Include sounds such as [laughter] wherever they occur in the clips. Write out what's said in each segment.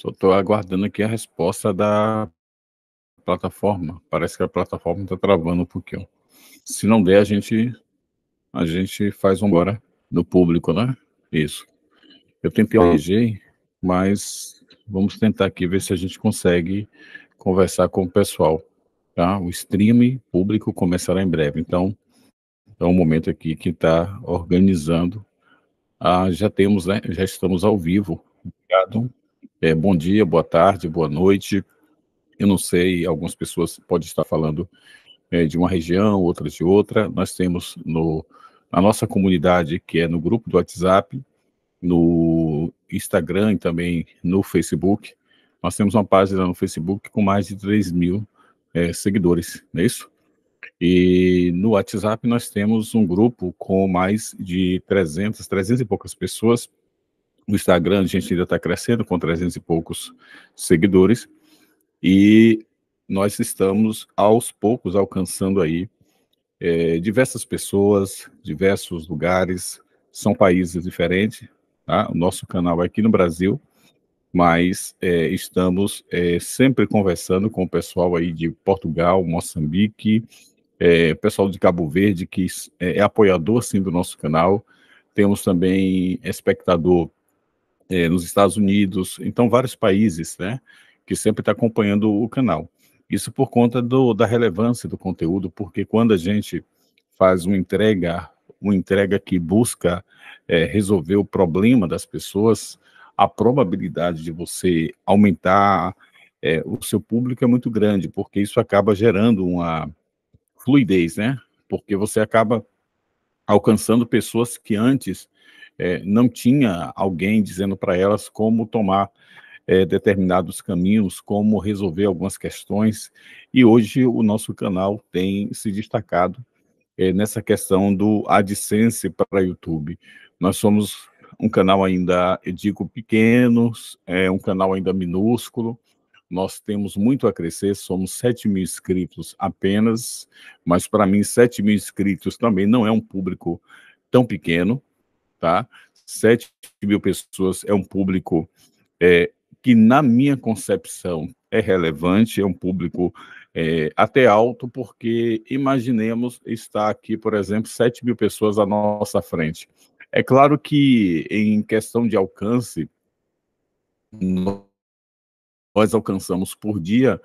Só estou aguardando aqui a resposta da plataforma. Parece que a plataforma está travando um pouquinho. Se não der, a gente, a gente faz um agora no público, né? Isso. Eu tentei eleger, mas vamos tentar aqui ver se a gente consegue conversar com o pessoal. Tá? O stream público começará em breve. Então, é um momento aqui que está organizando. Ah, já temos, né? Já estamos ao vivo. Obrigado é, bom dia, boa tarde, boa noite. Eu não sei, algumas pessoas podem estar falando é, de uma região, outras de outra. Nós temos no, na nossa comunidade, que é no grupo do WhatsApp, no Instagram e também no Facebook, nós temos uma página no Facebook com mais de 3 mil é, seguidores, não é isso? E no WhatsApp nós temos um grupo com mais de 300, 300 e poucas pessoas no Instagram, a gente ainda está crescendo com 300 e poucos seguidores. E nós estamos, aos poucos, alcançando aí é, diversas pessoas, diversos lugares. São países diferentes. Tá? O nosso canal é aqui no Brasil, mas é, estamos é, sempre conversando com o pessoal aí de Portugal, Moçambique, é, pessoal de Cabo Verde, que é, é apoiador, sim, do nosso canal. Temos também espectador é, nos Estados Unidos, então vários países, né, que sempre está acompanhando o canal. Isso por conta do, da relevância do conteúdo, porque quando a gente faz uma entrega, uma entrega que busca é, resolver o problema das pessoas, a probabilidade de você aumentar é, o seu público é muito grande, porque isso acaba gerando uma fluidez, né? Porque você acaba alcançando pessoas que antes é, não tinha alguém dizendo para elas como tomar é, determinados caminhos, como resolver algumas questões, e hoje o nosso canal tem se destacado é, nessa questão do AdSense para YouTube. Nós somos um canal ainda, eu digo, pequeno, é um canal ainda minúsculo, nós temos muito a crescer, somos 7 mil inscritos apenas, mas para mim 7 mil inscritos também não é um público tão pequeno, tá? 7 mil pessoas é um público é, que, na minha concepção, é relevante, é um público é, até alto, porque imaginemos estar aqui, por exemplo, 7 mil pessoas à nossa frente. É claro que, em questão de alcance, nós alcançamos por dia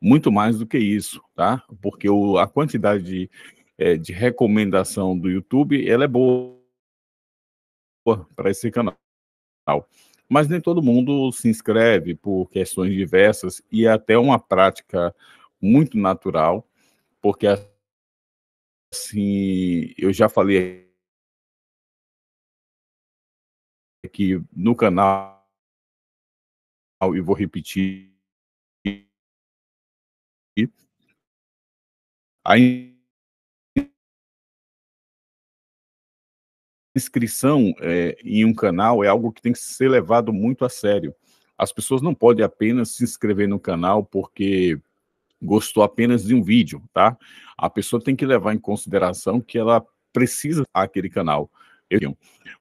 muito mais do que isso, tá? Porque o, a quantidade de é, de recomendação do YouTube, ela é boa para esse canal. Mas nem todo mundo se inscreve por questões diversas e é até uma prática muito natural, porque assim, eu já falei aqui no canal e vou repetir. A inscrição é, em um canal é algo que tem que ser levado muito a sério. As pessoas não podem apenas se inscrever no canal porque gostou apenas de um vídeo, tá? A pessoa tem que levar em consideração que ela precisa aquele canal.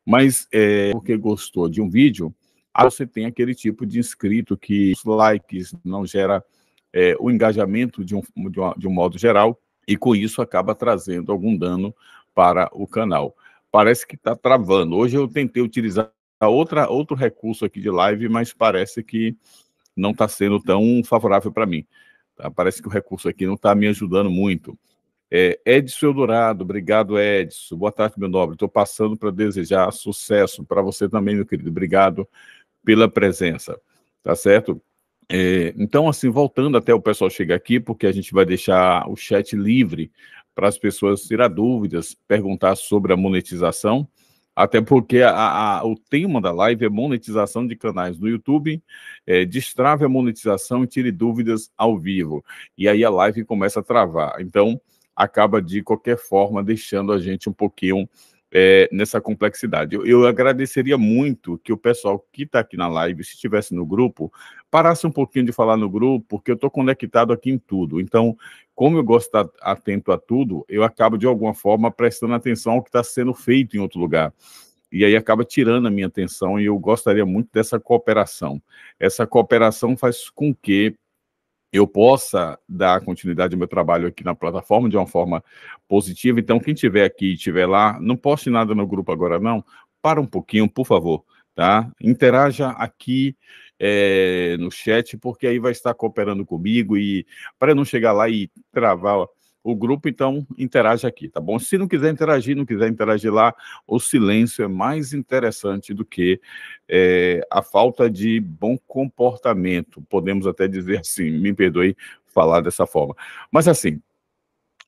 Mas é, porque gostou de um vídeo, você tem aquele tipo de inscrito que os likes não gera é, o engajamento de um, de, uma, de um modo geral e com isso acaba trazendo algum dano para o canal parece que está travando. Hoje eu tentei utilizar outra, outro recurso aqui de live, mas parece que não está sendo tão favorável para mim. Tá? Parece que o recurso aqui não está me ajudando muito. É, Edson Eldorado, obrigado, Edson. Boa tarde, meu nobre. Estou passando para desejar sucesso para você também, meu querido. Obrigado pela presença. Tá certo? É, então, assim, voltando até o pessoal chegar aqui, porque a gente vai deixar o chat livre para as pessoas tirar dúvidas, perguntar sobre a monetização, até porque a, a, o tema da live é monetização de canais no YouTube, é, destrave a monetização e tire dúvidas ao vivo. E aí a live começa a travar. Então, acaba de qualquer forma deixando a gente um pouquinho é, nessa complexidade. Eu, eu, agradeceria muito que o pessoal que está aqui na live, se estivesse no grupo, parasse um pouquinho de falar no grupo, porque eu estou conectado aqui em tudo. Então, como eu gosto de estar atento a tudo, eu acabo, de alguma forma, prestando atenção ao que está sendo feito em outro lugar. E aí acaba tirando a minha atenção, e eu gostaria muito dessa cooperação. Essa cooperação faz com que eu possa dar continuidade ao meu trabalho aqui na plataforma de uma forma positiva. Então, quem estiver aqui e estiver lá, não poste nada no grupo agora, não. Para um pouquinho, por favor, tá? Interaja aqui é, no chat, porque aí vai estar cooperando comigo e para não chegar lá e travar o grupo, então interage aqui, tá bom? Se não quiser interagir, não quiser interagir lá, o silêncio é mais interessante do que é, a falta de bom comportamento, podemos até dizer assim, me perdoe falar dessa forma. Mas assim,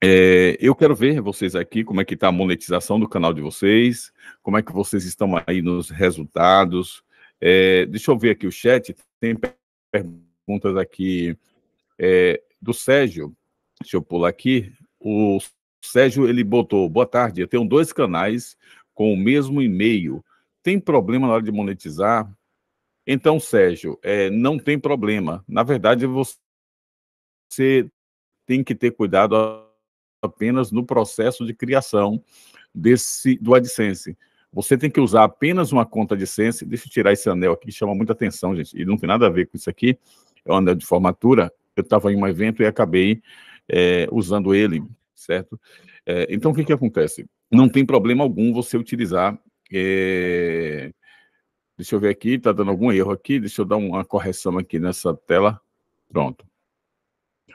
é, eu quero ver vocês aqui, como é que está a monetização do canal de vocês, como é que vocês estão aí nos resultados. É, deixa eu ver aqui o chat, tem perguntas aqui do Sérgio, Deixa eu pular aqui. O Sérgio ele botou: boa tarde, eu tenho dois canais com o mesmo e-mail. Tem problema na hora de monetizar? Então, Sérgio, é, não tem problema. Na verdade, você tem que ter cuidado apenas no processo de criação desse do AdSense. Você tem que usar apenas uma conta AdSense. Deixa eu tirar esse anel aqui que chama muita atenção, gente. E não tem nada a ver com isso aqui. É um anel de formatura. Eu estava em um evento e acabei é, usando ele, certo? É, então, o que, que acontece? Não tem problema algum você utilizar. É... Deixa eu ver aqui, está dando algum erro aqui. Deixa eu dar uma correção aqui nessa tela. Pronto.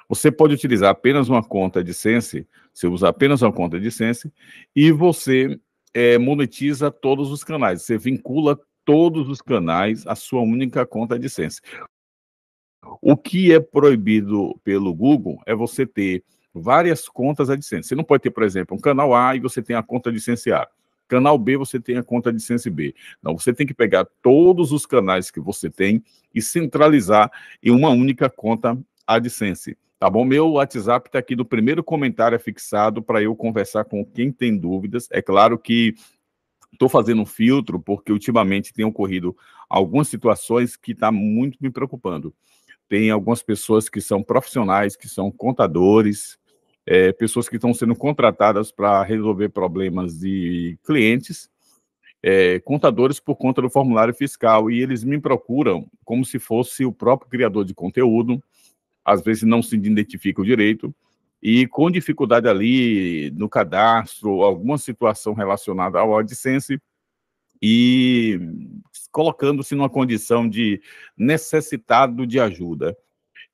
Você pode utilizar apenas uma conta de Sense, você usa apenas uma conta de Sense, e você é, monetiza todos os canais. Você vincula todos os canais à sua única conta de Sense. O que é proibido pelo Google é você ter várias contas AdSense. Você não pode ter, por exemplo, um canal A e você tem a conta AdSense A. Canal B, você tem a conta AdSense B. Não, você tem que pegar todos os canais que você tem e centralizar em uma única conta AdSense. Tá bom? Meu WhatsApp está aqui no primeiro comentário é fixado para eu conversar com quem tem dúvidas. É claro que estou fazendo um filtro, porque ultimamente tem ocorrido algumas situações que está muito me preocupando tem algumas pessoas que são profissionais, que são contadores, é, pessoas que estão sendo contratadas para resolver problemas de clientes, é, contadores por conta do formulário fiscal, e eles me procuram como se fosse o próprio criador de conteúdo, às vezes não se identifica o direito, e com dificuldade ali no cadastro, alguma situação relacionada ao AdSense, e colocando-se numa condição de necessitado de ajuda.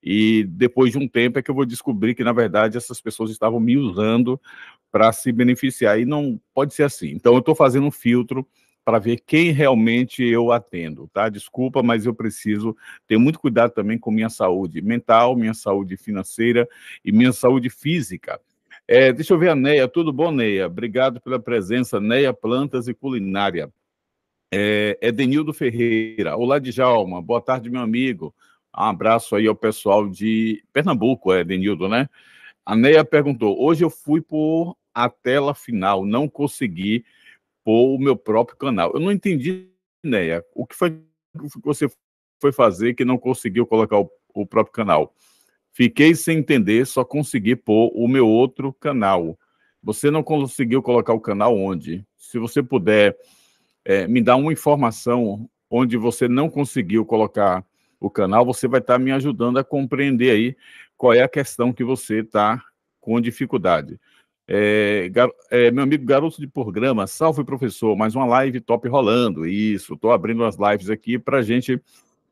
E depois de um tempo é que eu vou descobrir que, na verdade, essas pessoas estavam me usando para se beneficiar. E não pode ser assim. Então, eu estou fazendo um filtro para ver quem realmente eu atendo, tá? Desculpa, mas eu preciso ter muito cuidado também com minha saúde mental, minha saúde financeira e minha saúde física. É, deixa eu ver a Neia. Tudo bom, Neia? Obrigado pela presença, Neia Plantas e Culinária. É, Edenildo é Ferreira. Olá, Djalma. Boa tarde, meu amigo. Um abraço aí ao pessoal de Pernambuco, é Edenildo, né? A Neia perguntou: hoje eu fui por a tela final, não consegui pôr o meu próprio canal. Eu não entendi, Neia, o que foi que você foi fazer que não conseguiu colocar o, o próprio canal. Fiquei sem entender, só consegui pôr o meu outro canal. Você não conseguiu colocar o canal onde? Se você puder é, me dá uma informação onde você não conseguiu colocar o canal, você vai estar tá me ajudando a compreender aí qual é a questão que você está com dificuldade. É, é, meu amigo garoto de programa, salve professor, mais uma live top rolando. Isso, estou abrindo as lives aqui para a gente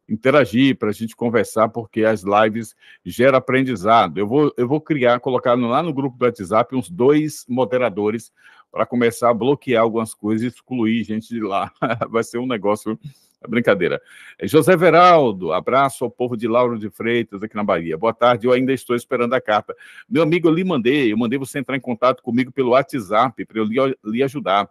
interagir, para a gente conversar, porque as lives geram aprendizado. Eu vou, eu vou criar, colocar lá no grupo do WhatsApp uns dois moderadores para começar a bloquear algumas coisas e excluir gente de lá. [laughs] Vai ser um negócio. É brincadeira. É, José Veraldo, abraço ao povo de Lauro de Freitas, aqui na Bahia. Boa tarde, eu ainda estou esperando a carta. Meu amigo, eu lhe mandei, eu mandei você entrar em contato comigo pelo WhatsApp para eu lhe, lhe ajudar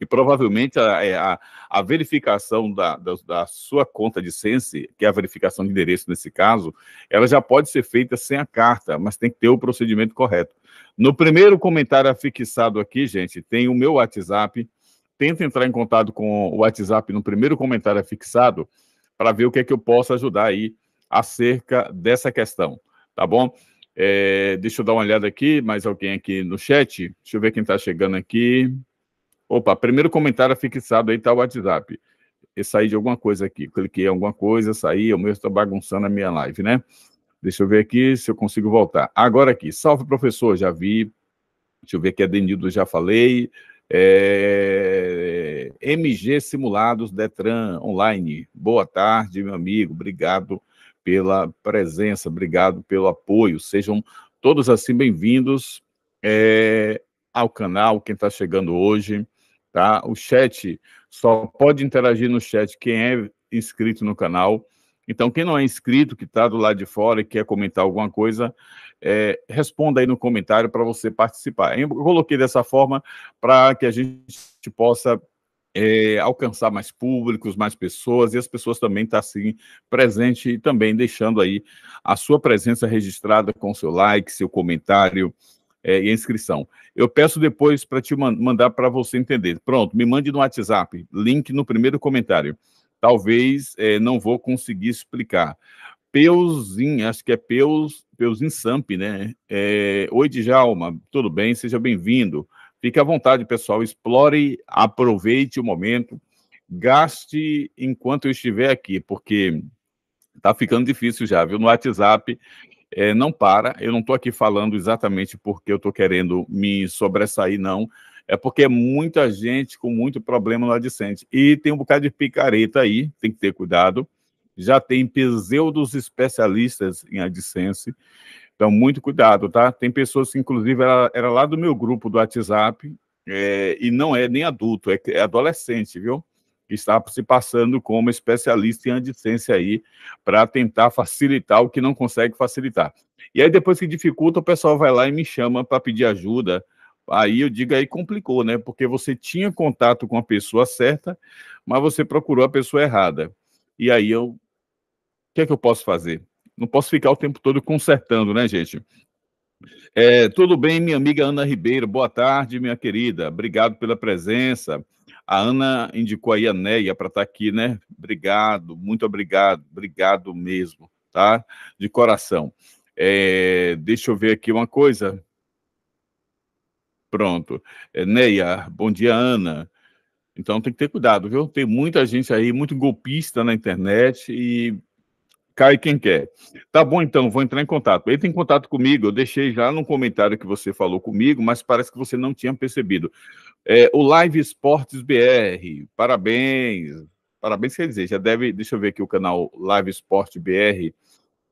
e provavelmente a, é, a, a verificação da, da, da, sua conta de Sense, que é a verificação de endereço nesse caso, ela já pode ser feita sem a carta, mas tem que ter o procedimento correto. No primeiro comentário afixado aqui, gente, tem o meu WhatsApp. Tenta entrar em contato com o WhatsApp no primeiro comentário afixado para ver o que é que eu posso ajudar aí acerca dessa questão, tá bom? É, deixa eu dar uma olhada aqui, mais alguém aqui no chat. Deixa eu ver quem está chegando aqui. Opa, primeiro comentário fixado aí tá o WhatsApp. Eu saí de alguma coisa aqui, cliquei em alguma coisa, saí, eu mesmo estou bagunçando a minha live, né? Deixa eu ver aqui se eu consigo voltar. Agora aqui, salve professor, já vi. Deixa eu ver aqui, Adenildo, já falei. É... MG Simulados Detran Online. Boa tarde, meu amigo. Obrigado pela presença, obrigado pelo apoio. Sejam todos assim bem-vindos é... ao canal, quem está chegando hoje tá? O chat só pode interagir no chat quem é inscrito no canal. Então, quem não é inscrito, que está do lado de fora e quer comentar alguma coisa, é, responda aí no comentário para você participar. Eu coloquei dessa forma para que a gente possa é, alcançar mais públicos, mais pessoas, e as pessoas também estar tá, assim, presente e também deixando aí a sua presença registrada com seu like, seu comentário, é, e a inscrição. Eu peço depois para te man mandar para você entender. Pronto, me mande no WhatsApp, link no primeiro comentário. Talvez é, não vou conseguir explicar. Peuzin, acho que é Peus, Peuzin Samp, né? É, Oi, Djalma, tudo bem? Seja bem-vindo. Fique à vontade, pessoal. Explore, aproveite o momento. Gaste enquanto eu estiver aqui, porque tá ficando difícil já, viu? No WhatsApp é, não para. Eu não estou aqui falando exatamente porque eu estou querendo me sobressair, não. É porque é muita gente com muito problema no adicente. E tem um bocado de picareta aí, tem que ter cuidado. Já tem pseudos especialistas em adicência. Então, muito cuidado, tá? Tem pessoas que, inclusive, era, era lá do meu grupo do WhatsApp, é, e não é nem adulto, é, é adolescente, viu? que está se passando como especialista em adicência aí, para tentar facilitar o que não consegue facilitar. E aí, depois que dificulta, o pessoal vai lá e me chama para pedir ajuda. Aí eu digo aí complicou, né? Porque você tinha contato com a pessoa certa, mas você procurou a pessoa errada. E aí eu. O que é que eu posso fazer? Não posso ficar o tempo todo consertando, né, gente? É, tudo bem, minha amiga Ana Ribeiro. Boa tarde, minha querida. Obrigado pela presença. A Ana indicou aí a Neia para estar tá aqui, né? Obrigado, muito obrigado, obrigado mesmo, tá? De coração. É, deixa eu ver aqui uma coisa. Pronto. É, Neia, bom dia, Ana. Então tem que ter cuidado, viu? Tem muita gente aí, muito golpista na internet e cai quem quer. Tá bom, então, vou entrar em contato. Entra em contato comigo, eu deixei já no comentário que você falou comigo, mas parece que você não tinha percebido. É, o Live Esportes BR, parabéns. Parabéns, quer dizer, já deve. Deixa eu ver aqui o canal Live Esporte BR.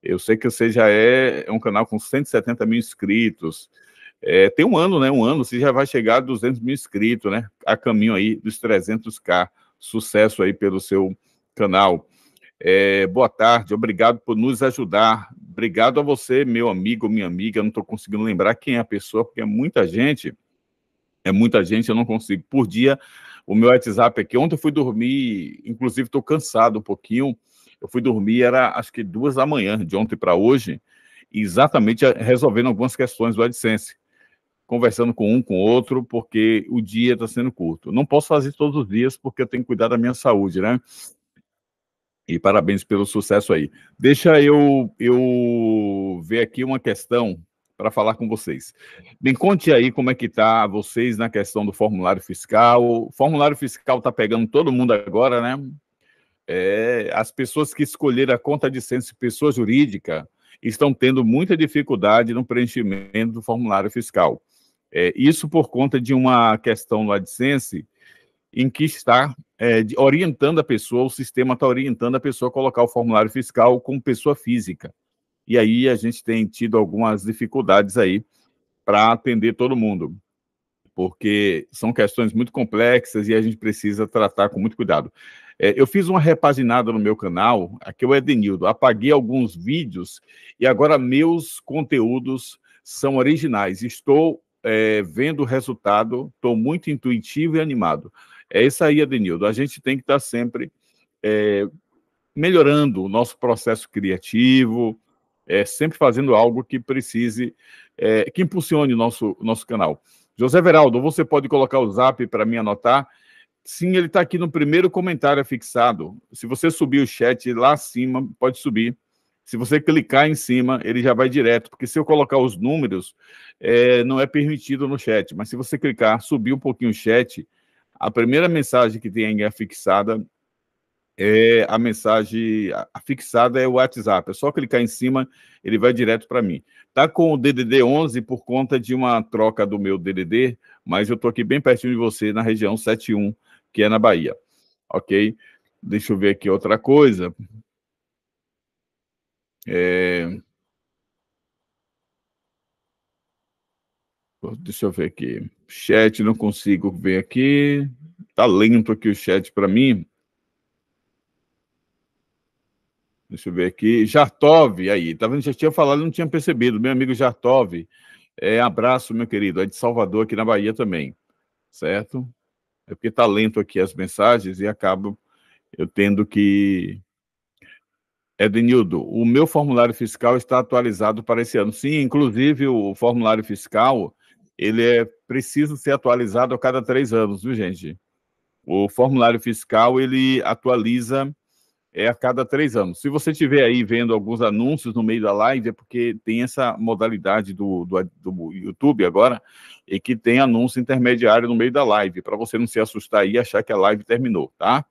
Eu sei que você já é, é um canal com 170 mil inscritos. É, tem um ano, né? Um ano, você já vai chegar a 200 mil inscritos, né? A caminho aí dos 300k. Sucesso aí pelo seu canal. É, boa tarde, obrigado por nos ajudar. Obrigado a você, meu amigo, minha amiga. Eu não estou conseguindo lembrar quem é a pessoa, porque é muita gente. É muita gente, eu não consigo. Por dia, o meu WhatsApp aqui. Ontem eu fui dormir, inclusive estou cansado um pouquinho. Eu fui dormir, era acho que duas da manhã, de ontem para hoje, exatamente eh, resolvendo algumas questões do AdSense. Conversando com um, com outro, porque o dia está sendo curto. Não posso fazer todos os dias, porque eu tenho que cuidar da minha saúde, né? E parabéns pelo sucesso aí. Deixa eu, eu ver aqui uma questão para falar com vocês. Me conte aí como é que está vocês na questão do formulário fiscal. O formulário fiscal está pegando todo mundo agora, né? É, as pessoas que escolheram a conta de censo pessoa jurídica estão tendo muita dificuldade no preenchimento do formulário fiscal. É, isso por conta de uma questão lá de em que está é, de, orientando a pessoa, o sistema está orientando a pessoa a colocar o formulário fiscal como pessoa física. E aí a gente tem tido algumas dificuldades aí para atender todo mundo, porque são questões muito complexas e a gente precisa tratar com muito cuidado. É, eu fiz uma repaginada no meu canal, aqui é o Edenildo, apaguei alguns vídeos e agora meus conteúdos são originais. Estou é, vendo o resultado, estou muito intuitivo e animado. É isso aí, Adenildo. A gente tem que estar tá sempre é, melhorando o nosso processo criativo, é, sempre fazendo algo que precise, é, que impulsione o nosso, nosso canal. José Veraldo, você pode colocar o zap para mim anotar? Sim, ele está aqui no primeiro comentário fixado. Se você subir o chat lá acima, pode subir. Se você clicar em cima, ele já vai direto, porque se eu colocar os números, é, não é permitido no chat. Mas se você clicar, subir um pouquinho o chat, a primeira mensagem que tem afixada é a mensagem afixada é o WhatsApp. É só clicar em cima, ele vai direto para mim. Tá com o DDD 11 por conta de uma troca do meu DDD, mas eu tô aqui bem pertinho de você na região 71, que é na Bahia. OK? Deixa eu ver aqui outra coisa. É... Deixa eu ver aqui. Chat, não consigo ver aqui. Tá lento aqui o chat para mim. Deixa eu ver aqui. Jartov, aí. Tá vendo? Já tinha falado, não tinha percebido. Meu amigo Jartov. É, abraço, meu querido. É de Salvador, aqui na Bahia também. Certo? É porque tá lento aqui as mensagens e acabo eu tendo que. Edenildo, o meu formulário fiscal está atualizado para esse ano. Sim, inclusive o formulário fiscal ele é preciso ser atualizado a cada três anos, viu, gente? O formulário fiscal ele atualiza é, a cada três anos. Se você estiver aí vendo alguns anúncios no meio da live, é porque tem essa modalidade do, do, do YouTube agora, e que tem anúncio intermediário no meio da live, para você não se assustar e achar que a live terminou, tá?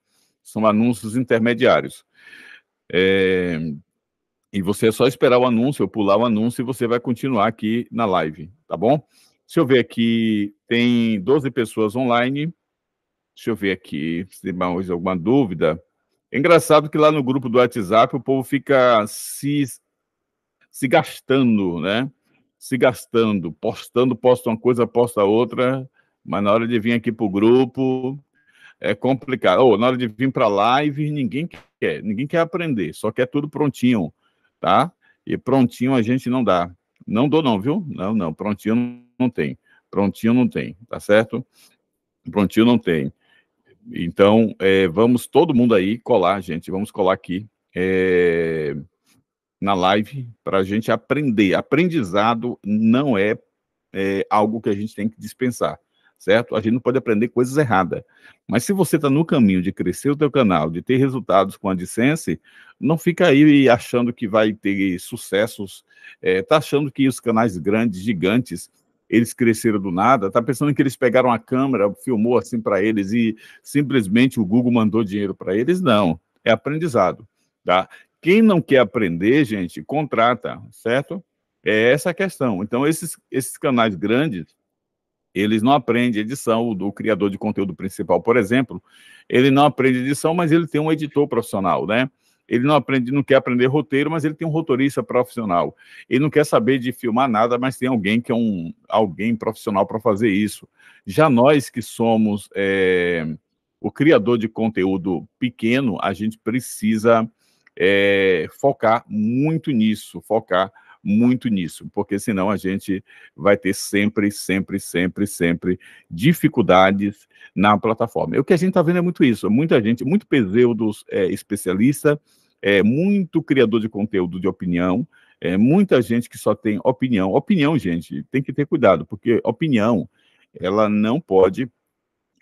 São anúncios intermediários. É, e você é só esperar o anúncio, ou pular o anúncio, e você vai continuar aqui na live, tá bom? Se eu ver aqui, tem 12 pessoas online. Deixa eu ver aqui se tem mais alguma dúvida. É engraçado que lá no grupo do WhatsApp o povo fica se, se gastando, né? Se gastando, postando, posta uma coisa, posta outra, mas na hora de vir aqui para o grupo é complicado. Ou oh, na hora de vir para a live, ninguém quer, ninguém quer aprender, só quer tudo prontinho, tá? E prontinho a gente não dá. Não dou, não, viu? Não, não, prontinho não não tem. Prontinho não tem, tá certo? Prontinho não tem. Então, é, vamos todo mundo aí colar, gente. Vamos colar aqui é, na live para a gente aprender. Aprendizado não é, é, algo que a gente tem que dispensar, certo? A gente não pode aprender coisas erradas. Mas se você está no caminho de crescer o teu canal, de ter resultados com a AdSense, não fica aí achando que vai ter sucessos, está é, achando que os canais grandes, gigantes, eles cresceram do nada, tá pensando que eles pegaram a câmera, filmou assim para eles e simplesmente o Google mandou dinheiro para eles? Não, é aprendizado, tá? Quem não quer aprender, gente, contrata, certo? É essa a questão. Então, esses, esses canais grandes, eles não aprendem edição, o, o criador de conteúdo principal, por exemplo, ele não aprende edição, mas ele tem um editor profissional, né? Ele não aprende, não quer aprender roteiro, mas ele tem um roteirista profissional. Ele não quer saber de filmar nada, mas tem alguém que é um alguém profissional para fazer isso. Já nós que somos é, o criador de conteúdo pequeno, a gente precisa é, focar muito nisso, focar muito nisso, porque senão a gente vai ter sempre, sempre, sempre, sempre dificuldades na plataforma. E o que a gente está vendo é muito isso, muita gente, muito pseudo é, especialista, é, muito criador de conteúdo de opinião, é, muita gente que só tem opinião. Opinião, gente, tem que ter cuidado, porque opinião, ela não pode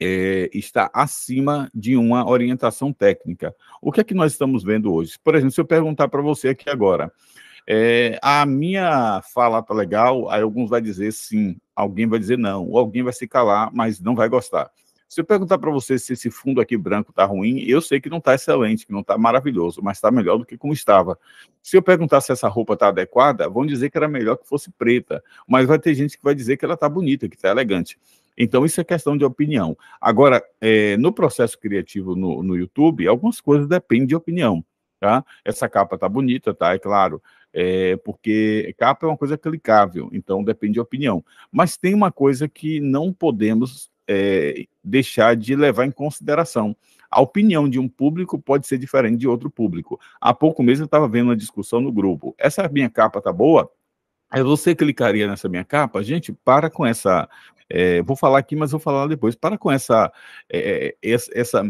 é, acima de uma orientação técnica. O que é que nós estamos vendo hoje? Por exemplo, se eu perguntar para você aqui agora, é, a minha fala tá legal, aí alguns vai dizer sim, alguém vai dizer não, ou alguém vai se calar, mas não vai gostar. Se eu perguntar para você se esse fundo aqui branco tá ruim, eu sei que não tá excelente, que não tá maravilhoso, mas tá melhor do que como estava. Se eu perguntar se essa roupa tá adequada, vão dizer que era melhor que fosse preta, mas vai ter gente que vai dizer que ela tá bonita, que tá elegante. Então, isso é questão de opinião. Agora, é, no processo criativo no, no YouTube, algumas coisas dependem de opinião. Tá? Essa capa tá bonita, tá? É claro é, porque capa é uma coisa clicável, então depende de opinião. Mas tem uma coisa que não podemos é, deixar de levar em consideração. A opinião de um público pode ser diferente de outro público. Há pouco mesmo eu estava vendo uma discussão no grupo. Essa minha capa tá boa? Aí você clicaria nessa minha capa, gente, para com essa. É, vou falar aqui, mas vou falar depois. Para com essa, é, essa,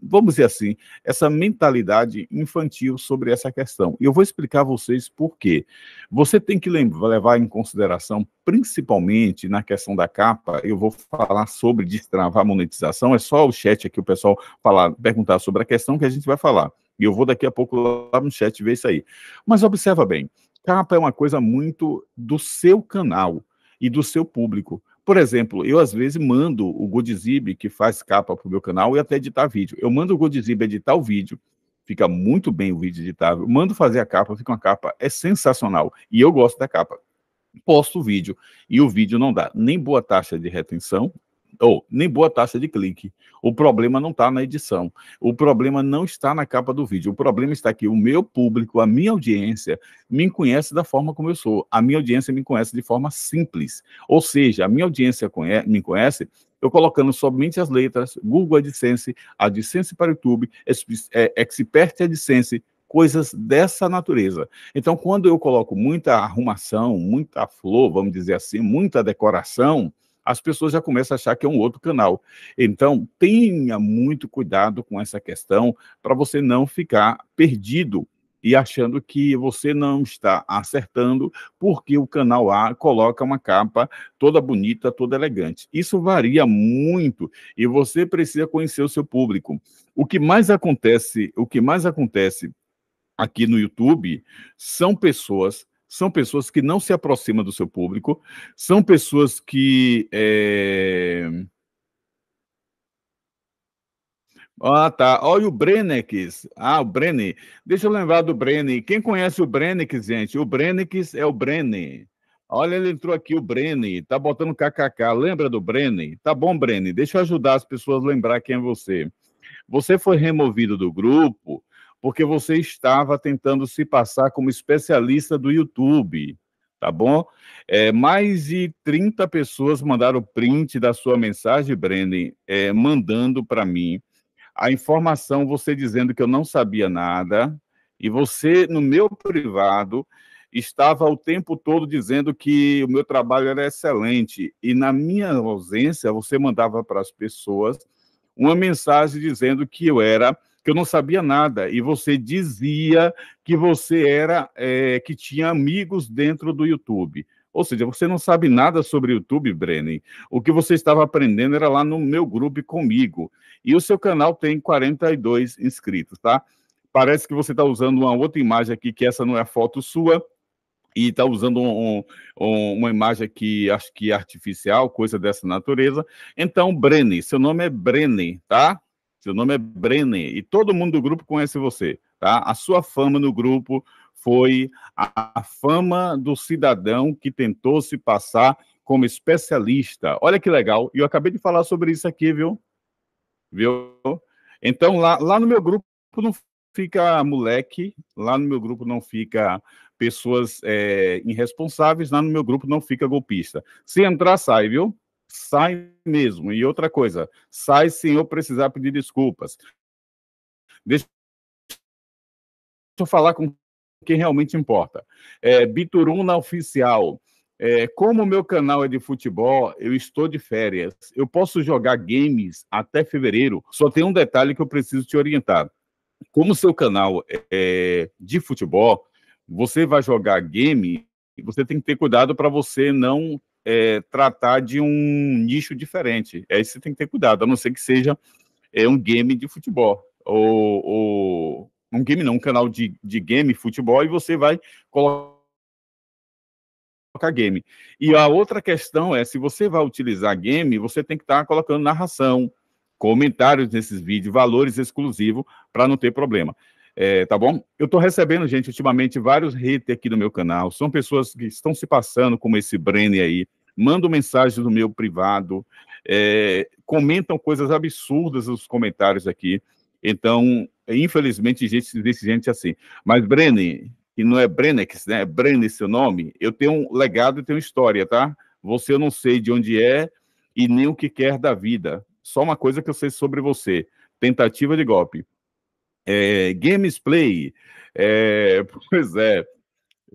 vamos dizer assim, essa mentalidade infantil sobre essa questão. E eu vou explicar a vocês por quê. Você tem que levar em consideração, principalmente na questão da capa, eu vou falar sobre destravar a monetização. É só o chat aqui o pessoal falar, perguntar sobre a questão que a gente vai falar. E eu vou daqui a pouco lá no chat ver isso aí. Mas observa bem, capa é uma coisa muito do seu canal e do seu público. Por exemplo, eu às vezes mando o Godzib, que faz capa para o meu canal, e até editar vídeo. Eu mando o Godzib editar o vídeo, fica muito bem o vídeo editável. Mando fazer a capa, fica uma capa, é sensacional. E eu gosto da capa. Posto o vídeo, e o vídeo não dá nem boa taxa de retenção, ou oh, nem boa taxa de clique. O problema não está na edição. O problema não está na capa do vídeo. O problema está que o meu público, a minha audiência, me conhece da forma como eu sou. A minha audiência me conhece de forma simples. Ou seja, a minha audiência conhe me conhece eu colocando somente as letras, Google AdSense, AdSense para YouTube, é, Expert AdSense, coisas dessa natureza. Então, quando eu coloco muita arrumação, muita flor, vamos dizer assim, muita decoração, as pessoas já começam a achar que é um outro canal. Então, tenha muito cuidado com essa questão para você não ficar perdido e achando que você não está acertando porque o canal A coloca uma capa toda bonita, toda elegante. Isso varia muito e você precisa conhecer o seu público. O que mais acontece, o que mais acontece aqui no YouTube são pessoas são pessoas que não se aproximam do seu público, são pessoas que. É... Ah, tá. Olha o Brennex. Ah, o Brenner. Deixa eu lembrar do Brenner. Quem conhece o Brennex, gente? O Brennex é o Brenner. Olha, ele entrou aqui, o Brenner. Tá botando kkk. Lembra do Brenner? Tá bom, Brenner. Deixa eu ajudar as pessoas a lembrar quem é você. Você foi removido do grupo porque você estava tentando se passar como especialista do YouTube, tá bom? É, mais de 30 pessoas mandaram print da sua mensagem, Brendan, é, mandando para mim a informação, você dizendo que eu não sabia nada, e você, no meu privado, estava o tempo todo dizendo que o meu trabalho era excelente, e na minha ausência, você mandava para as pessoas uma mensagem dizendo que eu era que eu não sabia nada, e você dizia que você era, é, que tinha amigos dentro do YouTube. Ou seja, você não sabe nada sobre YouTube, Brennan. O que você estava aprendendo era lá no meu grupo comigo. E o seu canal tem 42 inscritos, tá? Parece que você está usando uma outra imagem aqui, que essa não é foto sua, e está usando um, um, uma imagem aqui, acho que artificial, coisa dessa natureza. Então, Brenny, seu nome é Brenny, tá? Seu nome é Brenner e todo mundo do grupo conhece você, tá? A sua fama no grupo foi a, fama do cidadão que tentou se passar como especialista. Olha que legal. E eu acabei de falar sobre isso aqui, viu? Viu? Então, lá, lá no meu grupo não fica moleque, lá no meu grupo não fica pessoas é, irresponsáveis, lá no meu grupo não fica golpista. Se entrar, sai, viu? sai mesmo. E outra coisa, sai sem eu precisar pedir desculpas. Deixa eu falar com quem realmente importa. É, Bituruna Oficial. É, como o meu canal é de futebol, eu estou de férias. Eu posso jogar games até fevereiro. Só tem um detalhe que eu preciso te orientar. Como o seu canal é de futebol, você vai jogar game, e você tem que ter cuidado para você não é, tratar de um nicho diferente. Aí é você tem que ter cuidado, a não ser que seja é, um game de futebol. Ou, ou um game não, um canal de, de game, futebol, e você vai colocar colocar game. E a outra questão é, se você vai utilizar game, você tem que estar tá colocando narração, comentários nesses vídeos, valores exclusivos, para não ter problema. É, tá bom? Eu estou recebendo, gente, ultimamente vários haters aqui no meu canal. São pessoas que estão se passando como esse Brenner aí. Mandam mensagens no meu privado. É, comentam coisas absurdas nos comentários aqui. Então, infelizmente, gente desse gente é assim. Mas, Brenner, que não é Brenex, né? É Brenner seu nome. Eu tenho um legado e tenho história, tá? Você eu não sei de onde é e nem o que quer da vida. Só uma coisa que eu sei sobre você. Tentativa de golpe. É, Play. É, [laughs] pois é,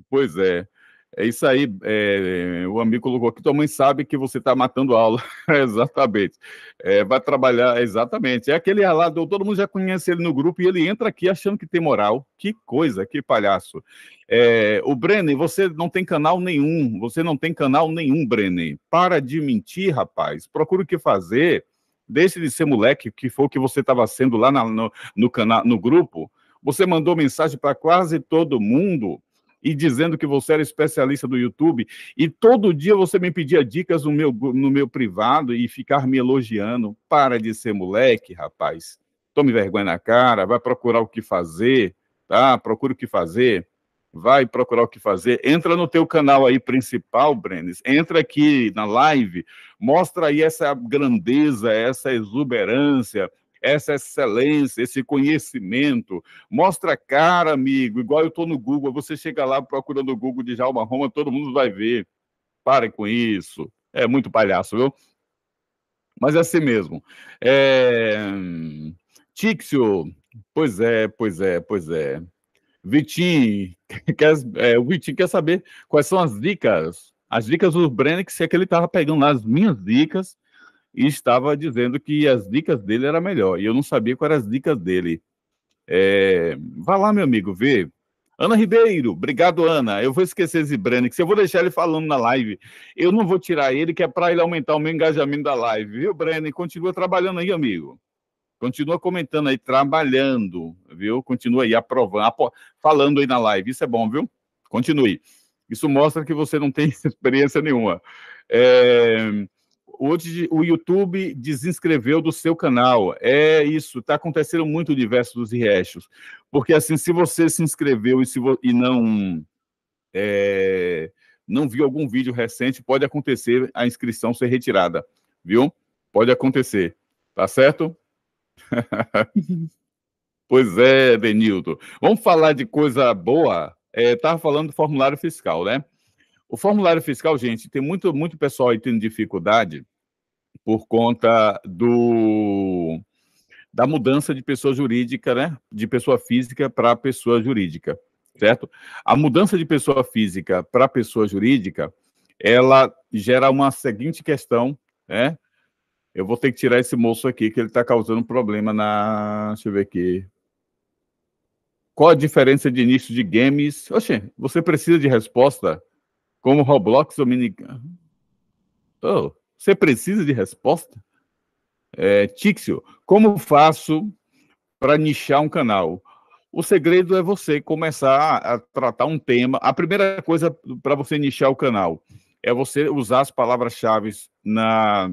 pois é. É isso aí, é, o amigo colocou aqui, tua mãe sabe que você está matando aula. [laughs] É, exatamente. É, vai trabalhar, exatamente. É aquele alado, todo mundo já conhece ele no grupo e ele entra aqui achando que tem moral. Que coisa, que palhaço. É, o Brenner, você não tem canal nenhum, você não tem canal nenhum, Brenner. Para de mentir, rapaz. Procura o que fazer. Deixe de ser moleque, que foi o que você estava sendo lá na, no, no, canal, no grupo. Você mandou mensagem para quase todo mundo e dizendo que você era especialista do YouTube. E todo dia você me pedia dicas no meu, no meu privado e ficar me elogiando. Para de ser moleque, rapaz. Tome vergonha na cara, vai procurar o que fazer, tá? Procura o que fazer vai procurar o que fazer, entra no teu canal aí principal, Brenes, entra aqui na live, mostra aí essa grandeza, essa exuberância, essa excelência, esse conhecimento. Mostra cara, amigo, igual eu estou no Google, você chega lá procurando o Google de Jalma Roma, todo mundo vai ver. Pare com isso. É muito palhaço, viu? Mas é assim mesmo. É... pois é, pois é, pois é. Vitinho, quer, é, o Vitinho quer saber quais são as dicas, as dicas do se é que ele estava pegando lá as minhas dicas e estava dizendo que as dicas dele era melhor, e eu não sabia quais eram as dicas dele. É, vá lá, meu amigo, vê. Ana Ribeiro, obrigado, Ana. Eu vou esquecer esse se eu vou deixar ele falando na live. Eu não vou tirar ele, que é para ele aumentar o meu engajamento da live, viu, Brennick? Continua trabalhando aí, amigo. Continua comentando aí, trabalhando, viu? Continua aí aprovando, apo... falando aí na live. Isso é bom, viu? Continue. Isso mostra que você não tem [laughs] experiência nenhuma. É... Hoje o YouTube desinscreveu do seu canal. É isso, está acontecendo muito o universo dos Porque assim, se você se inscreveu e, se vo... e não é... não viu algum vídeo recente, pode acontecer a inscrição ser retirada, viu? Pode acontecer, tá certo? [laughs] pois é, Denildo. Vamos falar de coisa boa? Estava é, falando do formulário fiscal, né? O formulário fiscal, gente, tem muito, muito pessoal aí tendo dificuldade por conta do da mudança de pessoa jurídica, né? De pessoa física para pessoa jurídica, certo? A mudança de pessoa física para pessoa jurídica, ela gera uma seguinte questão, né? Eu vou ter que tirar esse moço aqui, que ele está causando problema na. Deixa eu ver aqui. Qual a diferença de início de games? Oxê, você precisa de resposta? Como Roblox ou Dominicano. Oh, você precisa de resposta? É, Tixio, como faço para nichar um canal? O segredo é você começar a tratar um tema. A primeira coisa para você nichar o canal é você usar as palavras-chave na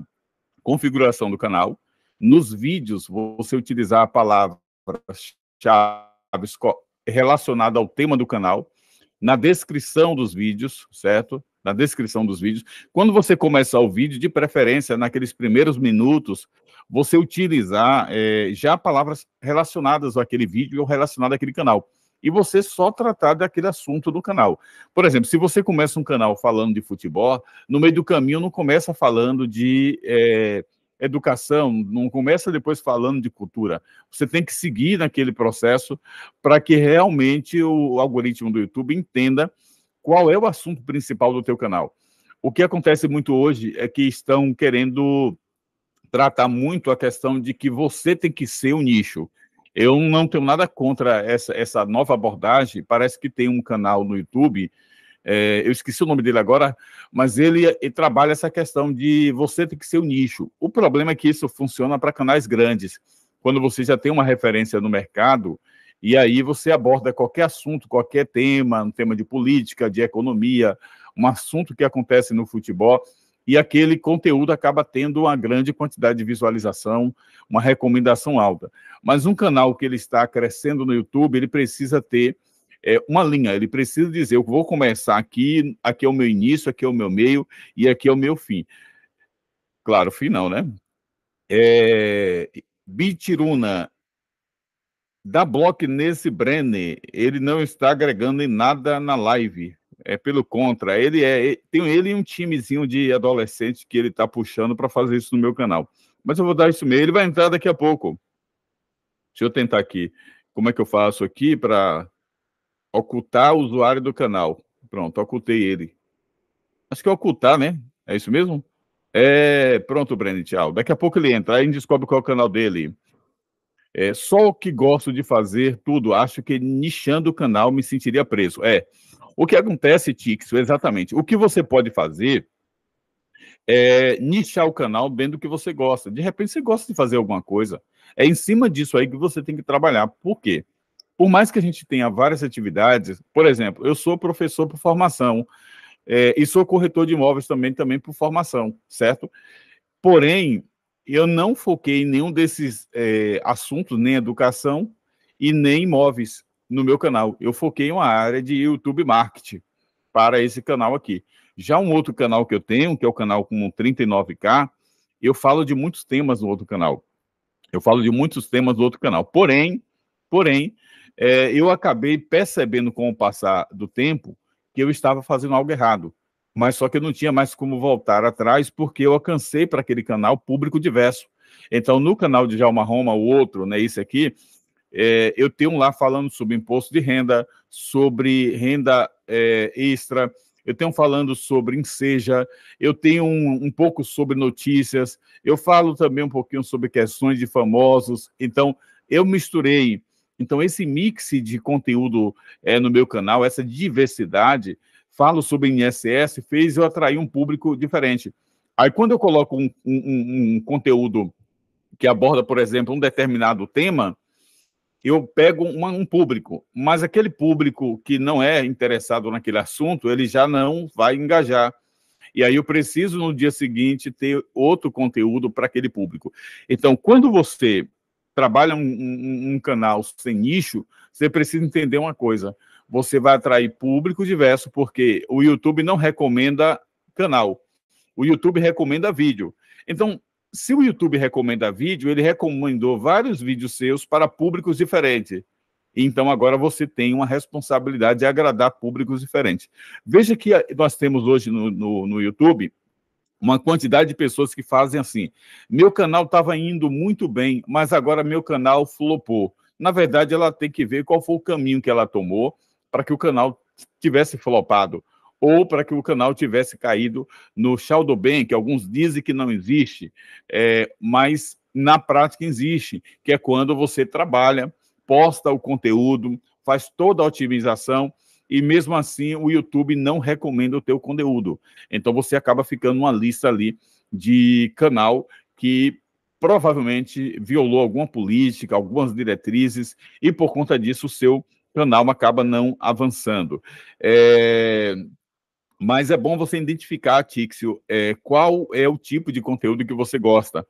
configuração do canal. Nos vídeos, você utilizar a palavra-chave relacionada ao tema do canal. Na descrição dos vídeos, certo? Na descrição dos vídeos. Quando você começar o vídeo, de preferência, naqueles primeiros minutos, você utilizar é, já palavras relacionadas àquele vídeo ou relacionadas àquele canal e você só tratar daquele assunto do canal. Por exemplo, se você começa um canal falando de futebol, no meio do caminho não começa falando de é, educação, não começa depois falando de cultura. Você tem que seguir naquele processo para que realmente o algoritmo do YouTube entenda qual é o assunto principal do teu canal. O que acontece muito hoje é que estão querendo tratar muito a questão de que você tem que ser o um nicho. Eu não tenho nada contra essa, essa nova abordagem. Parece que tem um canal no YouTube, é, eu esqueci o nome dele agora, mas ele, ele, trabalha essa questão de você ter que ser o um nicho. O problema é que isso funciona para canais grandes. Quando você já tem uma referência no mercado, e aí você aborda qualquer assunto, qualquer tema, um tema de política, de economia, um assunto que acontece no futebol, e aquele conteúdo acaba tendo uma grande quantidade de visualização, uma recomendação alta. Mas um canal que ele está crescendo no YouTube, ele precisa ter é, uma linha, ele precisa dizer, eu vou começar aqui, aqui é o meu início, aqui é o meu meio e aqui é o meu fim. Claro, fim não, né? É, Bitiruna, dá bloco nesse Brenner, ele não está agregando em nada na live. É pelo contra, ele é tem ele e um timezinho de adolescente que ele está puxando para fazer isso no meu canal. Mas eu vou dar isso mesmo. Ele vai entrar daqui a pouco. Deixa eu tentar aqui. Como é que eu faço aqui para ocultar o usuário do canal? Pronto, ocultei ele. Acho que é ocultar, né? É isso mesmo? É, pronto, Brandon tchau. Daqui a pouco ele entra, aí a gente descobre qual é o canal dele. É, só o que gosto de fazer tudo, acho que nichando o canal me sentiria preso. É, o que acontece, Tixo, exatamente? O que você pode fazer é nichar o canal dentro do que você gosta. De repente, você gosta de fazer alguma coisa. É em cima disso aí que você tem que trabalhar. Por quê? Por mais que a gente tenha várias atividades, por exemplo, eu sou professor por formação é, e sou corretor de imóveis também, também por formação, certo? Porém, eu não foquei em nenhum desses é, assuntos, nem educação e nem imóveis no meu canal. Eu foquei uma área de YouTube Marketing para esse canal aqui. Já um outro canal que eu tenho, que é o canal com 39K, eu falo de muitos temas no outro canal. Eu falo de muitos temas do outro canal. Porém, porém, é, eu acabei percebendo com o passar do tempo que eu estava fazendo algo errado. Mas só que eu não tinha mais como voltar atrás, porque eu alcancei para aquele canal público diverso. Então, no canal de Jalma Roma, o outro, né, esse aqui, é, eu tenho lá falando sobre imposto de renda, sobre renda é, extra, eu tenho falando sobre enseja, eu tenho um, um, pouco sobre notícias, eu falo também um pouquinho sobre questões de famosos. Então, eu misturei. Então, esse mix de conteúdo é, no meu canal, essa diversidade, falo sobre INSS, fez eu atrair um público diferente. Aí, quando eu coloco um, um, um conteúdo que aborda, por exemplo, um determinado tema, eu pego uma, um público, mas aquele público que não é interessado naquele assunto, ele já não vai engajar. E aí eu preciso no dia seguinte ter outro conteúdo para aquele público. Então, quando você trabalha um, um, um, canal sem nicho, você precisa entender uma coisa: você vai atrair público diverso, porque o YouTube não recomenda canal, o YouTube recomenda vídeo. Então, se o YouTube recomenda vídeo, ele recomendou vários vídeos seus para públicos diferentes. Então agora você tem uma responsabilidade de agradar públicos diferentes. Veja que eh, nós temos hoje no, no, no YouTube uma quantidade de pessoas que fazem assim: meu canal estava indo muito bem, mas agora meu canal flopou. Na verdade, ela tem que ver qual foi o caminho que ela tomou para que o canal tivesse flopado ou para que o canal tivesse caído no Chaldoben, que alguns dizem que não existe, é, mas na prática existe, que é quando você trabalha, posta o conteúdo, faz toda a otimização e mesmo assim o YouTube não recomenda o teu conteúdo. Então você acaba ficando uma lista ali de canal que provavelmente violou alguma política, algumas diretrizes e por conta disso o seu canal acaba não avançando. É, mas é bom você identificar, Tixio, é, qual é o tipo de conteúdo que você gosta.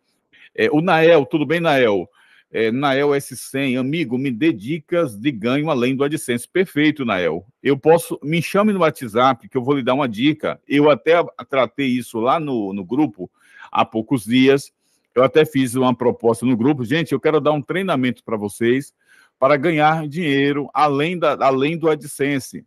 É, o Nael, tudo bem, Nael? É, Nael S100, amigo, me dê dicas de ganho além do AdSense. Perfeito, Nael. Eu posso, me chame no WhatsApp que eu vou lhe dar uma dica. Eu até tratei isso lá no, no grupo há poucos dias. Eu até fiz uma proposta no grupo. Gente, eu quero dar um treinamento para vocês para ganhar dinheiro além, da, além do AdSense.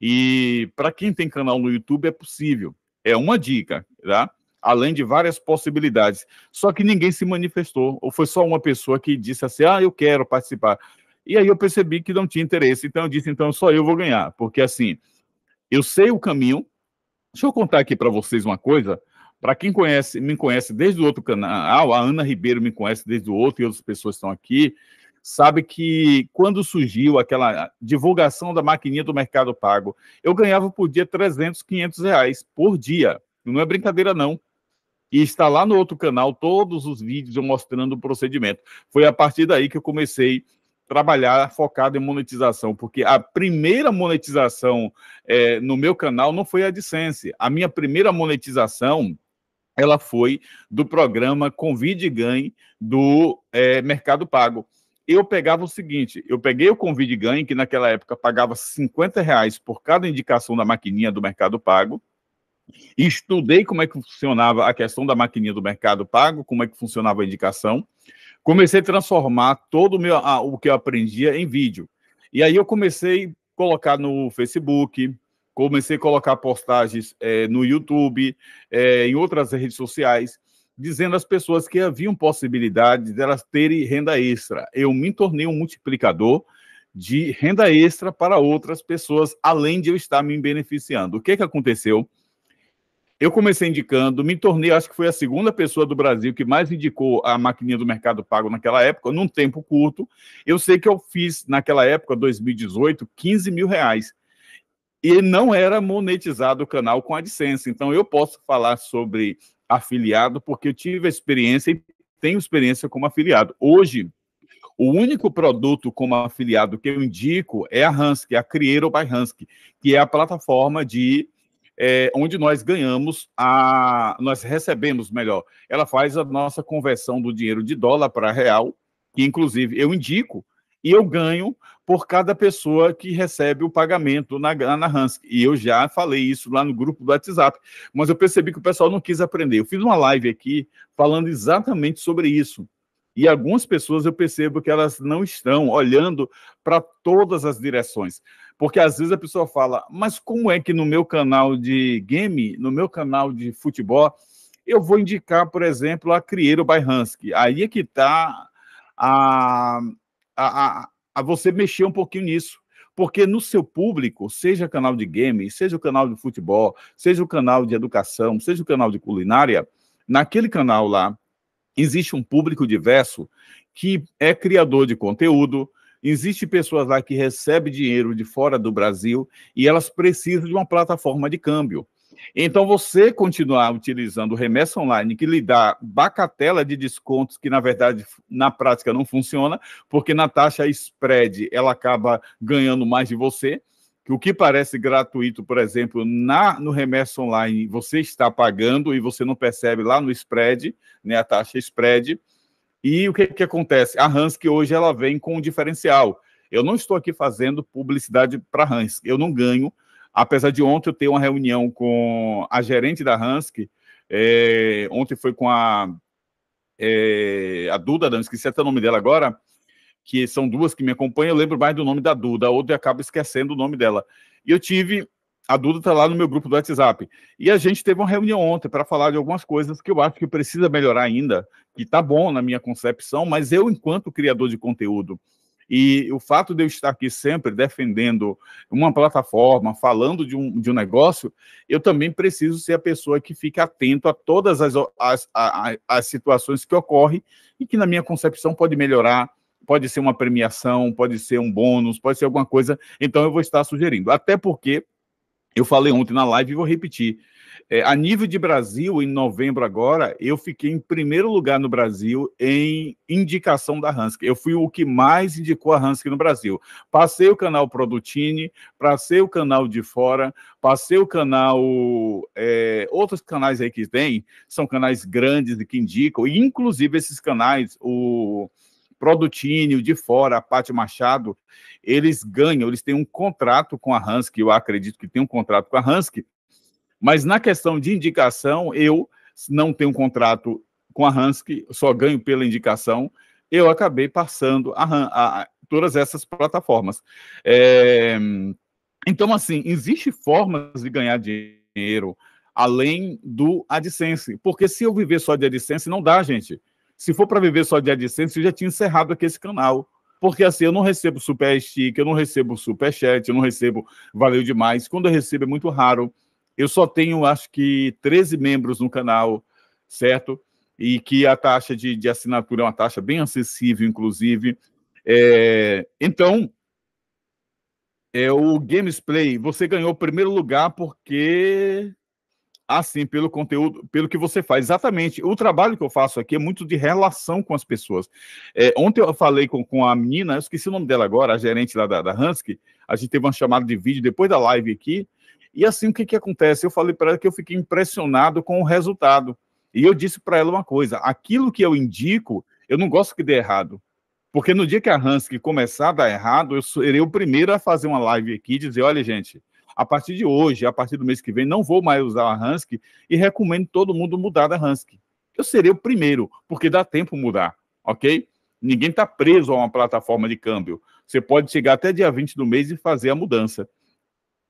E para quem tem canal no YouTube é possível. É uma dica, tá? Além de várias possibilidades. Só que ninguém se manifestou, ou foi só uma pessoa que disse assim: "Ah, eu quero participar". E aí eu percebi que não tinha interesse, então eu disse: "Então só eu vou ganhar", porque assim, eu sei o caminho. Deixa eu contar aqui para vocês uma coisa. Para quem conhece, me conhece desde o outro canal, a Ana Ribeiro me conhece desde o outro e outras pessoas estão aqui sabe que quando surgiu aquela divulgação da maquininha do Mercado Pago, eu ganhava por dia 300, 500 reais por dia. Não é brincadeira, não. E está lá no outro canal todos os vídeos eu mostrando o procedimento. Foi a partir daí que eu comecei a trabalhar focado em monetização, porque a primeira monetização é, no meu canal não foi a AdSense. A minha primeira monetização ela foi do programa Convide e Ganhe do é, Mercado Pago eu pegava o seguinte: eu peguei o convite ganho que naquela época pagava 50 reais por cada indicação da maquininha do Mercado Pago, estudei como é que funcionava a questão da maquininha do Mercado Pago, como é que funcionava a indicação, comecei a transformar todo o, meu, a, o que eu aprendia em vídeo. E aí eu comecei a colocar no Facebook, comecei a colocar postagens é, no YouTube, é, em outras redes sociais dizendo às pessoas que haviam possibilidade delas de terem renda extra. Eu me tornei um multiplicador de renda extra para outras pessoas, além de eu estar me beneficiando. O que, que aconteceu? Eu comecei indicando, me tornei, acho que foi a segunda pessoa do Brasil que mais indicou a maquininha do Mercado Pago naquela época, num tempo curto. Eu sei que eu fiz, naquela época, 2018, 15 mil reais. E não era monetizado o canal com a AdSense. Então, eu posso falar sobre afiliado, porque eu tive experiência e tenho experiência como afiliado. Hoje, o único produto como afiliado que eu indico é a Hansky a Creator by Hansky que é a plataforma de é, onde nós ganhamos a, nós recebemos melhor. Ela faz a nossa conversão do dinheiro de dólar para real, que inclusive eu indico e eu ganho por cada pessoa que recebe o pagamento na, na Hans. E eu já falei isso lá no grupo do WhatsApp, mas eu percebi que o pessoal não quis aprender. Eu fiz uma live aqui falando exatamente sobre isso. E algumas pessoas eu percebo que elas não estão olhando para todas as direções. Porque às vezes a pessoa fala, mas como é que no meu canal de game, no meu canal de futebol, eu vou indicar, por exemplo, a Crieiro by Hansk? Aí é que está a, a a você mexer um pouquinho nisso. Porque no seu público, seja canal de game, seja o canal de futebol, seja o canal de educação, seja o canal de culinária, naquele canal lá existe um público diverso que é criador de conteúdo, Existem pessoas lá que recebem dinheiro de fora do Brasil e elas precisam de uma plataforma de câmbio. Então, você continuar utilizando remessa online, que lhe dá bacatela de descontos, que na verdade, na prática, não funciona, porque na taxa spread ela acaba ganhando mais de você. Que o que parece gratuito, por exemplo, na no remessa online, você está pagando e você não percebe lá no spread, né, a taxa spread. E o que, que acontece? A Hansk hoje ela vem com um diferencial. Eu não estou aqui fazendo publicidade para a Hans. Eu não ganho Apesar de ontem eu ter uma reunião com a gerente da Hansk, é, eh, ontem foi com a, é, a Duda, não esqueci até o nome dela agora, que são duas que me acompanham, eu lembro mais do nome da Duda, a outra acabo esquecendo o nome dela. E eu tive a Duda está lá no meu grupo do WhatsApp. E a gente teve uma reunião ontem para falar de algumas coisas que eu acho que precisa melhorar ainda, que está bom na minha concepção, mas eu, enquanto criador de conteúdo, e o fato de eu estar aqui sempre defendendo uma plataforma, falando de um, de um negócio, eu também preciso ser a pessoa que fica atento a todas as, as, as, as situações que ocorrem e que, na minha concepção, pode melhorar, pode ser uma premiação, pode ser um bônus, pode ser alguma coisa. Então, eu vou estar sugerindo. Até porque eu falei ontem na live e vou repetir. É, a nível de Brasil, em novembro agora, eu fiquei em primeiro lugar no Brasil em indicação da Hansky. Eu fui o que mais indicou a Hansky no Brasil. Passei o canal Produtini, passei o canal de fora, passei o canal. É, outros canais aí que tem, são canais grandes que indicam, e inclusive esses canais, o. Produtini, de fora, a Pátio Machado, eles ganham, eles têm um contrato com a Hansky, eu acredito que tem um contrato com a Hansky, mas na questão de indicação, eu não tenho um contrato com a Hansky, só ganho pela indicação. Eu acabei passando a, a, a todas essas plataformas. É, então, assim, existe formas de ganhar dinheiro além do AdSense, porque se eu viver só de AdSense, não dá, gente. Se for para viver só de AdSense, eu já tinha encerrado aqui esse canal. Porque assim, eu não recebo super stick, eu não recebo super chat, eu não recebo valeu demais. Quando eu recebo é muito raro. Eu só tenho, acho que, 13 membros no canal, certo? E que a taxa de, de assinatura é uma taxa bem acessível, inclusive. É, então, é o Gamesplay, você ganhou o primeiro lugar porque assim, pelo conteúdo, pelo que você faz. Exatamente. O trabalho que eu faço aqui é muito de relação com as pessoas. É, ontem eu falei com, com a menina, eu esqueci o nome dela agora, a gerente lá da, da Hansky. A gente teve uma chamada de vídeo depois da live aqui. E assim, o que, que acontece? Eu falei para ela que eu fiquei impressionado com o resultado. E eu disse para ela uma coisa: aquilo que eu indico, eu não gosto que dê errado. Porque no dia que a Hansky começar a dar errado, eu serei o primeiro a fazer uma live aqui e dizer: olha, gente, a partir de hoje, a partir do mês que vem, não vou mais usar a Hansky e recomendo todo mundo mudar da Hansky. Eu serei o primeiro, porque dá tempo mudar, ok? Ninguém está preso a uma plataforma de câmbio. Você pode chegar até dia 20 do mês e fazer a mudança.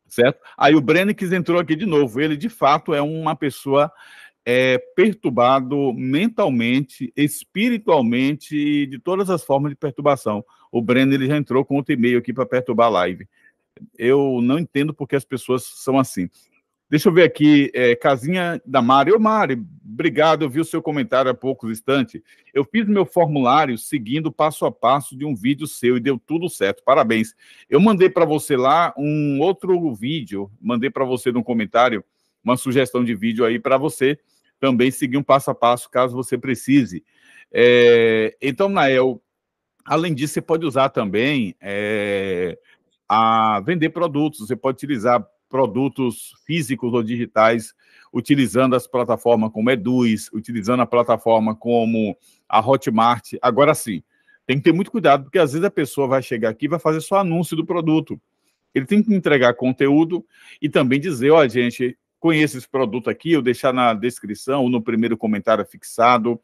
Certo? Aí o Brennix entrou aqui de novo. Ele, de fato, é uma pessoa é, perturbado mentalmente, espiritualmente e de todas as formas de perturbação. O Breno ele já entrou com outro e-mail aqui para perturbar a live. Eu não entendo porque as pessoas são assim. Deixa eu ver aqui, é, Casinha da Mari. Ô, Mari, obrigado, eu vi o seu comentário há poucos instantes. Eu fiz meu formulário seguindo passo a passo de um vídeo seu e deu tudo certo, parabéns. Eu mandei para você lá um outro vídeo, mandei para você no comentário uma sugestão de vídeo aí para você também seguir um passo a passo, caso você precise. É, então, Nael, além disso, você pode usar também é, a vender produtos, você pode utilizar produtos físicos ou digitais, utilizando as plataformas como Eduz, utilizando a plataforma como a Hotmart. Agora sim, tem que ter muito cuidado, porque às vezes a pessoa vai chegar aqui e vai fazer só anúncio do produto. Ele tem que entregar conteúdo e também dizer, ó, oh, gente, conheça esse produto aqui, eu deixar na descrição ou no primeiro comentário fixado.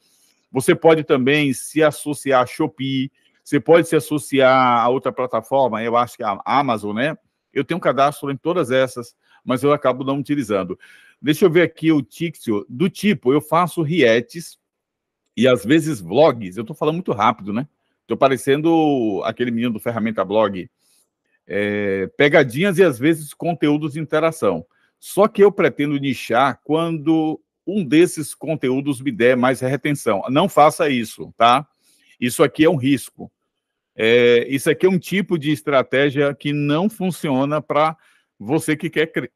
Você pode também se associar a Shopee, você pode se associar a outra plataforma, eu acho que é a Amazon, né? Eu tenho um cadastro em todas essas, mas eu acabo não utilizando. Deixa eu ver aqui o Tixio. Do tipo, eu faço rietes e às vezes vlogs. Eu estou falando muito rápido, né? Estou parecendo aquele menino do Ferramenta Blog. É, pegadinhas e às vezes conteúdos de interação. Só que eu pretendo nichar quando um desses conteúdos me der mais retenção. Não faça isso, tá? Isso aqui é um risco. É, isso aqui é um tipo de estratégia que não funciona para você que quer cre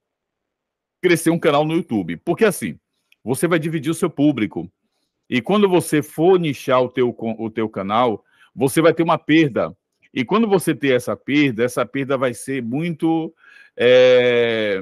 crescer um canal no YouTube. Porque assim, você vai dividir o seu público. E quando você for nichar o teu, o teu canal, você vai ter uma perda. E quando você ter essa perda, essa perda vai ser muito é,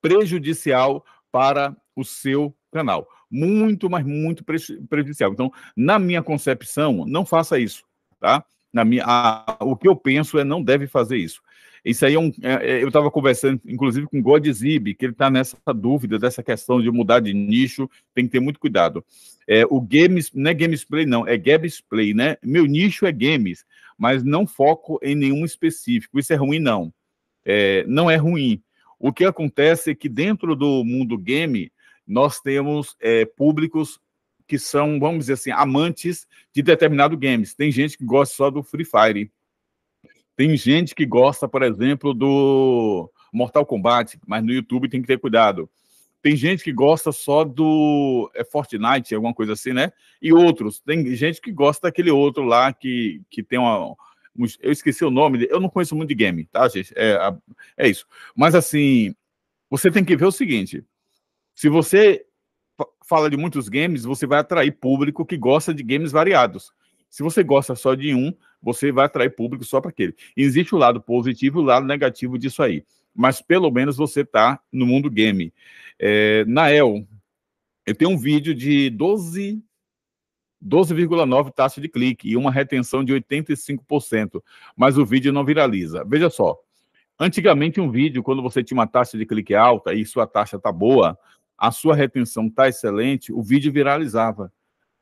prejudicial para o seu canal. Muito, mas muito prejudicial. Então, na minha concepção, não faça isso, tá? Na minha, a, o que eu penso é não deve fazer isso. Isso aí é um. É, é eu estava conversando, inclusive, com o Godzib, que ele está nessa dúvida dessa questão de mudar de nicho, tem que ter muito cuidado. É, o games, não é gamesplay, não, é gamesplay, né? Meu nicho é games, mas não foco em nenhum específico. Isso é ruim, não. É, não é ruim. O que acontece é que dentro do mundo game, nós temos é, públicos que são, vamos dizer assim, amantes de determinado games. Tem gente que gosta só do Free Fire. Tem gente que gosta, por exemplo, do Mortal Kombat, mas no YouTube tem que ter cuidado. Tem gente que gosta só do é Fortnite, alguma coisa assim, né? E outros. Tem gente que gosta daquele outro lá que, que tem uma. Um, eu esqueci o nome, eu não conheço muito de game, tá, gente? É, é isso. Mas assim, você tem que ver o seguinte: se você fala de muitos games, você vai atrair público que gosta de games variados. Se você gosta só de um, você vai atrair público só para aquele. Existe o lado positivo e o lado negativo disso aí. Mas pelo menos você está no mundo game. É, Nael, eu tenho um vídeo de 12 12,9 taxa de clique e uma retenção de 85%, mas o vídeo não viraliza. Veja só, antigamente um vídeo, quando você tinha uma taxa de clique alta e sua taxa está boa, a sua retenção está excelente, o vídeo viralizava.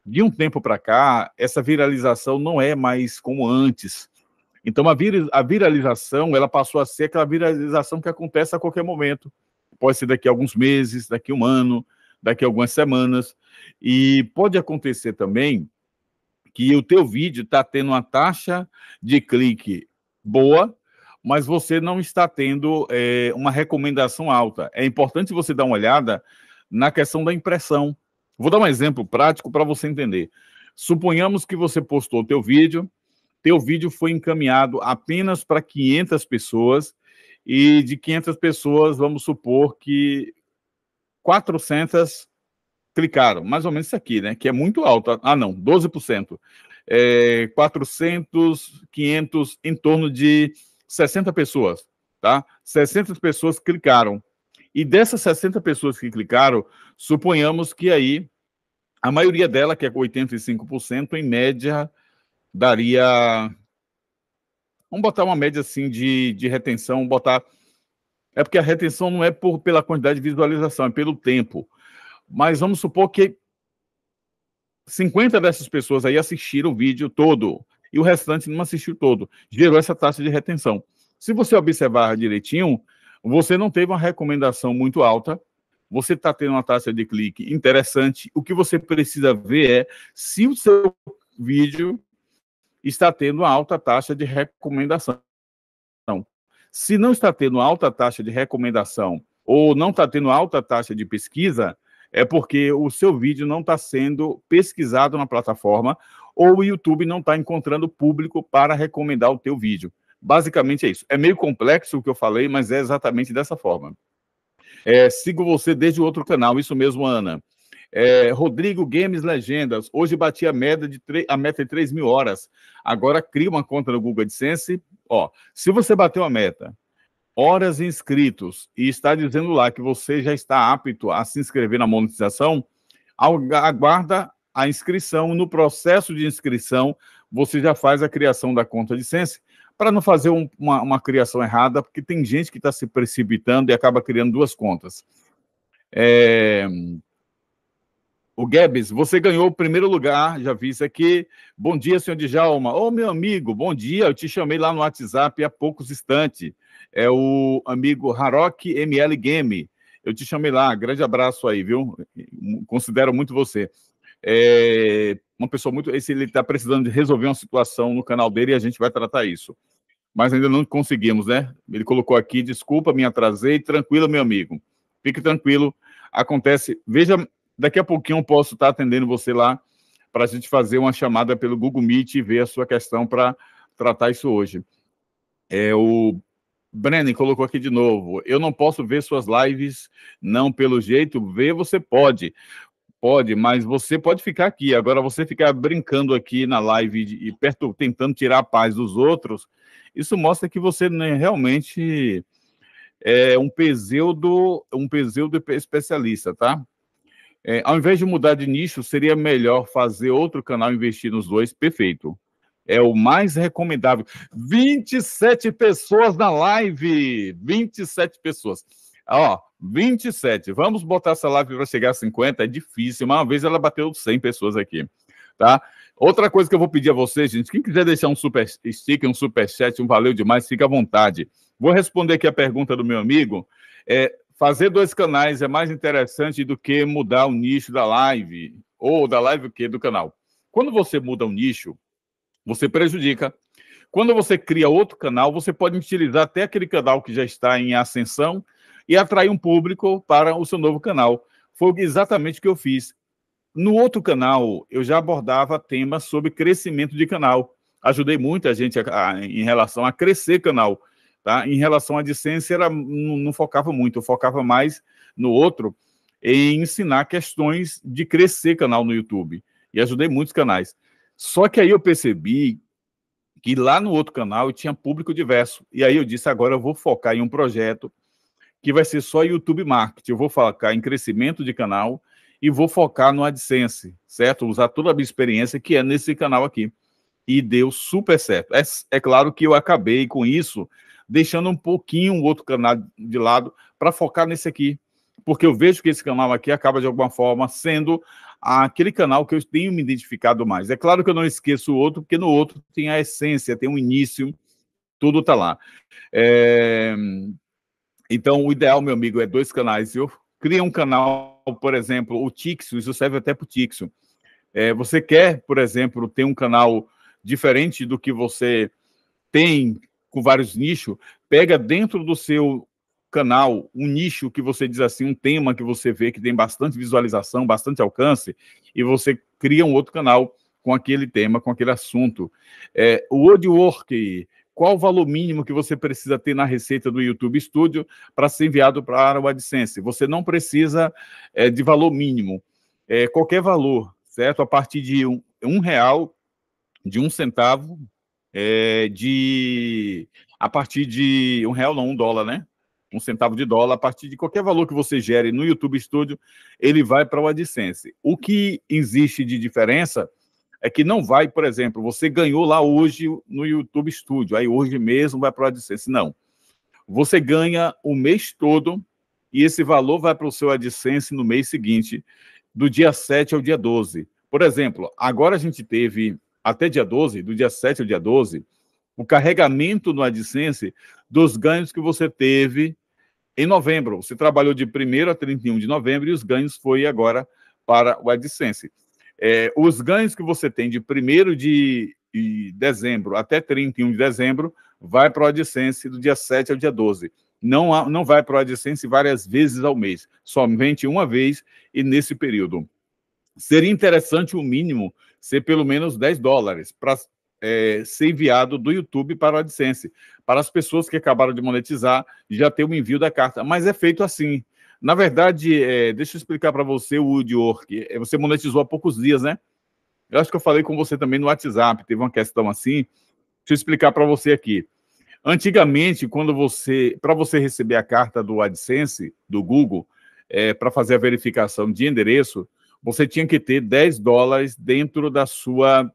De um tempo para cá, essa viralização não é mais como antes. Então, a, vir, a viralização ela passou a ser aquela viralização que acontece a qualquer momento. Pode ser daqui a alguns meses, daqui a um ano, daqui a algumas semanas. E pode acontecer também que o teu vídeo está tendo uma taxa de clique boa, mas você não está tendo é, uma recomendação alta. É importante você dar uma olhada na questão da impressão. Vou dar um exemplo prático para você entender. Suponhamos que você postou o teu vídeo, teu vídeo foi encaminhado apenas para 500 pessoas e de 500 pessoas, vamos supor que 400 clicaram, mais ou menos isso aqui, né? Que é muito alto. Ah, não, 12%. É, 400, 500, em torno de 60 pessoas, tá? 60 pessoas clicaram. E dessas 60 pessoas que clicaram, suponhamos que aí a maioria dela, que é 85%, em média, daria. Vamos botar uma média assim de, de retenção, botar. É porque a retenção não é por, pela quantidade de visualização, é pelo tempo. Mas vamos supor que 50 dessas pessoas aí assistiram o vídeo todo e o restante não assistiu todo. Gerou essa taxa de retenção. Se você observar direitinho, você não teve uma recomendação muito alta, você está tendo uma taxa de clique interessante. O que você precisa ver é se o seu vídeo está tendo uma alta taxa de recomendação. Se não está tendo alta taxa de recomendação ou não está tendo alta taxa de pesquisa, é porque o seu vídeo não está sendo pesquisado na plataforma ou o YouTube não está encontrando público para recomendar o teu vídeo. Basicamente é isso. É meio complexo o que eu falei, mas é exatamente dessa forma. É, sigo você desde o outro canal, isso mesmo, Ana. É, Rodrigo Games Legendas, hoje bati a meta, de a meta de 3 mil horas. Agora cria uma conta no Google AdSense. Ó, se você bateu a meta, horas inscritos, e está dizendo lá que você já está apto a se inscrever na monetização, aguarda a inscrição. No processo de inscrição, você já faz a criação da conta AdSense para não fazer um, uma, uma, criação errada, porque tem gente que está se precipitando e acaba criando duas contas. É... O Guedes, você ganhou o primeiro lugar, já vi isso aqui. Bom dia, senhor Djalma. Ô, oh, meu amigo, bom dia. Eu te chamei lá no WhatsApp há poucos instantes. É o amigo Harok ML Game. Eu te chamei lá. Grande abraço aí, viu? Considero muito você. É uma pessoa muito. Esse, ele está precisando de resolver uma situação no canal dele e a gente vai tratar isso. Mas ainda não conseguimos, né? Ele colocou aqui: desculpa, me atrasei. Tranquilo, meu amigo. Fique tranquilo. Acontece. Veja, daqui a pouquinho eu posso estar tá atendendo você lá para a gente fazer uma chamada pelo Google Meet e ver a sua questão para tratar isso hoje. É, o Brennan colocou aqui de novo. Eu não posso ver suas lives, não pelo jeito. Ver você pode. Pode, mas você pode ficar aqui. Agora, você ficar brincando aqui na live e perto, tentando tirar a paz dos outros, isso mostra que você né, realmente é um pseudo, um pseudo especialista, tá? É, ao invés de mudar de nicho, seria melhor fazer outro canal investir nos dois, perfeito. É o mais recomendável. 27 pessoas na live! 27 pessoas. Ó, 27. Vamos botar essa live para chegar a 50, é difícil. Uma vez ela bateu 100 pessoas aqui, tá? Outra coisa que eu vou pedir a vocês, gente, quem quiser deixar um super stick, um super chat, um valeu demais, fica à vontade. Vou responder aqui a pergunta do meu amigo. É, fazer dois canais é mais interessante do que mudar o nicho da live ou da live o quê? Do canal. Quando você muda o nicho, você prejudica. Quando você cria outro canal, você pode utilizar até aquele canal que já está em ascensão e atrair um público para o seu novo canal. Foi exatamente o que eu fiz. No outro canal, eu já abordava temas sobre crescimento de canal. Ajudei muita gente a, a, em relação a crescer canal. Tá? Em relação à discência, era, não, não focava muito, eu focava mais no outro em ensinar questões de crescer canal no YouTube. E ajudei muitos canais. Só que aí eu percebi que lá no outro canal eu tinha público diverso. E aí eu disse: agora eu vou focar em um projeto que vai ser só YouTube Marketing. Eu vou focar em crescimento de canal e vou focar no AdSense, certo? Usar toda a minha experiência que é nesse canal aqui. E deu super certo. É, é claro que eu acabei com isso, deixando um pouquinho o outro canal de lado para focar nesse aqui. Porque eu vejo que esse canal aqui acaba, de alguma forma, sendo aquele canal que eu tenho me identificado mais. É claro que eu não esqueço o outro, porque no outro tem a essência, tem um início, tudo está lá. É, então, o ideal, meu amigo, é dois canais, viu? Cria um canal, por exemplo, o Tixo, isso serve até para o Tixo. É, você quer, por exemplo, ter um canal diferente do que você tem com vários nichos, pega dentro do seu canal um nicho que você diz assim, um tema que você vê que tem bastante visualização, bastante alcance, e você cria um outro canal com aquele tema, com aquele assunto. É, o work qual o valor mínimo que você precisa ter na receita do YouTube Studio para ser enviado para o AdSense. Você não precisa é, de valor mínimo. É, qualquer valor, certo? A partir de um, um real, de um centavo, é, de a partir de um real não, um dólar, né? Um centavo de dólar, a partir de qualquer valor que você gere no YouTube Studio, ele vai para o AdSense. O que existe de diferença é que não vai, por exemplo, você ganhou lá hoje no YouTube Studio, aí hoje mesmo vai para o AdSense. Não. Você ganha o mês todo e esse valor vai para o seu AdSense no mês seguinte, do dia 7 ao dia 12. Por exemplo, agora a gente teve até dia 12, do dia 7 ao dia 12, o carregamento no AdSense dos ganhos que você teve em novembro. Você trabalhou de 1 a 31 de novembro e os ganhos foi agora para o AdSense. É, os ganhos que você tem de 1 de, dezembro até 31 de dezembro vai para o AdSense do dia 7 ao dia 12. Não, há, não vai para o AdSense várias vezes ao mês, somente uma vez e nesse período. Seria interessante o mínimo ser pelo menos 10 dólares para é, ser enviado do YouTube para o AdSense. Para as pessoas que acabaram de monetizar, já ter o envio da carta. Mas é feito assim. Na verdade, é, deixa eu explicar para você o Woodwork. É, você monetizou há poucos dias, né? Eu acho que eu falei com você também no WhatsApp, teve uma questão assim. Deixa eu explicar para você aqui. Antigamente, quando você, para você receber a carta do AdSense do Google, é, para fazer a verificação de endereço, você tinha que ter 10 dólares dentro da sua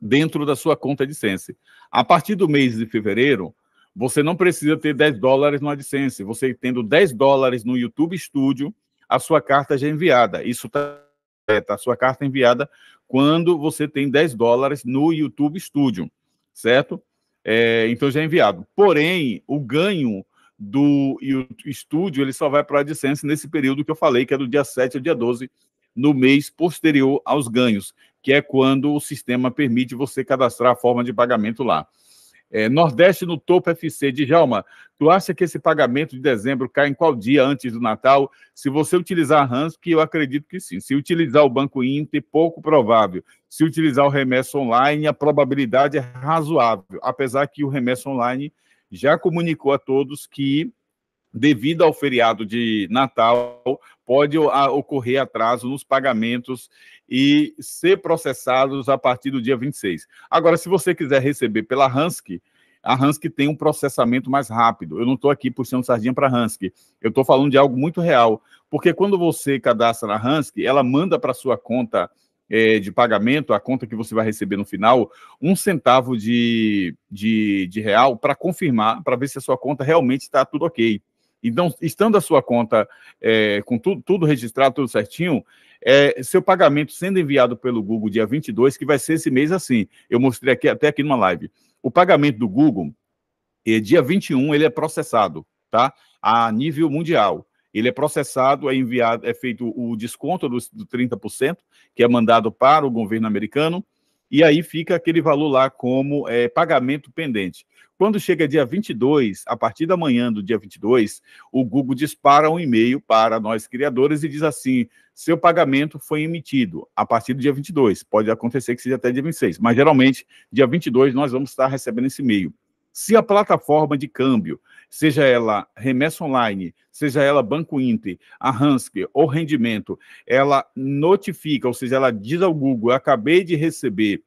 dentro da sua conta AdSense. A partir do mês de fevereiro, você não precisa ter 10 dólares no AdSense. Você tendo 10 dólares no YouTube Studio, a sua carta já é enviada. Isso está a sua carta é enviada quando você tem 10 dólares no YouTube Studio, certo? É, então já é enviado. Porém, o ganho do Studio ele só vai para a AdSense nesse período que eu falei, que é do dia 7 ao dia 12, no mês posterior aos ganhos, que é quando o sistema permite você cadastrar a forma de pagamento lá. É, Nordeste no topo FC. Djalma, tu acha que esse pagamento de dezembro cai em qual dia antes do Natal? Se você utilizar a Hans, que eu acredito que sim. Se utilizar o Banco Inter, pouco provável. Se utilizar o remesso online, a probabilidade é razoável. Apesar que o remesso online já comunicou a todos que devido ao feriado de Natal, pode ocorrer atraso nos pagamentos e ser processados a partir do dia 26. Agora, se você quiser receber pela Hansk, a Hansk tem um processamento mais rápido. Eu não estou aqui puxando sardinha para a Hansk. Eu estou falando de algo muito real. Porque quando você cadastra na Hansk, ela manda para sua conta é, de pagamento, a conta que você vai receber no final, um centavo de, de, de real para confirmar, para ver se a sua conta realmente está tudo ok. Então, estando a sua conta é, com tudo, tudo registrado, tudo certinho, é, seu pagamento sendo enviado pelo Google dia 22, que vai ser esse mês assim. Eu mostrei aqui até aqui numa live. O pagamento do Google, é, dia 21, ele é processado, tá? A nível mundial. Ele é processado, é enviado, é feito o desconto dos, 30%, que é mandado para o governo americano e aí fica aquele valor lá como é, pagamento pendente. Quando chega dia 22, a partir da manhã do dia 22, o Google dispara um e-mail para nós criadores e diz assim: seu pagamento foi emitido a partir do dia 22. Pode acontecer que seja até dia 26, mas geralmente, dia 22, nós vamos estar recebendo esse e-mail. Se a plataforma de câmbio, seja ela remessa online, seja ela Banco Inter, a Hanske ou rendimento, ela notifica, ou seja, ela diz ao Google, acabei de receber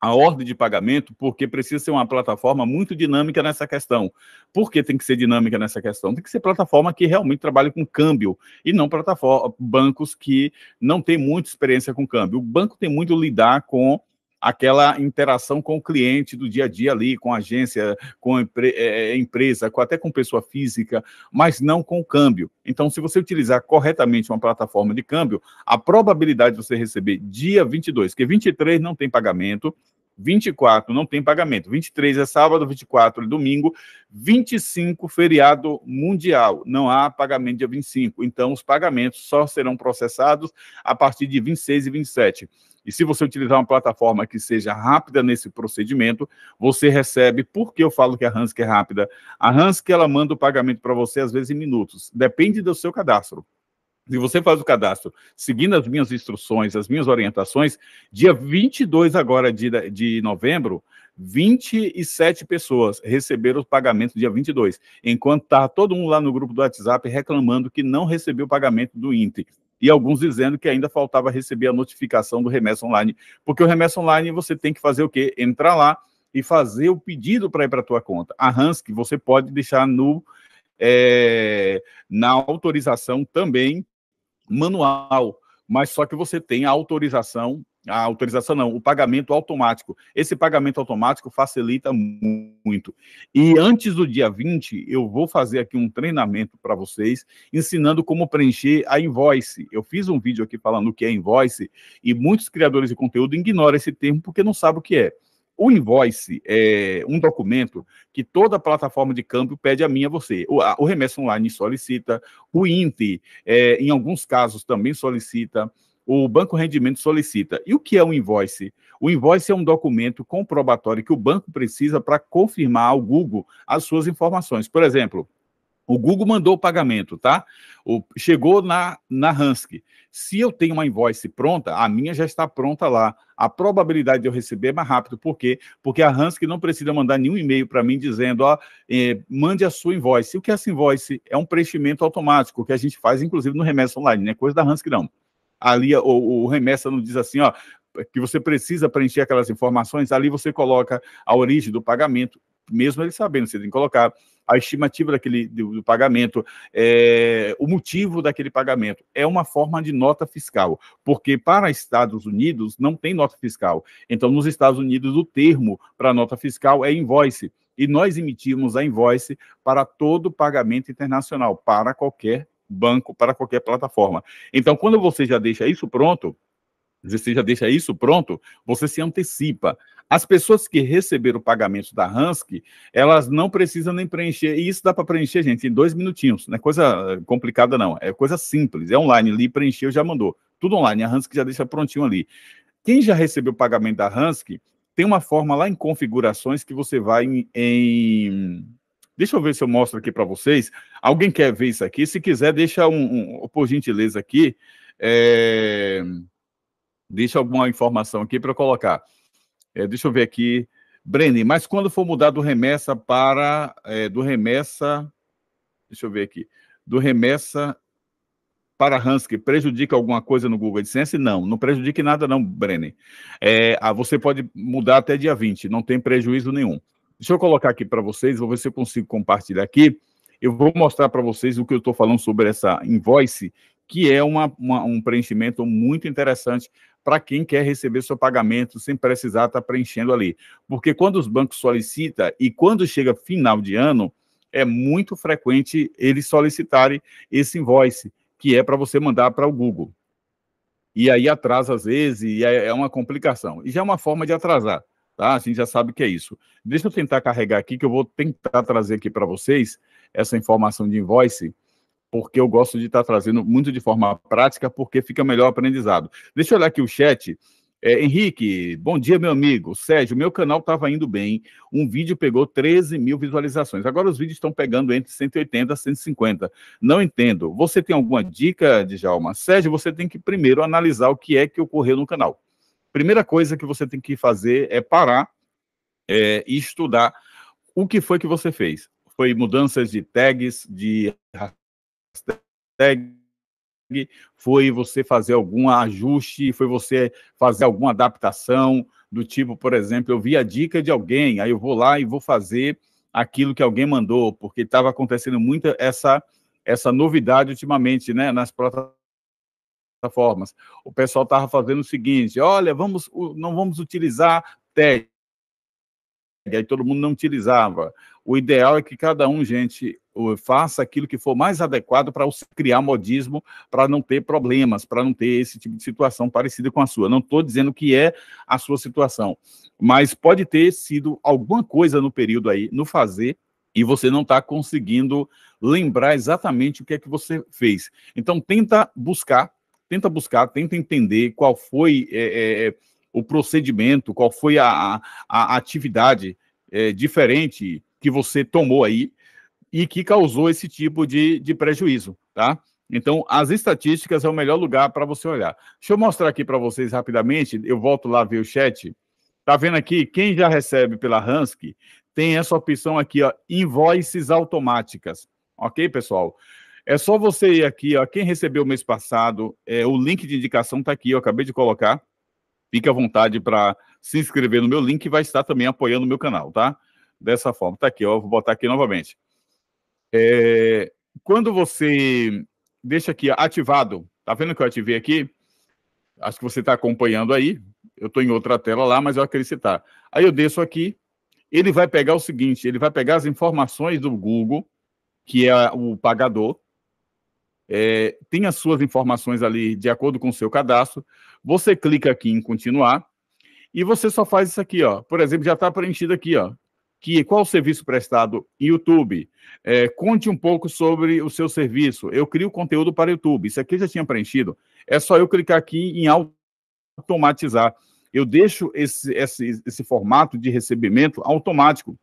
a ordem de pagamento, porque precisa ser uma plataforma muito dinâmica nessa questão. Por que tem que ser dinâmica nessa questão? Tem que ser plataforma que realmente trabalhe com câmbio e não plataforma, bancos que não têm muita experiência com câmbio. O banco tem muito lidar com aquela interação com o cliente do dia a dia ali, com a agência, com a é, é, empresa, com, até com pessoa física, mas não com o câmbio. Então, se você utilizar corretamente uma plataforma de câmbio, a probabilidade de você receber dia 22, que 23 não tem pagamento, 24 não tem pagamento, 23 é sábado, 24 é domingo, 25 feriado mundial, não há pagamento dia 25. Então, os pagamentos só serão processados a partir de 26 e 27. E se você utilizar uma plataforma que seja rápida nesse procedimento, você recebe, por que eu falo que a Hansk é rápida? A Hansk, ela manda o pagamento para você, às vezes, em minutos. Depende do seu cadastro. Se você faz o cadastro seguindo as minhas instruções, as minhas orientações, dia 22 agora de, de novembro, 27 pessoas receberam o pagamento dia 22, enquanto está todo mundo lá no grupo do WhatsApp reclamando que não recebeu o pagamento do INTE e alguns dizendo que ainda faltava receber a notificação do remessa online, porque o remessa online você tem que fazer o quê? Entrar lá e fazer o pedido para ir para a tua conta. A Hansk você pode deixar no é, na autorização também manual, mas só que você tem a autorização a autorização não, o pagamento automático. Esse pagamento automático facilita muito. E antes do dia 20, eu vou fazer aqui um treinamento para vocês, ensinando como preencher a invoice. Eu fiz um vídeo aqui falando o que é invoice, e muitos criadores de conteúdo ignoram esse termo porque não sabem o que é. O invoice é um documento que toda plataforma de câmbio pede a mim a você. O, o Remessa Online solicita, o INTE, é, em alguns casos, também solicita o Banco Rendimento solicita. E o que é um invoice? O invoice é um documento comprobatório que o banco precisa para confirmar ao Google as suas informações. Por exemplo, o Google mandou o pagamento, tá? O, chegou na, na Hansky. Se eu tenho uma invoice pronta, a minha já está pronta lá. A probabilidade de eu receber é mais rápido. Por quê? Porque a Hansky não precisa mandar nenhum e-mail para mim dizendo, ó, eh, mande a sua invoice. O que é essa invoice? É um preenchimento automático que a gente faz, inclusive, no remessa online, é Coisa da Hansky não ali o, o remessa não diz assim, ó, que você precisa preencher aquelas informações, ali você coloca a origem do pagamento, mesmo ele sabendo, você tem que colocar a estimativa daquele, do, do pagamento, é, o motivo daquele pagamento. É uma forma de nota fiscal, porque para Estados Unidos não tem nota fiscal. Então, nos Estados Unidos, o termo para nota fiscal é invoice. E nós emitimos a invoice para todo pagamento internacional, para qualquer banco para qualquer plataforma. Então, quando você já deixa isso pronto, você já deixa isso pronto, você se antecipa. As pessoas que receberam o pagamento da Hansky, elas não precisam nem preencher, e isso dá para preencher, gente, em dois minutinhos, não é coisa complicada não, é coisa simples, é online, Li, preencheu, já mandou, tudo online, a Hansky já deixa prontinho ali. Quem já recebeu o pagamento da Hansky, tem uma forma lá em configurações que você vai em, em Deixa eu ver se eu mostro aqui para vocês. Alguém quer ver isso aqui? Se quiser, deixa um, um por gentileza aqui, é... deixa alguma informação aqui para colocar. É, deixa eu ver aqui, Breni. Mas quando for mudar do remessa para é, do remessa, deixa eu ver aqui, do remessa para Hansky prejudica alguma coisa no Google AdSense? Não, não prejudica nada não, Brenner. É, ah, você pode mudar até dia 20, não tem prejuízo nenhum. Deixa eu colocar aqui para vocês, vou ver se eu consigo compartilhar aqui. Eu vou mostrar para vocês o que eu estou falando sobre essa invoice, que é uma, uma, um preenchimento muito interessante para quem quer receber seu pagamento sem precisar estar tá preenchendo ali. Porque quando os bancos solicitam e quando chega final de ano, é muito frequente eles solicitarem esse invoice, que é para você mandar para o Google. E aí atrasa às vezes, e é, é uma complicação. E já é uma forma de atrasar. Tá? A gente já sabe que é isso. Deixa eu tentar carregar aqui, que eu vou tentar trazer aqui para vocês essa informação de invoice, porque eu gosto de estar tá trazendo muito de forma prática, porque fica melhor aprendizado. Deixa eu olhar aqui o chat. É, Henrique, bom dia, meu amigo. Sérgio, meu canal estava indo bem. Um vídeo pegou 13 mil visualizações. Agora os vídeos estão pegando entre 180 a 150. Não entendo. Você tem alguma dica, Djalma? Sérgio, você tem que primeiro analisar o que é que ocorreu no canal primeira coisa que você tem que fazer é parar é, e estudar o que foi que você fez. Foi mudanças de tags, de hashtag, foi você fazer algum ajuste, foi você fazer alguma adaptação do tipo, por exemplo, eu vi a dica de alguém, aí eu vou lá e vou fazer aquilo que alguém mandou, porque estava acontecendo muito essa essa novidade ultimamente, né, nas plataformas plataformas. O pessoal estava fazendo o seguinte: olha, vamos, não vamos utilizar TED. E aí todo mundo não utilizava. O ideal é que cada um, gente, faça aquilo que for mais adequado para criar modismo, para não ter problemas, para não ter esse tipo de situação parecida com a sua. Não estou dizendo que é a sua situação, mas pode ter sido alguma coisa no período aí, no fazer, e você não está conseguindo lembrar exatamente o que é que você fez. Então, tenta buscar tenta buscar, tenta entender qual foi é, é, é o procedimento, qual foi a, a atividade é, diferente que você tomou aí e que causou esse tipo de, de prejuízo, tá? Então, as estatísticas é o melhor lugar para você olhar. Deixa eu mostrar aqui para vocês rapidamente, eu volto lá ver o chat. Tá vendo aqui, quem já recebe pela Hansky tem essa opção aqui, ó, invoices automáticas. Ok, pessoal? É só você ir aqui, ó. Quem recebeu o mês passado, é, o link de indicação está aqui, eu acabei de colocar. Fique à vontade para se inscrever no meu link e vai estar também apoiando o meu canal, tá? Dessa forma, está aqui, ó. Vou botar aqui novamente. É, quando você deixa aqui ativado, tá vendo que eu ativei aqui? Acho que você está acompanhando aí. Eu estou em outra tela lá, mas eu acredito que está. Aí eu desço aqui. Ele vai pegar o seguinte: ele vai pegar as informações do Google, que é o pagador, é, tem as suas informações ali de acordo com o seu cadastro. Você clica aqui em continuar e você só faz isso aqui, ó. Por exemplo, já está preenchido aqui, ó. Que, qual o serviço prestado? YouTube. É, conte um pouco sobre o seu serviço. Eu crio conteúdo para YouTube. Isso aqui já tinha preenchido. É só eu clicar aqui em automatizar. Eu deixo esse, esse, esse formato de recebimento automático.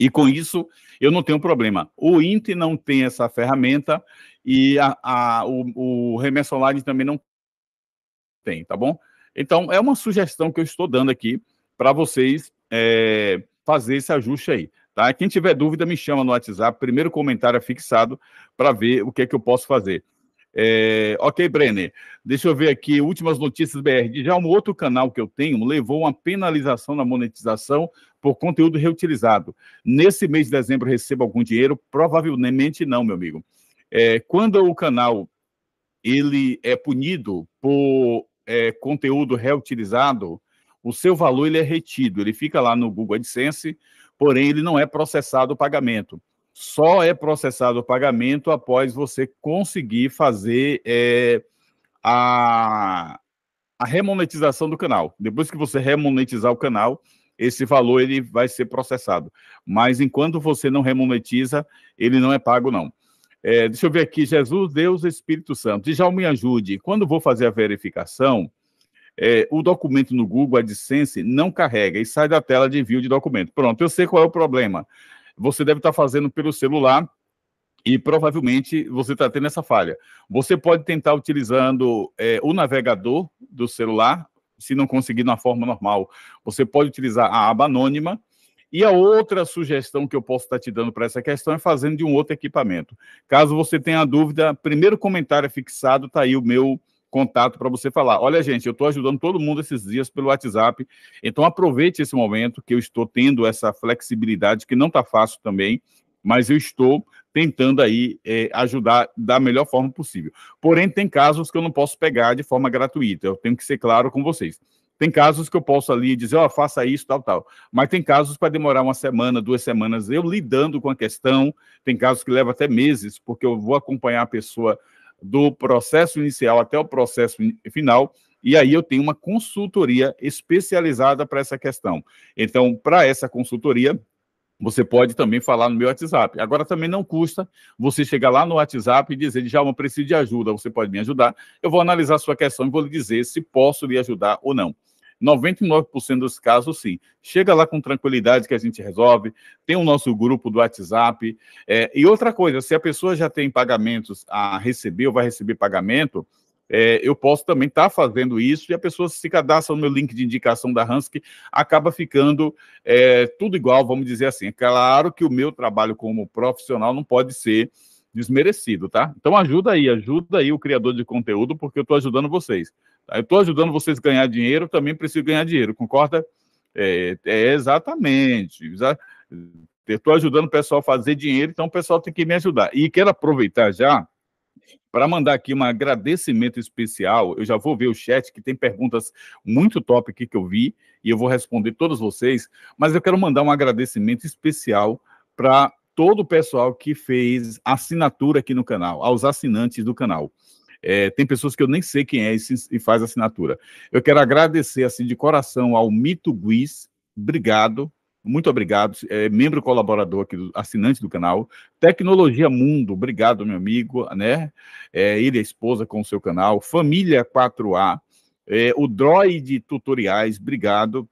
E com isso eu não tenho problema. O INTE não tem essa ferramenta e a, a, o, o Remessa Online também não tem, tá bom? Então é uma sugestão que eu estou dando aqui para vocês é, fazer esse ajuste aí. Tá? Quem tiver dúvida, me chama no WhatsApp. Primeiro comentário é fixado para ver o que é que eu posso fazer. É, ok, Brenner. Deixa eu ver aqui, últimas notícias BR. Já um outro canal que eu tenho levou uma penalização na monetização por conteúdo reutilizado. Nesse mês de dezembro recebo algum dinheiro? Provavelmente não, meu amigo. É, quando o canal ele é punido por é, conteúdo reutilizado, o seu valor ele é retido, ele fica lá no Google AdSense, porém ele não é processado o pagamento. Só é processado o pagamento após você conseguir fazer é, a, a remonetização do canal. Depois que você remonetizar o canal, esse valor ele vai ser processado. Mas enquanto você não remonetiza, ele não é pago, não. É, deixa eu ver aqui, Jesus, Deus, Espírito Santo. E já me ajude. Quando vou fazer a verificação, é, o documento no Google AdSense não carrega e sai da tela de envio de documento. Pronto, eu sei qual é o problema. Você deve estar fazendo pelo celular e provavelmente você está tendo essa falha. Você pode tentar utilizando é, o navegador do celular, se não conseguir na forma normal, você pode utilizar a aba anônima. E a outra sugestão que eu posso estar te dando para essa questão é fazendo de um outro equipamento. Caso você tenha dúvida, primeiro comentário fixado, está aí o meu contato para você falar. Olha, gente, eu estou ajudando todo mundo esses dias pelo WhatsApp, então aproveite esse momento que eu estou tendo essa flexibilidade, que não está fácil também, mas eu estou tentando aí é, ajudar da melhor forma possível. Porém, tem casos que eu não posso pegar de forma gratuita, eu tenho que ser claro com vocês. Tem casos que eu posso ali dizer, ó, oh, faça isso, tal, tal. Mas tem casos para demorar uma semana, duas semanas, eu lidando com a questão. Tem casos que leva até meses, porque eu vou acompanhar a pessoa do processo inicial até o processo final. E aí eu tenho uma consultoria especializada para essa questão. Então, para essa consultoria, você pode também falar no meu WhatsApp. Agora também não custa você chegar lá no WhatsApp e dizer, eu preciso de ajuda, você pode me ajudar? Eu vou analisar a sua questão e vou lhe dizer se posso lhe ajudar ou não. 99% dos casos, sim. Chega lá com tranquilidade que a gente resolve. Tem o nosso grupo do WhatsApp. É, e outra coisa, se a pessoa já tem pagamentos a receber ou vai receber pagamento, é, eu posso também estar tá fazendo isso e a pessoa se cadastra no meu link de indicação da Hansk, acaba ficando é, tudo igual, vamos dizer assim. É claro que o meu trabalho como profissional não pode ser desmerecido, tá? Então ajuda aí, ajuda aí o criador de conteúdo, porque eu estou ajudando vocês. Tá? Eu estou ajudando vocês a ganhar dinheiro, também preciso ganhar dinheiro, concorda? É, é exatamente. Exa eu estou ajudando o pessoal a fazer dinheiro, então o pessoal tem que me ajudar. E quero aproveitar já para mandar aqui um agradecimento especial, eu já vou ver o chat, que tem perguntas muito top aqui que eu vi, e eu vou responder todas vocês, mas eu quero mandar um agradecimento especial para todo o pessoal que fez assinatura aqui no canal, aos assinantes do canal. É, tem pessoas que eu nem sei quem é e, e faz assinatura. Eu quero agradecer, assim, de coração ao Mito Guiz, obrigado muito obrigado, é membro colaborador aqui, assinante do canal. Tecnologia Mundo, obrigado, meu amigo, né? É, ele é esposa com o seu canal. Família 4A, é, eh, o Droid Tutoriais, obrigado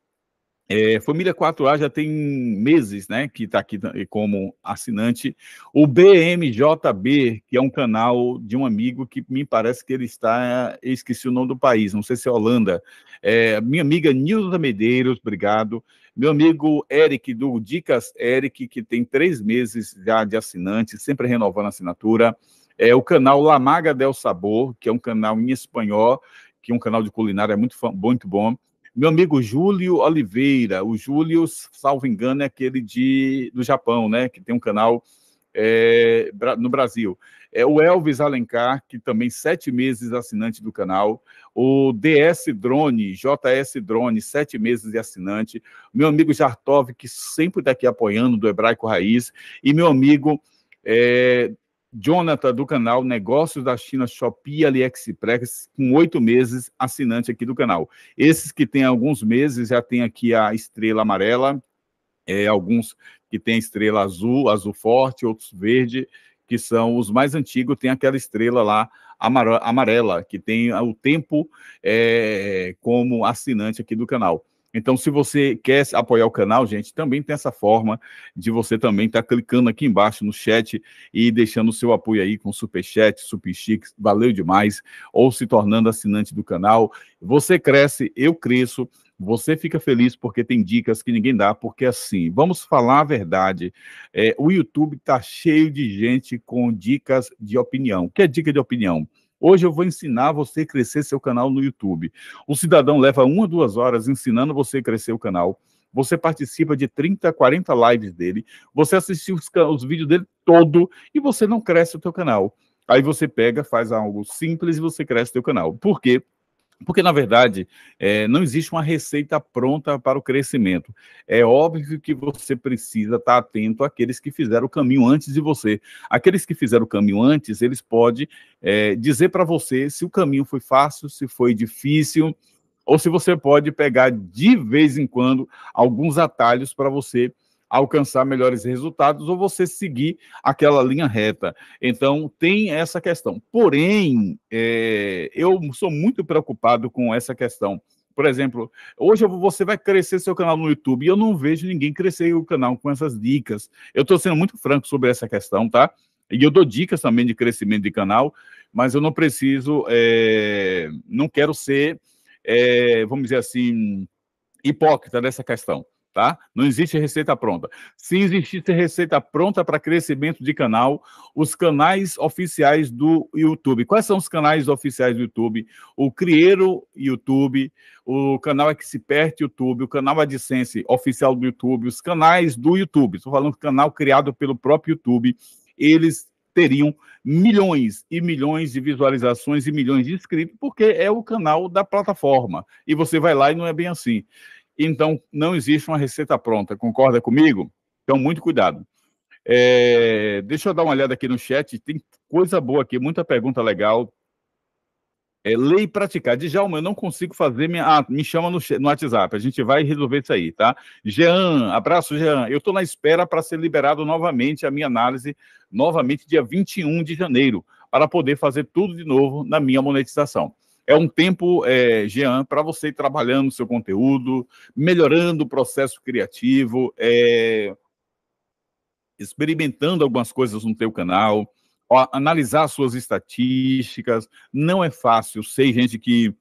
é, Família 4A já tem meses, né, que está aqui como assinante. O BMJB, que é um canal de um amigo que me parece que ele está, esqueci o nome do país, não sei se é Holanda. É, minha amiga Nilda Medeiros, obrigado. Meu amigo Eric, do Dicas Eric, que tem três meses já de assinante, sempre renovando a assinatura. É o canal La Maga del Sabor, que é um canal em espanhol, que é um canal de culinária muito, muito bom. Meu amigo Júlio Oliveira, o Júlio, salvo engano, é aquele de, do Japão, né? Que tem um canal é, no Brasil. É o Elvis Alencar, que também sete meses assinante do canal. O DS Drone, JS Drone, sete meses de assinante. Meu amigo Jartov, que sempre está aqui apoiando do Hebraico Raiz. E meu amigo é, Jonathan, do canal Negócios da China, Shopee AliExpress, com oito meses, assinante aqui do canal. Esses que têm alguns meses, já tem aqui a estrela amarela, é, alguns que têm estrela azul, azul forte, outros verde, que são os mais antigos, tem aquela estrela lá amarela, que tem o tempo é, como assinante aqui do canal. Então, se você quer apoiar o canal, gente, também tem essa forma de você também estar tá clicando aqui embaixo no chat e deixando o seu apoio aí com super chat, super chique, valeu demais, ou se tornando assinante do canal. Você cresce, eu cresço. Você fica feliz porque tem dicas que ninguém dá, porque assim, vamos falar a verdade, é, o YouTube está cheio de gente com dicas de opinião. O que é dica de opinião? Hoje eu vou ensinar você a crescer seu canal no YouTube. O cidadão leva uma, duas horas ensinando você a crescer o canal. Você participa de 30, 40 lives dele. Você assiste os, os vídeos dele todo e você não cresce o teu canal. Aí você pega, faz algo simples e você cresce o teu canal. Por quê? Porque, na verdade, é, não existe uma receita pronta para o crescimento. É óbvio que você precisa estar tá atento àqueles que fizeram o caminho antes de você. Aqueles que fizeram o caminho antes, eles podem é, eh, dizer para você se o caminho foi fácil, se foi difícil, ou se você pode pegar de vez em quando alguns atalhos para você alcançar melhores resultados ou você seguir aquela linha reta. Então, tem essa questão. Porém, é, eu sou muito preocupado com essa questão. Por exemplo, hoje você vai crescer seu canal no YouTube e eu não vejo ninguém crescer o canal com essas dicas. Eu estou sendo muito franco sobre essa questão, tá? E eu dou dicas também de crescimento de canal, mas eu não preciso, é, não quero ser, é, vamos dizer assim, hipócrita nessa questão tá? Não existe receita pronta. Se existisse receita pronta para crescimento de canal, os canais oficiais do YouTube. Quais são os canais oficiais do YouTube? O Crieiro YouTube, o canal Expert YouTube, o canal AdSense oficial do YouTube, os canais do YouTube. Estou falando do canal criado pelo próprio YouTube. Eles teriam milhões e milhões de visualizações e milhões de inscritos, porque é o canal da plataforma. E você vai lá e não é bem assim. Então, não existe uma receita pronta, concorda comigo? Então, muito cuidado. É, deixa eu dar uma olhada aqui no chat, tem coisa boa aqui, muita pergunta legal. É, ler e praticar. Djalma, eu não consigo fazer minha. Ah, me chama no, no WhatsApp, a gente vai resolver isso aí, tá? Jean, abraço, Jean. Eu estou na espera para ser liberado novamente a minha análise, novamente dia 21 de janeiro, para poder fazer tudo de novo na minha monetização. É um tempo, é, Jean, para você ir trabalhando o seu conteúdo, melhorando o processo criativo, é, experimentando algumas coisas no teu canal, ó, analisar suas estatísticas. Não é fácil. Sei, gente, que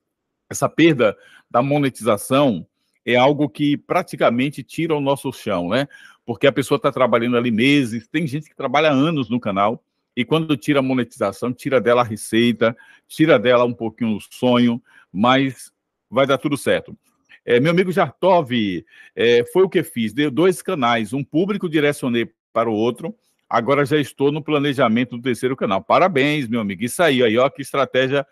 essa perda da monetização é algo que praticamente tira o nosso chão, né? Porque a pessoa está trabalhando ali meses, tem gente que trabalha anos no canal, e quando tira a monetização, tira dela a receita, tira dela um pouquinho o sonho, mas vai dar tudo certo. É, meu amigo Jartov, é, foi o que fiz. Deu dois canais, um público direcionei para o outro. Agora já estou no planejamento do terceiro canal. Parabéns, meu amigo. Isso aí, aí ó, que estratégia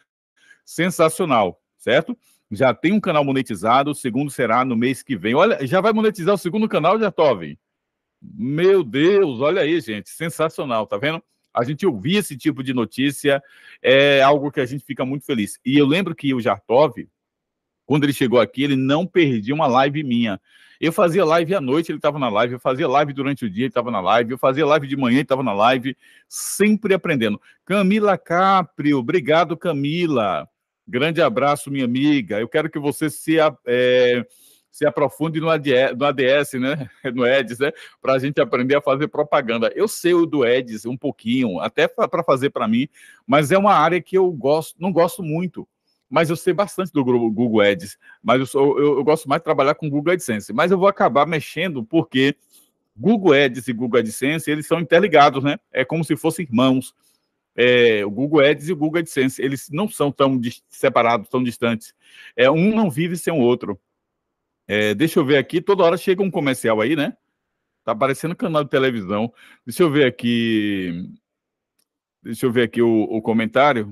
sensacional, certo? Já tem um canal monetizado, o segundo será no mês que vem. Olha, já vai monetizar o segundo canal, Jartov? Meu Deus, olha aí, gente, sensacional, tá vendo? a gente ouvir esse tipo de notícia é algo que a gente fica muito feliz. E eu lembro que o Jartov, quando ele chegou aqui, ele não perdia uma live minha. Eu fazia live à noite, ele estava na live, eu fazia live durante o dia, ele estava na live, eu fazia live de manhã, ele estava na live, sempre aprendendo. Camila Caprio, obrigado, Camila. Grande abraço, minha amiga. Eu quero que você se. É se aprofunde no, ADS, no né? [laughs] No EDS, né? Para a gente aprender a fazer propaganda. Eu sei o do EDS um pouquinho, até para fazer para mim, mas é uma área que eu gosto, não gosto muito. Mas eu sei bastante do Google Ads, mas eu, sou, eu, eu gosto mais de trabalhar com Google AdSense. Mas eu vou acabar mexendo porque Google Ads e Google AdSense, eles são interligados, né? É como se fossem irmãos. É, o Google Ads e o Google AdSense, eles não são tão separados, tão distantes. É, um não vive sem o outro. É, deixa eu ver aqui, toda hora chega um comercial aí, né? Tá aparecendo canal de televisão. Deixa eu ver aqui. Deixa eu ver aqui o, o comentário.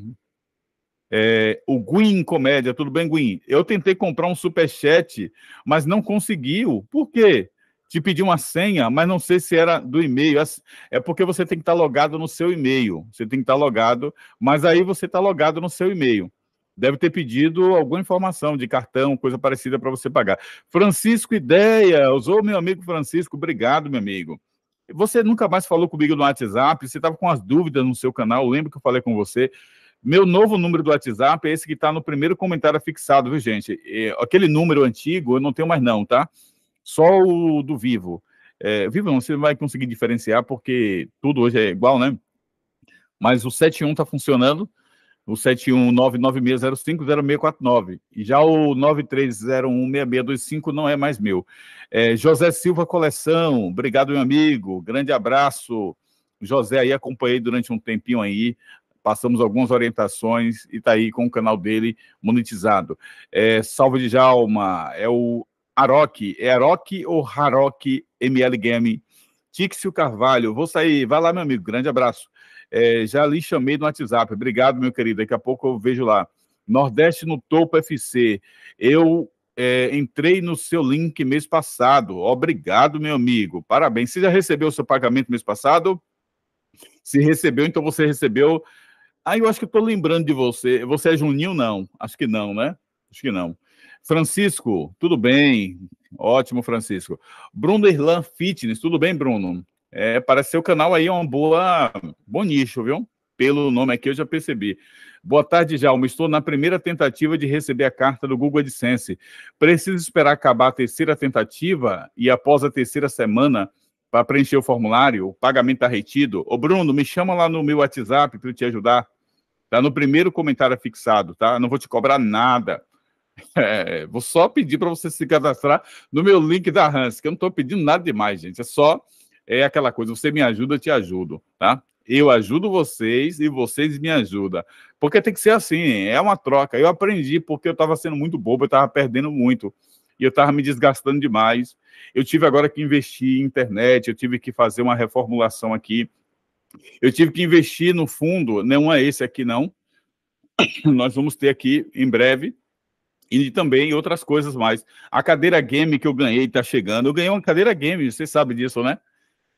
É, o Guin Comédia, tudo bem, Guin? Eu tentei comprar um superchat, mas não conseguiu. Por quê? Te pedi uma senha, mas não sei se era do e-mail. É, é porque você tem que estar logado no seu e-mail. Você tem que estar logado, mas aí você está logado no seu e-mail deve ter pedido alguma informação de cartão, coisa parecida para você pagar. Francisco Ideia, usou meu amigo Francisco, obrigado, meu amigo. Você nunca mais falou comigo no WhatsApp, você estava com as dúvidas no seu canal, lembro que eu falei com você. Meu novo número do WhatsApp é esse que está no primeiro comentário fixado, viu, gente? É, aquele número antigo eu não tenho mais, não, tá? Só o do vivo. É, vivo não, você vai conseguir diferenciar, porque tudo hoje é igual, né? Mas o 71 está funcionando o 71996050649. E já o 93016625 não é mais meu. É, José Silva Coleção, obrigado, meu amigo. Grande abraço. José aí acompanhei durante um tempinho aí. Passamos algumas orientações e tá aí com o canal dele monetizado. É, salve de Jalma, é o Aroque, é Aroque ou Haroque ML Game? Tixio Carvalho, vou sair, vai lá, meu amigo, grande abraço. É, já lhe chamei no WhatsApp. Obrigado, meu querido. Daqui a pouco eu vejo lá. Nordeste no Topo FC. Eu é, entrei no seu link mês passado. Obrigado, meu amigo. Parabéns. Você já recebeu o seu pagamento mês passado? Se recebeu, então você recebeu. Aí ah, eu acho que estou lembrando de você. Você é Juninho? Não. Acho que não, né? Acho que não. Francisco, tudo bem? Ótimo, Francisco. Bruno Irlan Fitness, tudo bem, Bruno? É, parece ser o canal aí é um boa, bom nicho, viu? Pelo nome aqui eu já percebi. Boa tarde, Jalma. Estou na primeira tentativa de receber a carta do Google AdSense. Preciso esperar acabar a terceira tentativa e após a terceira semana para preencher o formulário, o pagamento está retido. Ô, Bruno, me chama lá no meu WhatsApp para eu te ajudar. Tá no primeiro comentário fixado, tá? Não vou te cobrar nada. [laughs] É, vou só pedir para você se cadastrar no meu link da Hans, que eu não estou pedindo nada demais, gente. É só é aquela coisa, você me ajuda, eu te ajudo, tá? Eu ajudo vocês e vocês me ajudam. Porque tem que ser assim, é uma troca. Eu aprendi porque eu estava sendo muito bobo, eu estava perdendo muito. E eu estava me desgastando demais. Eu tive agora que investir em internet, eu tive que fazer uma reformulação aqui. Eu tive que investir no fundo, não é esse aqui não. [coughs] Nós vamos ter aqui em breve e também outras coisas mais. A cadeira game que eu ganhei está chegando. Eu ganhei uma cadeira game, você sabe disso, né?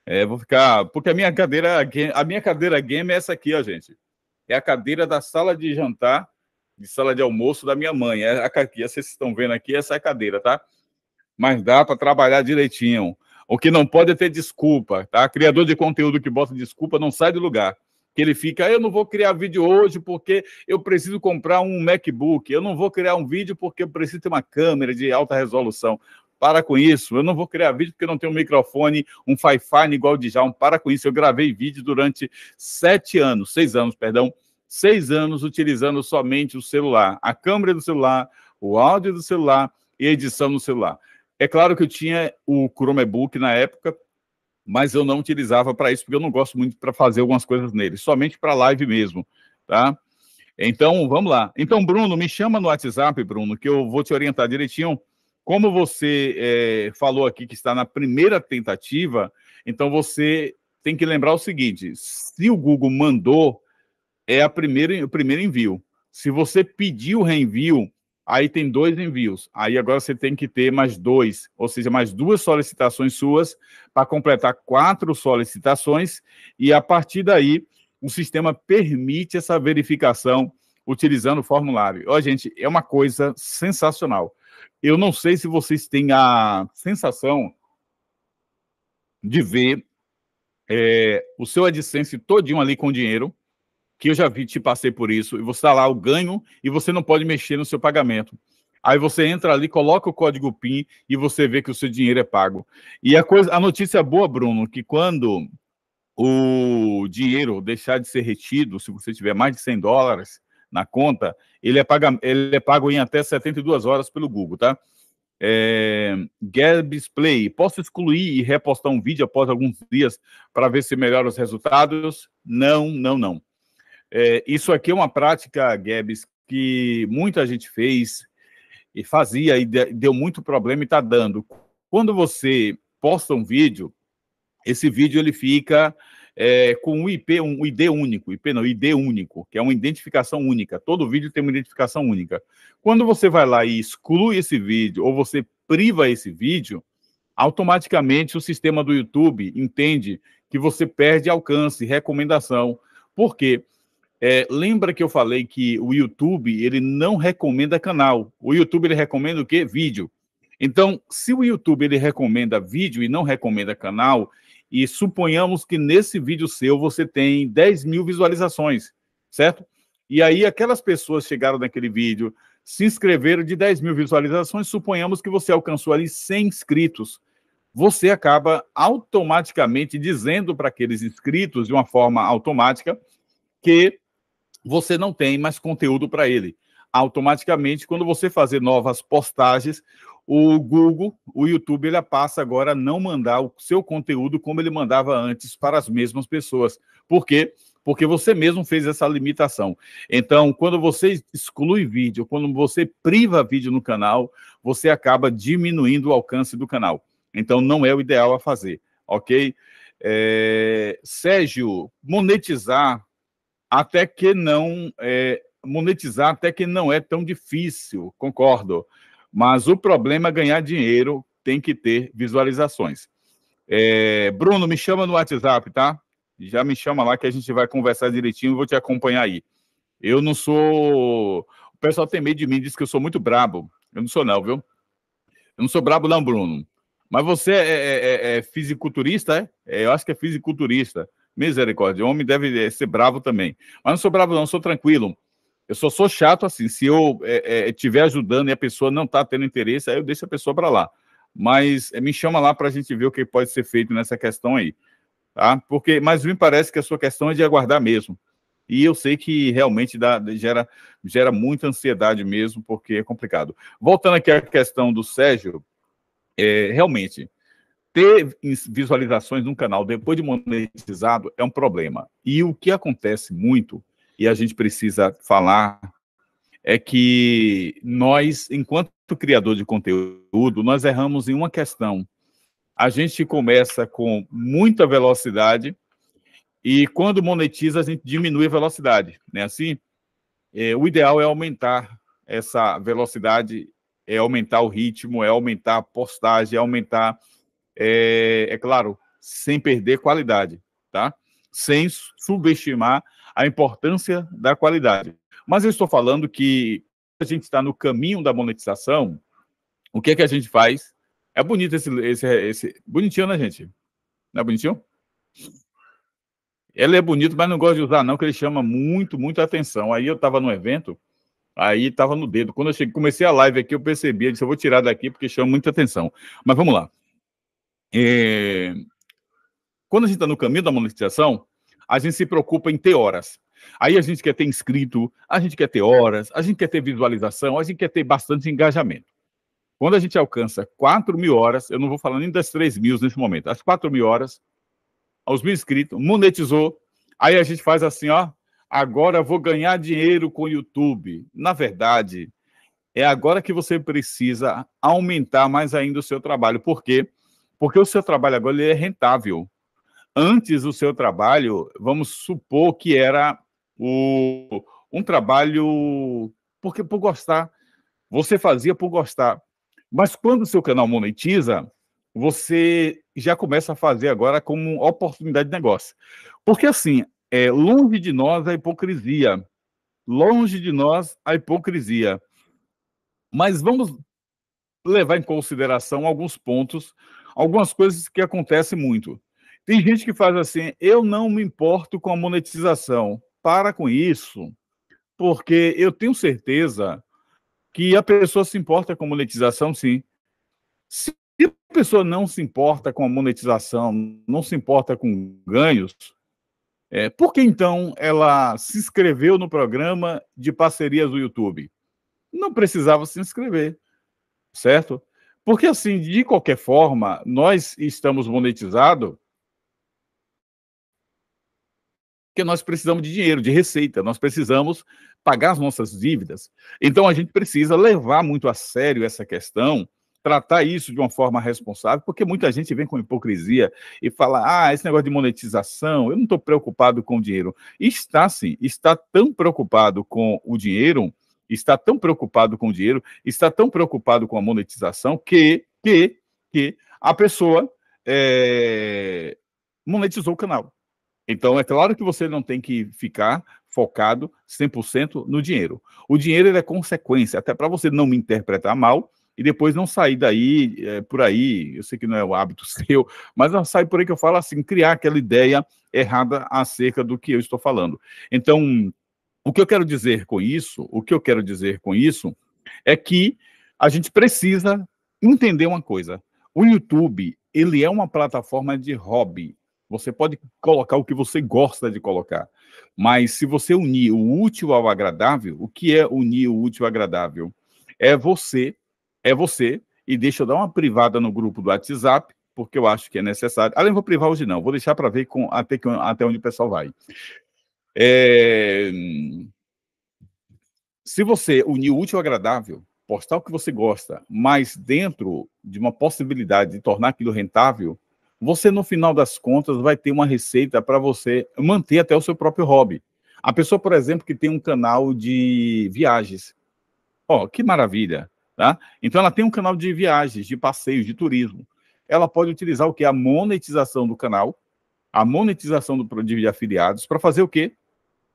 É, vou ficar. Porque a minha cadeira, a minha cadeira game é essa aqui, ó, gente. É a cadeira da sala de jantar, de sala de almoço da minha mãe. É a aqui, vocês estão vendo aqui, essa é a cadeira, tá? Mas dá para trabalhar direitinho. O que não pode é ter desculpa, tá? Criador de conteúdo que bota desculpa não sai do lugar. Que ele fica, eu não vou criar vídeo hoje porque eu preciso comprar um MacBook, eu não vou criar um vídeo porque eu preciso ter uma câmera de alta resolução. Para com isso. Eu não vou criar vídeo porque não tenho um microfone, um Fifine igual o de Jaum. Para com isso. Eu gravei vídeo durante sete anos, seis anos, perdão, seis anos utilizando somente o celular, a câmera do celular, o áudio do celular e a edição no celular. É claro que eu tinha o Chromebook na época, mas eu não utilizava para isso, porque eu não gosto muito para fazer algumas coisas nele, somente para live mesmo, tá? Então, vamos lá. Então, Bruno, me chama no WhatsApp, Bruno, que eu vou te orientar direitinho como você é, falou aqui que está na primeira tentativa, então você tem que lembrar o seguinte: se o Google mandou, é a primeira, o primeiro envio. Se você pediu reenvio, aí tem dois envios. Aí agora você tem que ter mais dois, ou seja, mais duas solicitações suas para completar quatro solicitações. E a partir daí, o sistema permite essa verificação utilizando o formulário. Ó, gente, é uma coisa sensacional. Eu não sei se vocês têm a sensação de ver é, o seu AdSense todinho ali com dinheiro, que eu já vi, te passei por isso, e você está lá, o ganho, e você não pode mexer no seu pagamento. Aí você entra ali, coloca o código PIN e você vê que o seu dinheiro é pago. E a, coisa, a notícia boa, Bruno, que quando o dinheiro deixar de ser retido, se você tiver mais de 100 dólares, na conta, ele é, paga, ele é pago em até 72 horas pelo Google, tá? É, Gabs Play, posso excluir e repostar um vídeo após alguns dias para ver se melhora os resultados? Não, não, não. É, isso aqui é uma prática, Gabs, que muita gente fez e fazia e deu muito problema e está dando. Quando você posta um vídeo, esse vídeo ele fica é, com um IP, um ID único, IP não, ID único, que é uma identificação única. Todo vídeo tem uma identificação única. Quando você vai lá e exclui esse vídeo ou você priva esse vídeo, automaticamente o sistema do YouTube entende que você perde alcance, recomendação. Por quê? É, lembra que eu falei que o YouTube ele não recomenda canal. O YouTube ele recomenda o quê? Vídeo. Então, se o YouTube ele recomenda vídeo e não recomenda canal, e suponhamos que nesse vídeo seu você tem 10 mil visualizações, certo? E aí aquelas pessoas chegaram naquele vídeo, se inscreveram de 10 mil visualizações, suponhamos que você alcançou ali 100 inscritos. Você acaba automaticamente dizendo para aqueles inscritos, de uma forma automática, que você não tem mais conteúdo para ele. Automaticamente, quando você fazer novas postagens, o Google, o YouTube, ele passa agora a não mandar o seu conteúdo como ele mandava antes para as mesmas pessoas. Por quê? Porque você mesmo fez essa limitação. Então, quando você exclui vídeo, quando você priva vídeo no canal, você acaba diminuindo o alcance do canal. Então, não é o ideal a fazer, ok? É... Sérgio, monetizar até que não é... monetizar até que não é tão difícil, concordo. Mas o problema é ganhar dinheiro, tem que ter visualizações. É, Bruno, me chama no WhatsApp, tá? Já me chama lá que a gente vai conversar direitinho, e vou te acompanhar aí. Eu não sou. O pessoal tem medo de mim, diz que eu sou muito brabo. Eu não sou, não, viu? Eu não sou brabo, não, Bruno. Mas você é, é, é, é fisiculturista, é? é? Eu acho que é fisiculturista. Misericórdia, o homem deve é, ser bravo também. Mas não sou bravo, não, sou tranquilo. Eu só sou chato assim. Se eu estiver é, é, ajudando e a pessoa não está tendo interesse, aí eu deixo a pessoa para lá. Mas é, me chama lá para a gente ver o que pode ser feito nessa questão aí. Tá? Porque, mas me parece que a sua questão é de aguardar mesmo. E eu sei que realmente dá, gera, gera muita ansiedade mesmo, porque é complicado. Voltando aqui à questão do Sérgio, é, realmente, ter visualizações num canal depois de monetizado é um problema. E o que acontece muito e a gente precisa falar é que nós, enquanto criador de conteúdo, nós erramos em uma questão. A gente começa com muita velocidade e quando monetiza a gente diminui a velocidade, né? Assim, é, o ideal é aumentar essa velocidade, é aumentar o ritmo, é aumentar a postagem, é aumentar, é, é claro, sem perder qualidade, tá? Sem subestimar a importância da qualidade. Mas eu estou falando que a gente está no caminho da monetização, o que é que a gente faz? É bonito esse. esse, esse... Bonitinho, né, gente? Não é bonitinho? Ele é bonito, mas não gosto de usar, não, que ele chama muito, muito atenção. Aí eu estava no evento, aí estava no dedo. Quando eu cheguei, comecei a live aqui, eu percebi, eu disse, eu vou tirar daqui porque chama muita atenção. Mas vamos lá. É... Quando a gente está no caminho da monetização, a gente se preocupa em ter horas. Aí a gente quer ter inscrito, a gente quer ter horas, a gente quer ter visualização, a gente quer ter bastante engajamento. Quando a gente alcança 4 mil horas, eu não vou falar nem das 3 mil nesse momento, as 4 mil horas, aos mil inscritos, monetizou, aí a gente faz assim, ó, agora vou ganhar dinheiro com o YouTube. Na verdade, é agora que você precisa aumentar mais ainda o seu trabalho. Por quê? Porque o seu trabalho agora ele é rentável antes o seu trabalho, vamos supor que era o, um trabalho porque por gostar. Você fazia por gostar. Mas quando o seu canal monetiza, você já começa a fazer agora como oportunidade de negócio. Porque assim, é longe de nós a hipocrisia. Longe de nós a hipocrisia. Mas vamos levar em consideração alguns pontos, algumas coisas que acontecem muito. Tem gente que faz assim, eu não me importo com a monetização. Para com isso, porque eu tenho certeza que a pessoa se importa com a monetização, sim. Se a pessoa não se importa com a monetização, não se importa com ganhos, é, por que então ela se inscreveu no programa de parcerias do YouTube? Não precisava se inscrever, certo? Porque assim, de qualquer forma, nós estamos monetizados porque nós precisamos de dinheiro, de receita, nós precisamos pagar as nossas dívidas. Então a gente precisa levar muito a sério essa questão, tratar isso de uma forma responsável, porque muita gente vem com hipocrisia e fala: ah, esse negócio de monetização, eu não estou preocupado com o dinheiro. E está sim, está tão preocupado com o dinheiro, está tão preocupado com o dinheiro, está tão preocupado com a monetização que, que, que a pessoa é, monetizou o canal então, é claro que você não tem que ficar focado 100% no dinheiro. O dinheiro é consequência, até para você não me interpretar mal e depois não sair daí, é, por aí, eu sei que não é o hábito [laughs] seu, mas não sai por aí que eu falo assim, criar aquela ideia errada acerca do que eu estou falando. Então, o que eu quero dizer com isso, o que eu quero dizer com isso é que a gente precisa entender uma coisa. O YouTube, ele é uma plataforma de hobby, você pode colocar o que você gosta de colocar. Mas se você unir o útil ao agradável, o que é unir o útil ao agradável? É você, é você, e deixa eu dar uma privada no grupo do WhatsApp, porque eu acho que é necessário. Além, ah, vou privar hoje não, vou deixar para ver com, até, que, até onde o pessoal vai. É... Se você unir o útil ao agradável, postar o que você gosta, mas dentro de uma possibilidade de tornar aquilo rentável, você no final das contas vai ter uma receita para você manter até o seu próprio hobby. A pessoa, por exemplo, que tem um canal de viagens. Ó, oh, que maravilha, tá? Então ela tem um canal de viagens, de passeios, de turismo. Ela pode utilizar o que a monetização do canal, a monetização do de afiliados para fazer o quê?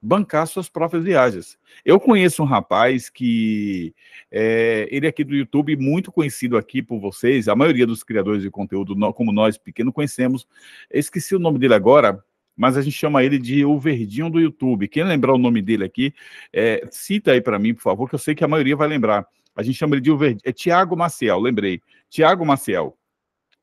bancar suas próprias viagens. Eu conheço um rapaz que eh, é, ele aqui do YouTube, muito conhecido aqui por vocês, a maioria dos criadores de conteúdo, como nós, pequeno, conhecemos. Esqueci o nome dele agora, mas a gente chama ele de o Verdinho do YouTube. Quem lembrar o nome dele aqui, é, cita aí para mim, por favor, que eu sei que a maioria vai lembrar. A gente chama ele de o Verdinho, é Tiago Maciel, lembrei. Tiago Maciel.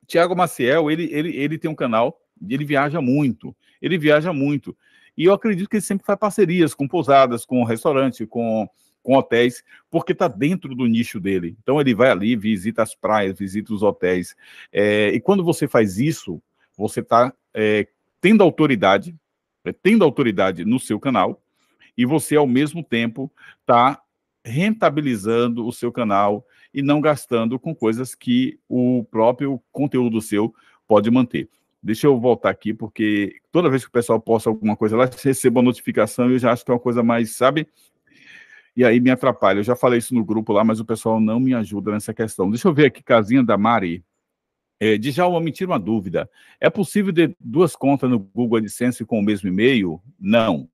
Tiago Maciel, ele, ele, ele tem um canal, ele viaja muito, ele viaja muito. E eu acredito que ele sempre faz parcerias com pousadas, com restaurante, com, com hotéis, porque está dentro do nicho dele. Então ele vai ali, visita as praias, visita os hotéis. É, e quando você faz isso, você está é, tendo autoridade, é, tendo autoridade no seu canal, e você, ao mesmo tempo, está rentabilizando o seu canal e não gastando com coisas que o próprio conteúdo seu pode manter. Deixa eu voltar aqui, porque toda vez que o pessoal posta alguma coisa lá, recebo a notificação e eu já acho que é uma coisa mais, sabe? E aí me atrapalha. Eu já falei isso no grupo lá, mas o pessoal não me ajuda nessa questão. Deixa eu ver aqui, casinha da Mari. É, já me tira uma dúvida. É possível ter duas contas no Google AdSense com o mesmo e-mail? Não.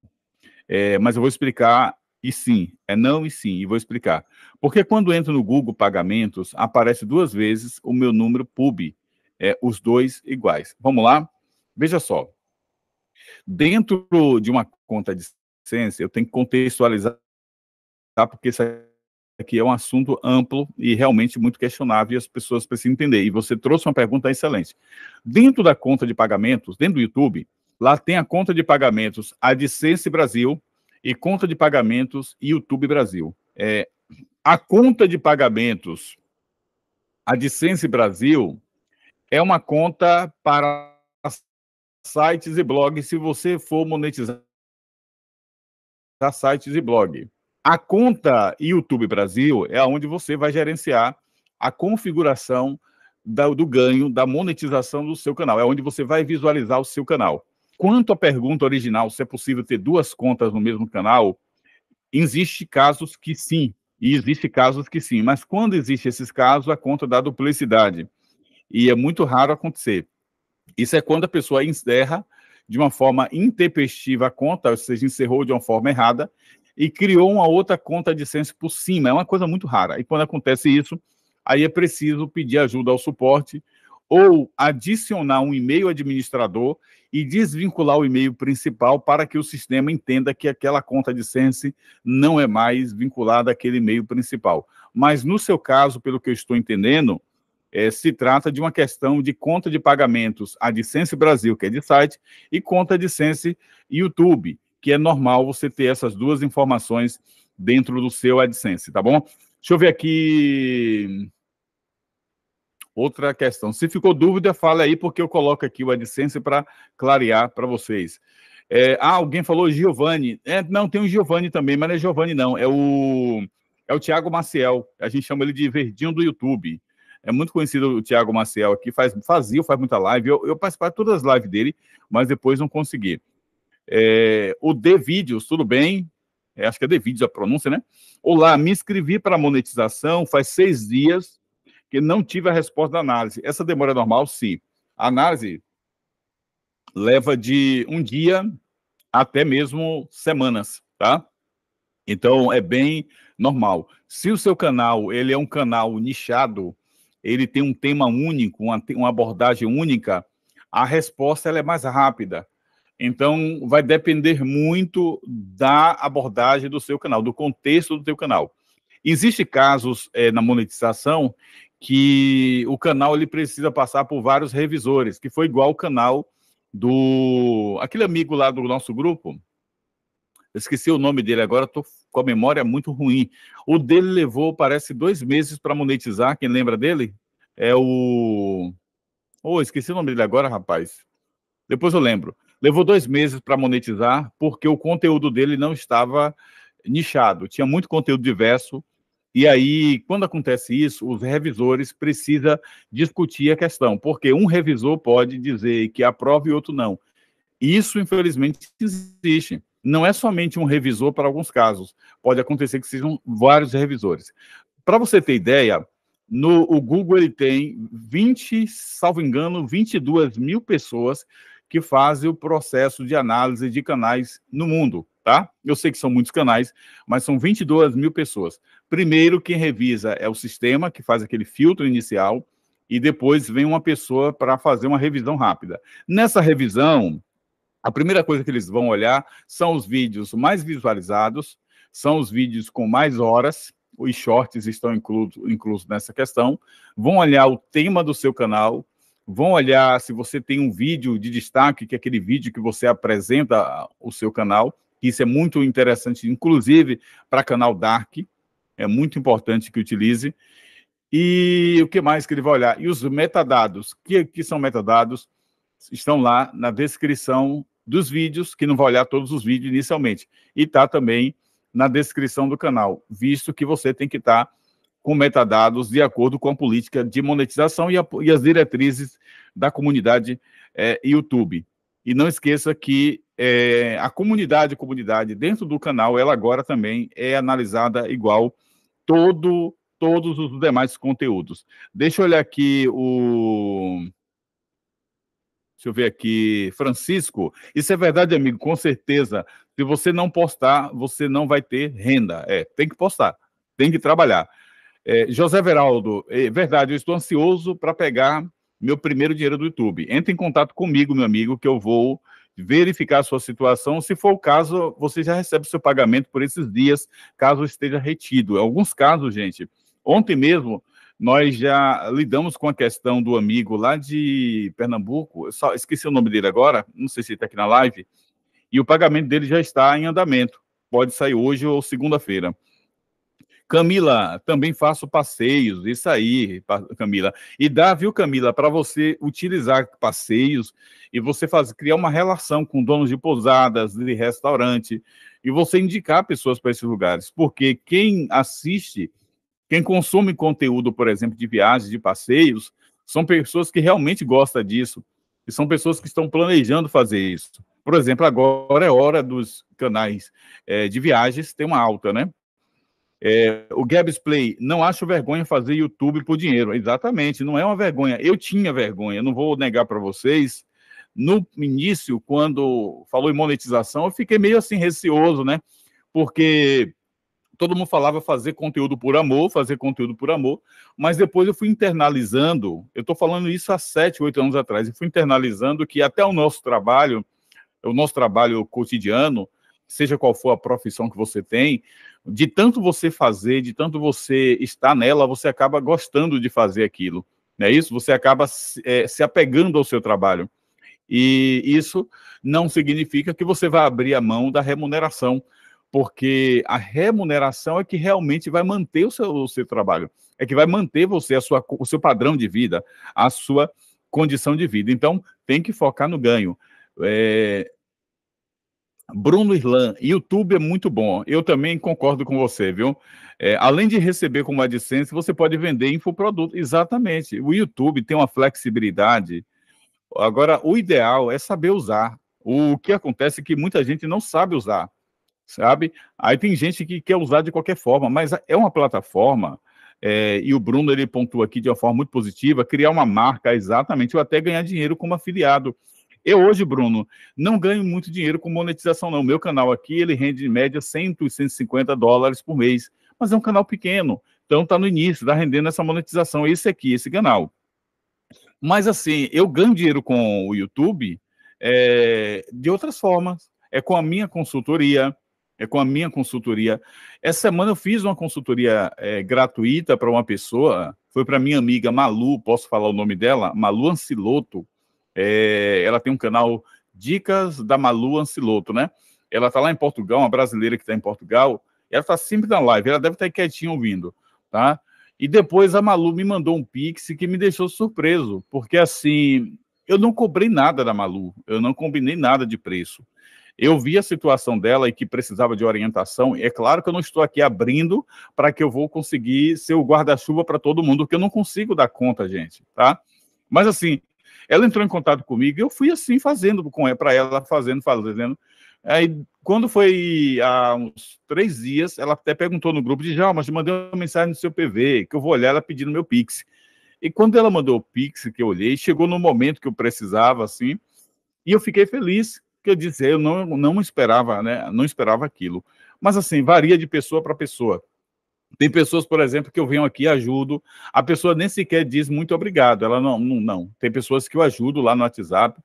É, mas eu vou explicar e sim, é não e sim, e vou explicar. Porque quando entro no Google Pagamentos, aparece duas vezes o meu número PUB é, os dois iguais. Vamos lá? Veja só. Dentro de uma conta de ciência, eu tenho que contextualizar, tá? porque isso aqui é um assunto amplo e realmente muito questionável e as pessoas precisam entender. E você trouxe uma pergunta excelente. Dentro da conta de pagamentos, dentro do YouTube, lá tem a conta de pagamentos AdSense Brasil e conta de pagamentos YouTube Brasil. É, a conta de pagamentos AdSense Brasil é uma conta para sites e blogs se você for monetizar sites e blog. A conta YouTube Brasil é onde você vai gerenciar a configuração do ganho, da monetização do seu canal. É onde você vai visualizar o seu canal. Quanto à pergunta original, se é possível ter duas contas no mesmo canal, existe casos que sim, e existe casos que sim, mas quando existe esses casos, a conta dá duplicidade e é muito raro acontecer. Isso é quando a pessoa encerra de uma forma intempestiva a conta, ou seja, encerrou de uma forma errada e criou uma outra conta de senso por cima. É uma coisa muito rara. E quando acontece isso, aí é preciso pedir ajuda ao suporte ou adicionar um e-mail administrador e desvincular o e-mail principal para que o sistema entenda que aquela conta de sense não é mais vinculada àquele e-mail principal. Mas no seu caso, pelo que eu estou entendendo, é, se trata de uma questão de conta de pagamentos AdSense Brasil, que é de site, e conta AdSense YouTube, que é normal você ter essas duas informações dentro do seu AdSense, tá bom? Deixa eu ver aqui outra questão. Se ficou dúvida, fala aí, porque eu coloco aqui o AdSense para clarear para vocês. É, ah, alguém falou Giovanni. É, não, tem um Giovanni também, mas não é Giovanni, não. É o, é o Tiago Maciel. A gente chama ele de Verdinho do YouTube é muito conhecido o Thiago Maciel aqui, faz, fazia, faz muita live. Eu, eu participava de todas as lives dele, mas depois não consegui. É, o D Vídeos, tudo bem? É, acho que é D Vídeos a pronúncia, né? Olá, me inscrevi para monetização faz seis dias que não tive a resposta da análise. Essa demora é normal? Sim. A análise leva de um dia até mesmo semanas, tá? Então é bem normal. Se o seu canal ele é um canal nichado, ele tem um tema único, uma, uma abordagem única, a resposta ela é mais rápida. Então, vai depender muito da abordagem do seu canal, do contexto do seu canal. Existem casos é, na monetização que o canal ele precisa passar por vários revisores, que foi igual o canal do aquele amigo lá do nosso grupo, esqueci o nome dele agora, estou com a memória muito ruim. O dele levou, parece, dois meses para monetizar, quem lembra dele? É o... Oh, esqueci o nome dele agora, rapaz. Depois eu lembro. Levou dois meses para monetizar, porque o conteúdo dele não estava nichado, tinha muito conteúdo diverso, e aí, quando acontece isso, os revisores precisam discutir a questão, porque um revisor pode dizer que aprova e outro não. Isso, infelizmente, existe não é somente um revisor para alguns casos. Pode acontecer que sejam vários revisores. Para você ter ideia, no o Google ele tem 20, salvo engano, 22 mil pessoas que fazem o processo de análise de canais no mundo, tá? Eu sei que são muitos canais, mas são 22 mil pessoas. Primeiro, quem revisa é o sistema, que faz aquele filtro inicial, e depois vem uma pessoa para fazer uma revisão rápida. Nessa revisão, a primeira coisa que eles vão olhar são os vídeos mais visualizados, são os vídeos com mais horas, os shorts estão incluídos incluso nessa questão. Vão olhar o tema do seu canal, vão olhar se você tem um vídeo de destaque, que é aquele vídeo que você apresenta o seu canal. Isso é muito interessante, inclusive para canal Dark. É muito importante que utilize. E o que mais que ele vai olhar? E os metadados. que, que são metadados? Estão lá na descrição dos vídeos, que não vai olhar todos os vídeos inicialmente. E está também na descrição do canal, visto que você tem que estar tá com metadados de acordo com a política de monetização e, a, e as diretrizes da comunidade é, YouTube. E não esqueça que é, a comunidade, comunidade dentro do canal, ela agora também é analisada igual todo, todos os demais conteúdos. Deixa eu olhar aqui o Deixa eu ver aqui. Francisco, isso é verdade, amigo, com certeza. Se você não postar, você não vai ter renda. É, tem que postar, tem que trabalhar. É, José Veraldo, é verdade, eu estou ansioso para pegar meu primeiro dinheiro do YouTube. Entre em contato comigo, meu amigo, que eu vou verificar a sua situação. Se for o caso, você já recebe seu pagamento por esses dias, caso esteja retido. Em alguns casos, gente, ontem mesmo nós já lidamos com a questão do amigo lá de Pernambuco, eu só esqueci o nome dele agora, não sei se está aqui na live, e o pagamento dele já está em andamento. Pode sair hoje ou segunda-feira. Camila, também faço passeios, isso aí, Camila. E dá, viu, Camila, para você utilizar passeios e você faz, criar uma relação com donos de pousadas, de restaurante, e você indicar pessoas para esses lugares. Porque quem assiste quem consome conteúdo, por exemplo, de viagens, de passeios, são pessoas que realmente gostam disso e são pessoas que estão planejando fazer isso. Por exemplo, agora é hora dos canais é, de viagens ter uma alta, né? É, o Gabs Play, não acho vergonha fazer YouTube por dinheiro. Exatamente, não é uma vergonha. Eu tinha vergonha, não vou negar para vocês. No início, quando falou em monetização, eu fiquei meio assim receoso, né? Porque todo mundo falava fazer conteúdo por amor, fazer conteúdo por amor, mas depois eu fui internalizando, eu estou falando isso há sete, oito anos atrás, eu fui internalizando que até o nosso trabalho, o nosso trabalho cotidiano, seja qual for a profissão que você tem, de tanto você fazer, de tanto você estar nela, você acaba gostando de fazer aquilo. Não é isso? Você acaba é, se apegando ao seu trabalho. E isso não significa que você vai abrir a mão da remuneração porque a remuneração é que realmente vai manter o seu, o seu trabalho, é que vai manter você, a sua, o seu padrão de vida, a sua condição de vida. Então, tem que focar no ganho. É... Bruno Irlan, YouTube é muito bom. Eu também concordo com você, viu? É, além de receber como AdSense, você pode vender infoproduto. Exatamente. O YouTube tem uma flexibilidade. Agora, o ideal é saber usar. O que acontece é que muita gente não sabe usar sabe? Aí tem gente que quer usar de qualquer forma, mas é uma plataforma, é, e o Bruno ele pontua aqui de uma forma muito positiva, criar uma marca, exatamente, ou até ganhar dinheiro como afiliado. Eu hoje, Bruno, não ganho muito dinheiro com monetização, não. Meu canal aqui, ele rende em média 100, 150 dólares por mês, mas é um canal pequeno, então está no início, está rendendo essa monetização, esse aqui, esse canal. Mas assim, eu ganho dinheiro com o YouTube é, de outras formas, é com a minha consultoria, é com a minha consultoria. Essa semana eu fiz uma consultoria é, gratuita para uma pessoa, foi para minha amiga Malu, posso falar o nome dela? Malu Anciloto. É, ela tem um canal Dicas da Malu Anciloto, né? Ela está lá em Portugal, uma brasileira que está em Portugal. Ela está sempre na live, ela deve estar tá quietinha ouvindo, tá? E depois a Malu me mandou um pix que me deixou surpreso, porque assim, eu não cobrei nada da Malu, eu não combinei nada de preço. Eu vi a situação dela e que precisava de orientação. É claro que eu não estou aqui abrindo para que eu vou conseguir ser o guarda-chuva para todo mundo, porque eu não consigo dar conta, gente, tá? Mas assim, ela entrou em contato comigo e eu fui assim fazendo com ela, para ela fazendo, fazendo. Aí, quando foi há uns três dias, ela até perguntou no grupo de já, mas mandei uma mensagem no seu PV que eu vou olhar ela pedindo meu Pix. E quando ela mandou o Pix, que eu olhei, chegou no momento que eu precisava, assim, e eu fiquei feliz. Quer dizer, eu não, não esperava, né? Não esperava aquilo. Mas assim, varia de pessoa para pessoa. Tem pessoas, por exemplo, que eu venho aqui ajudo, a pessoa nem sequer diz muito obrigado, ela não, não, não. Tem pessoas que eu ajudo lá no WhatsApp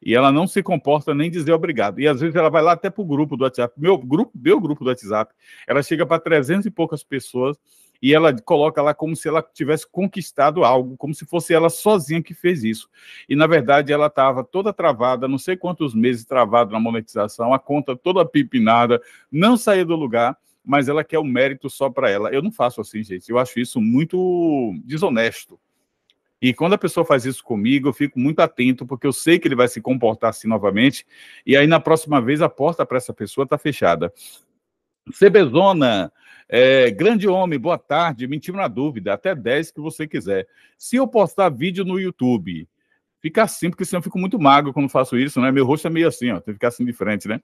e ela não se comporta nem dizer obrigado. E às vezes ela vai lá até para o grupo do WhatsApp, meu grupo, meu grupo do WhatsApp, ela chega para 300 e poucas pessoas e ela coloca lá como se ela tivesse conquistado algo, como se fosse ela sozinha que fez isso. E na verdade ela estava toda travada, não sei quantos meses travado na monetização, a conta toda pipinada, não saía do lugar mas ela quer o mérito só para ela. Eu não faço assim, gente. Eu acho isso muito desonesto. E quando a pessoa faz isso comigo, eu fico muito atento, porque eu sei que ele vai se comportar assim novamente. E aí, na próxima vez, a porta para essa pessoa está fechada. Cebezona, é, grande homem, boa tarde. Mentiu na dúvida, até 10 que você quiser. Se eu postar vídeo no YouTube, fica assim, porque senão eu fico muito magro quando faço isso, né? Meu rosto é meio assim, ó. Tem que ficar assim de frente, né?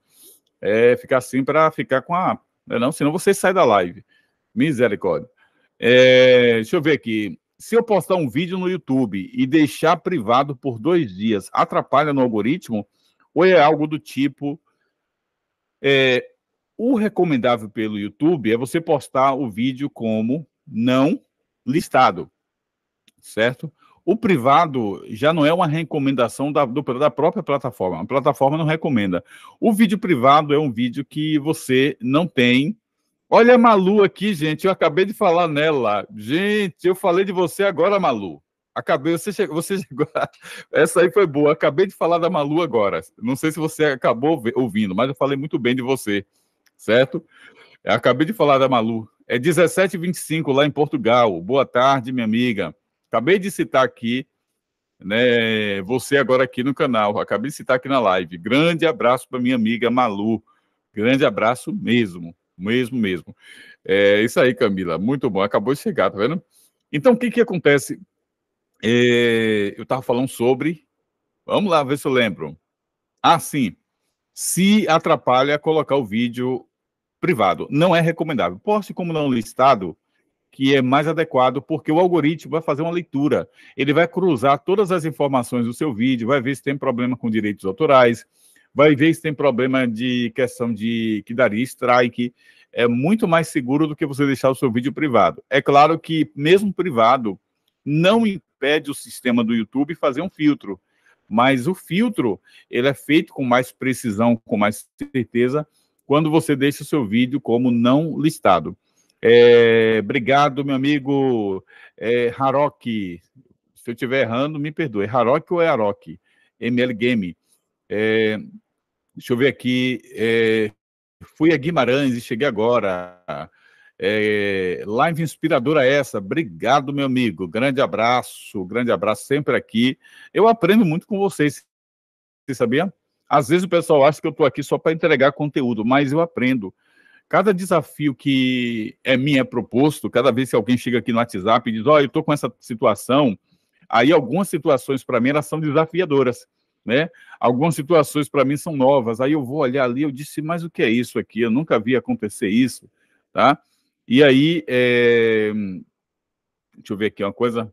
É, ficar assim para ficar com a. Né, não, senão você sai da live. Misericórdia. É, deixa eu ver aqui. Se eu postar um vídeo no YouTube e deixar privado por dois dias, atrapalha no algoritmo? Ou é algo do tipo. É, o recomendável pelo YouTube é você postar o vídeo como não listado, certo? O privado já não é uma recomendação da, do, da própria plataforma. A plataforma não recomenda. O vídeo privado é um vídeo que você não tem. Olha a Malu aqui, gente. Eu acabei de falar nela. Gente, eu falei de você agora, Malu. Acabei, você chegou, você chegou. Essa aí foi boa. Acabei de falar da Malu agora. Não sei se você acabou ouvindo, mas eu falei muito bem de você certo? Eu acabei de falar da Malu. É 17h25 lá em Portugal. Boa tarde, minha amiga. Acabei de citar aqui, né? Você agora aqui no canal. Acabei de citar aqui na live. Grande abraço para minha amiga Malu. Grande abraço mesmo, mesmo, mesmo. É isso aí, Camila. Muito bom. Acabou de chegar, tá vendo? Então, o que que acontece? É, eu estava falando sobre. Vamos lá ver se eu lembro. Ah, sim. Se atrapalha colocar o vídeo privado. Não é recomendável. Poste como não listado, que é mais adequado, porque o algoritmo vai fazer uma leitura. Ele vai cruzar todas as informações do seu vídeo, vai ver se tem problema com direitos autorais, vai ver se tem problema de questão de que daria strike. É muito mais seguro do que você deixar o seu vídeo privado. É claro que, mesmo privado, não impede o sistema do YouTube fazer um filtro, mas o filtro ele é feito com mais precisão, com mais certeza, quando você deixa o seu vídeo como não listado. É, obrigado, meu amigo é, Haroki. Se eu estiver errando, me perdoe. É Haroki ou é Haroki? ML Game. É, deixa eu ver aqui. É, fui a Guimarães e cheguei agora. É, live inspiradora é essa. Obrigado, meu amigo. Grande abraço, grande abraço sempre aqui. Eu aprendo muito com vocês. Você sabia? Às vezes o pessoal acha que eu estou aqui só para entregar conteúdo, mas eu aprendo. Cada desafio que é minha é proposto, cada vez que alguém chega aqui no WhatsApp e diz: Olha, eu estou com essa situação, aí algumas situações para mim elas são desafiadoras. Né? Algumas situações para mim são novas. Aí eu vou olhar ali, eu disse, mas o que é isso aqui? Eu nunca vi acontecer isso, tá? E aí, é... deixa eu ver aqui uma coisa.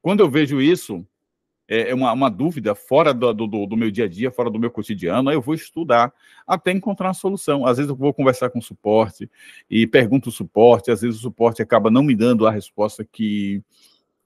Quando eu vejo isso, é, é uma, uma dúvida fora do, do, do, meu dia a dia, fora do meu cotidiano, aí eu vou estudar até encontrar a solução. Às vezes eu vou conversar com o suporte e pergunto o suporte, às vezes o suporte acaba não me dando a resposta que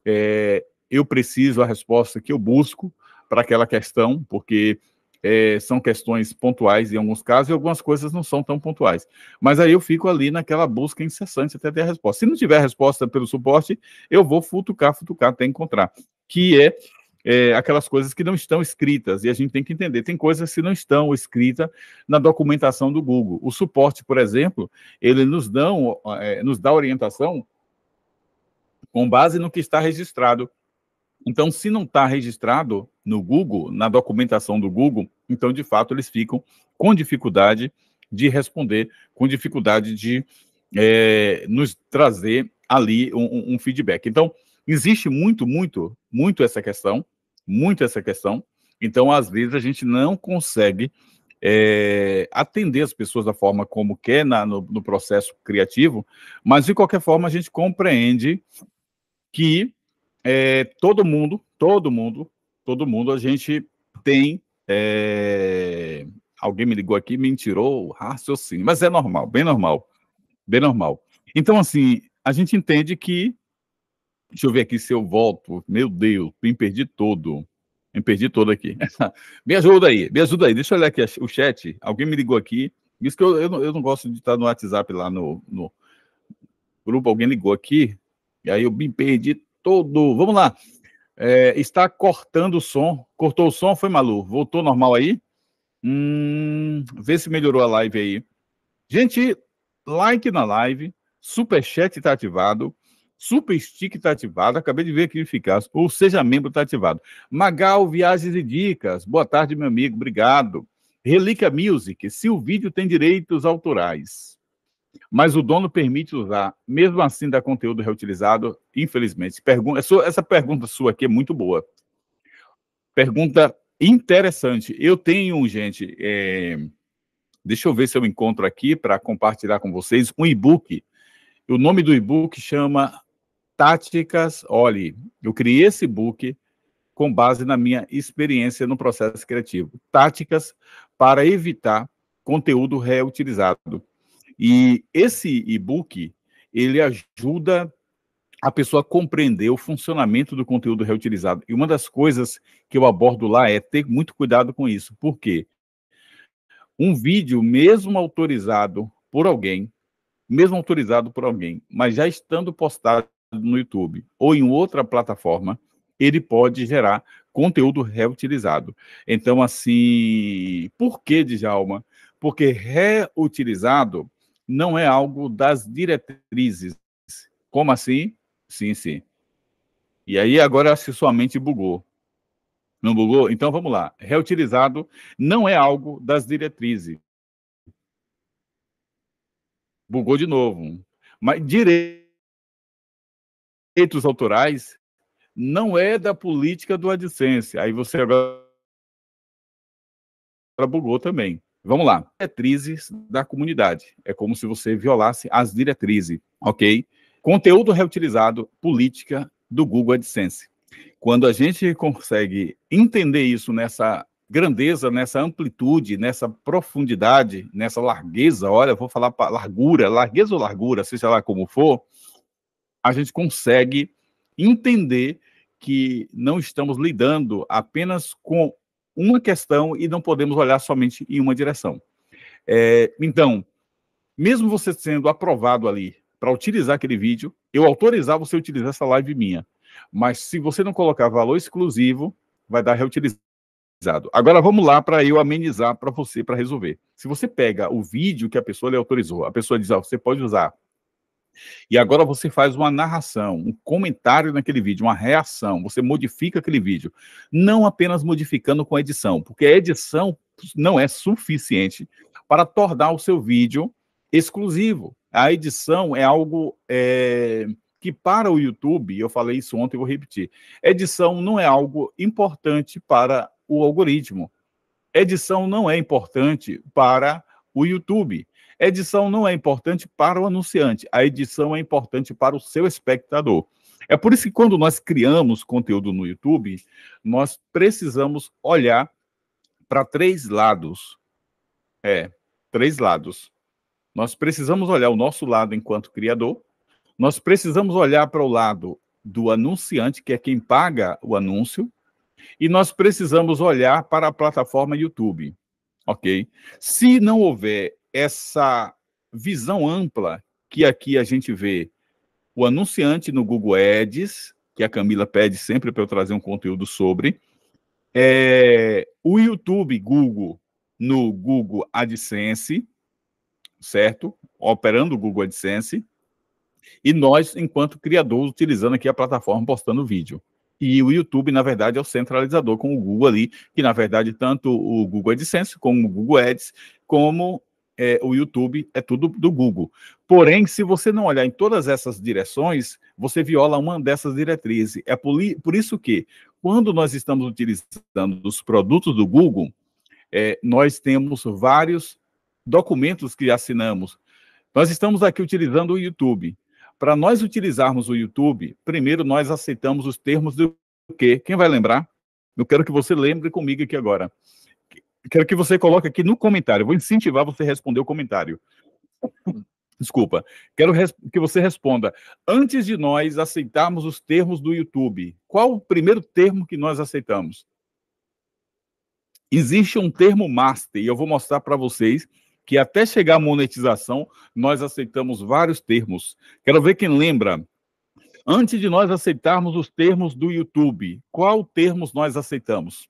é, eu preciso, a resposta que eu busco para aquela questão, porque é, são questões pontuais em alguns casos e algumas coisas não são tão pontuais. Mas aí eu fico ali naquela busca incessante até ter a resposta. Se não tiver resposta pelo suporte, eu vou futucar, futucar até encontrar, que é é, aquelas coisas que não estão escritas, e a gente tem que entender, tem coisas que não estão escritas na documentação do Google. O suporte, por exemplo, ele nos, dão, é, nos dá orientação com base no que está registrado. Então, se não está registrado no Google, na documentação do Google, então, de fato, eles ficam com dificuldade de responder, com dificuldade de é, nos trazer ali um, um feedback. Então, Existe muito, muito, muito essa questão, muito essa questão. Então, às vezes, a gente não consegue é, atender as pessoas da forma como quer na, no, no processo criativo, mas, de qualquer forma, a gente compreende que é, todo mundo, todo mundo, todo mundo, a gente tem. É, alguém me ligou aqui, mentirou o raciocínio, mas é normal, bem normal, bem normal. Então, assim, a gente entende que Deixa eu ver aqui se eu volto. Meu Deus, me perdi todo. Me perdi todo aqui. [laughs] me ajuda aí, me ajuda aí. Deixa eu olhar aqui o chat. Alguém me ligou aqui. Isso que eu, eu, não, eu não gosto de estar no WhatsApp lá no, no grupo. Alguém ligou aqui. E aí eu me perdi todo. Vamos lá. É, está cortando o som. Cortou o som, foi Malu. Voltou normal aí? Hum, vê se melhorou a live aí. Gente, like na live. Superchat está ativado. Super Stick está ativado, acabei de ver aqui eficaz. Ou seja, membro está ativado. Magal Viagens e Dicas, boa tarde, meu amigo, obrigado. Relíquia Music, se o vídeo tem direitos autorais, mas o dono permite usar, mesmo assim dá conteúdo reutilizado, infelizmente. Pergunta, é essa pergunta sua aqui é muito boa. Pergunta interessante. Eu tenho, gente, é... deixa eu ver se eu encontro aqui para compartilhar com vocês um e-book. O nome do e-book chama táticas. Olhe, eu criei esse book com base na minha experiência no processo criativo. Táticas para evitar conteúdo reutilizado. E esse e-book, ele ajuda a pessoa a compreender o funcionamento do conteúdo reutilizado. E uma das coisas que eu abordo lá é ter muito cuidado com isso. Por quê? Um vídeo, mesmo autorizado por alguém, mesmo autorizado por alguém, mas já estando postado no YouTube ou em outra plataforma, ele pode gerar conteúdo reutilizado. Então, assim, por que, Djalma? Porque reutilizado não é algo das diretrizes. Como assim? Sim, sim. E aí agora se sua mente bugou. Não bugou? Então vamos lá. Reutilizado não é algo das diretrizes. Bugou de novo. Mas direito direitos autorais não é da política do AdSense. Aí você agora bugou também. Vamos lá. Diretrizes da comunidade. É como se você violasse as diretrizes, ok? Conteúdo reutilizado, política do Google AdSense. Quando a gente consegue entender isso nessa grandeza, nessa amplitude, nessa profundidade, nessa largueza, olha, vou falar para largura, largueza ou largura, seja lá como for, a gente consegue entender que não estamos lidando apenas com uma questão e não podemos olhar somente em uma direção. É, então, mesmo você sendo aprovado ali para utilizar aquele vídeo, eu autorizar você utilizar essa live minha. Mas se você não colocar valor exclusivo, vai dar reutilizado. Agora vamos lá para eu amenizar para você, para resolver. Se você pega o vídeo que a pessoa lhe autorizou, a pessoa diz: ah, você pode usar e agora você faz uma narração, um comentário naquele vídeo, uma reação, você modifica aquele vídeo, não apenas modificando com a edição, porque a edição não é suficiente para tornar o seu vídeo exclusivo. A edição é algo é, que para o YouTube, eu falei isso ontem, e vou repetir, edição não é algo importante para o algoritmo. Edição não é importante para o YouTube. Edição não é importante para o anunciante, a edição é importante para o seu espectador. É por isso que quando nós criamos conteúdo no YouTube, nós precisamos olhar para três lados. É, três lados. Nós precisamos olhar o nosso lado enquanto criador, nós precisamos olhar para o lado do anunciante, que é quem paga o anúncio, e nós precisamos olhar para a plataforma YouTube. Ok? Se não houver essa visão ampla que aqui a gente vê o anunciante no Google Ads, que a Camila pede sempre para eu trazer um conteúdo sobre, é, o YouTube Google no Google AdSense, certo? Operando o Google AdSense, e nós, enquanto criadores, utilizando aqui a plataforma postando vídeo. E o YouTube, na verdade, é o centralizador com o Google ali, que na verdade tanto o Google AdSense como o Google Ads, como é, o YouTube é tudo do Google. Porém, se você não olhar em todas essas direções, você viola uma dessas diretrizes. É por, por isso que, quando nós estamos utilizando os produtos do Google, é, nós temos vários documentos que assinamos. Nós estamos aqui utilizando o YouTube. Para nós utilizarmos o YouTube, primeiro nós aceitamos os termos do quê? Quem vai lembrar? Eu quero que você lembre comigo aqui agora quero que você coloque aqui no comentário. Vou incentivar você a responder o comentário. Desculpa. Quero que você responda. Antes de nós aceitarmos os termos do YouTube, qual o primeiro termo que nós aceitamos? Existe um termo master, e eu vou mostrar para vocês que até chegar a monetização, nós aceitamos vários termos. Quero ver quem lembra. Antes de nós aceitarmos os termos do YouTube, qual termos nós aceitamos?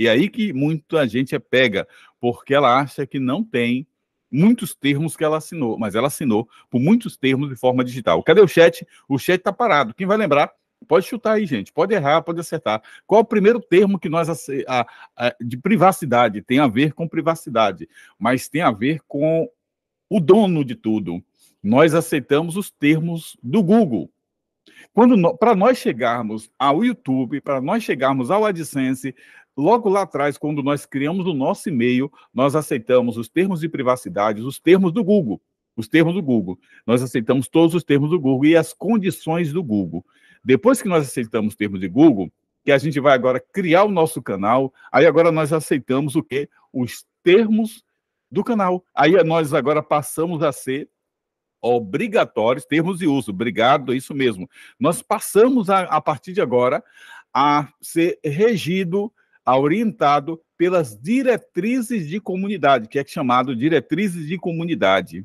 E aí que muita gente é pega, porque ela acha que não tem muitos termos que ela assinou, mas ela assinou por muitos termos de forma digital. Cadê o chat? O chat está parado. Quem vai lembrar? Pode chutar aí, gente. Pode errar, pode acertar. Qual o primeiro termo que nós a, a, de privacidade tem a ver com privacidade, mas tem a ver com o dono de tudo. Nós aceitamos os termos do Google. Quando para nós chegarmos ao YouTube, para nós chegarmos ao AdSense, Logo lá atrás, quando nós criamos o nosso e-mail, nós aceitamos os termos de privacidade, os termos do Google, os termos do Google. Nós aceitamos todos os termos do Google e as condições do Google. Depois que nós aceitamos os termos de Google, que a gente vai agora criar o nosso canal, aí agora nós aceitamos o quê? Os termos do canal. Aí nós agora passamos a ser obrigatórios, termos de uso, obrigado, é isso mesmo. Nós passamos a, a partir de agora a ser regido orientado pelas diretrizes de comunidade, que é chamado diretrizes de comunidade.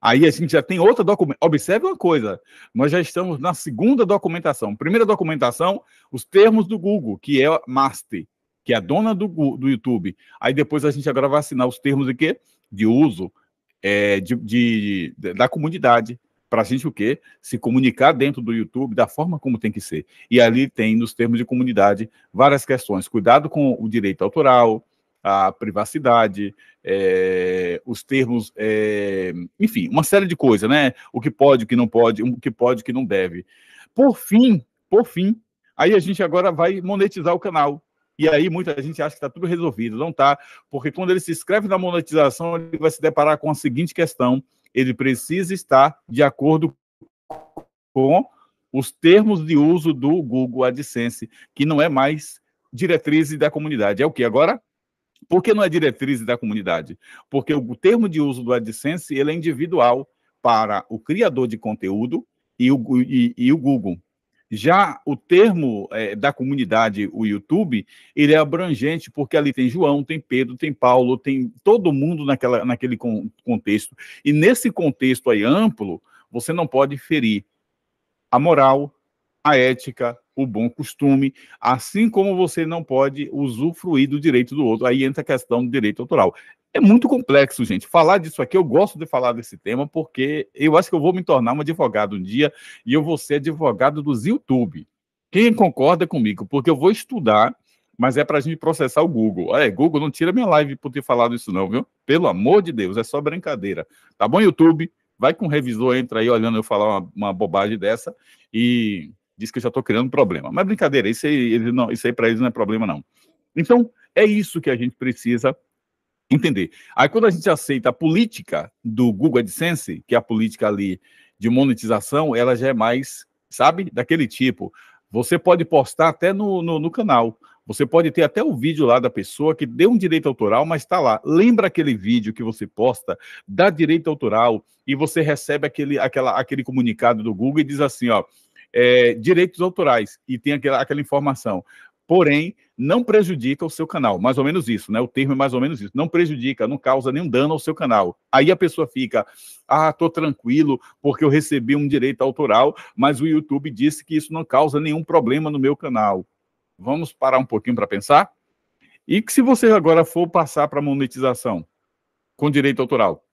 Aí a gente já tem outra documentação. Observe uma coisa: nós já estamos na segunda documentação. Primeira documentação, os termos do Google, que é a Master, que é a dona do, do YouTube. Aí depois a gente agora vai assinar os termos de quê? De uso é, de, de, da comunidade para a gente o quê? Se comunicar dentro do YouTube da forma como tem que ser. E ali tem, nos termos de comunidade, várias questões. Cuidado com o direito autoral, a privacidade, é, os termos, é, enfim, uma série de coisas, né? O que pode, o que não pode, o que pode, o que não deve. Por fim, por fim, aí a gente agora vai monetizar o canal. E aí muita gente acha que está tudo resolvido. Não está, porque quando ele se inscreve na monetização, ele vai se deparar com a seguinte questão, ele precisa estar de acordo com os termos de uso do Google AdSense, que não é mais diretriz da comunidade. É o que agora? Por que não é diretriz da comunidade? Porque o termo de uso do AdSense ele é individual para o criador de conteúdo e o, e, e o Google. Já o termo é, da comunidade, o YouTube, ele é abrangente porque ali tem João, tem Pedro, tem Paulo, tem todo mundo naquela, naquele con contexto. E nesse contexto aí amplo, você não pode ferir a moral, a ética, o bom costume, assim como você não pode usufruir do direito do outro. Aí entra a questão do direito autoral. É muito complexo, gente. Falar disso aqui, eu gosto de falar desse tema, porque eu acho que eu vou me tornar um advogado um dia e eu vou ser advogado dos YouTube. Quem concorda comigo? Porque eu vou estudar, mas é para a gente processar o Google. É, Google, não tira minha live por ter falado isso, não, viu? Pelo amor de Deus, é só brincadeira. Tá bom, YouTube? Vai com o revisor, entra aí olhando eu falar uma, uma bobagem dessa e diz que eu já estou criando problema. Mas brincadeira, isso aí, isso aí para eles não é problema, não. Então, é isso que a gente precisa entender. Aí quando a gente aceita a política do Google AdSense, que é a política ali de monetização, ela já é mais, sabe, daquele tipo. Você pode postar até no, no, no canal. Você pode ter até o vídeo lá da pessoa que deu um direito autoral, mas está lá. Lembra aquele vídeo que você posta, dá direito autoral, e você recebe aquele, aquela, aquele comunicado do Google e diz assim, ó, é, direitos autorais, e tem aquela, aquela informação porém não prejudica o seu canal. Mais ou menos isso, né? O termo é mais ou menos isso. Não prejudica, não causa nenhum dano ao seu canal. Aí a pessoa fica, ah, tô tranquilo porque eu recebi um direito autoral, mas o YouTube disse que isso não causa nenhum problema no meu canal. Vamos parar um pouquinho para pensar? E que se você agora for passar para monetização com direito autoral?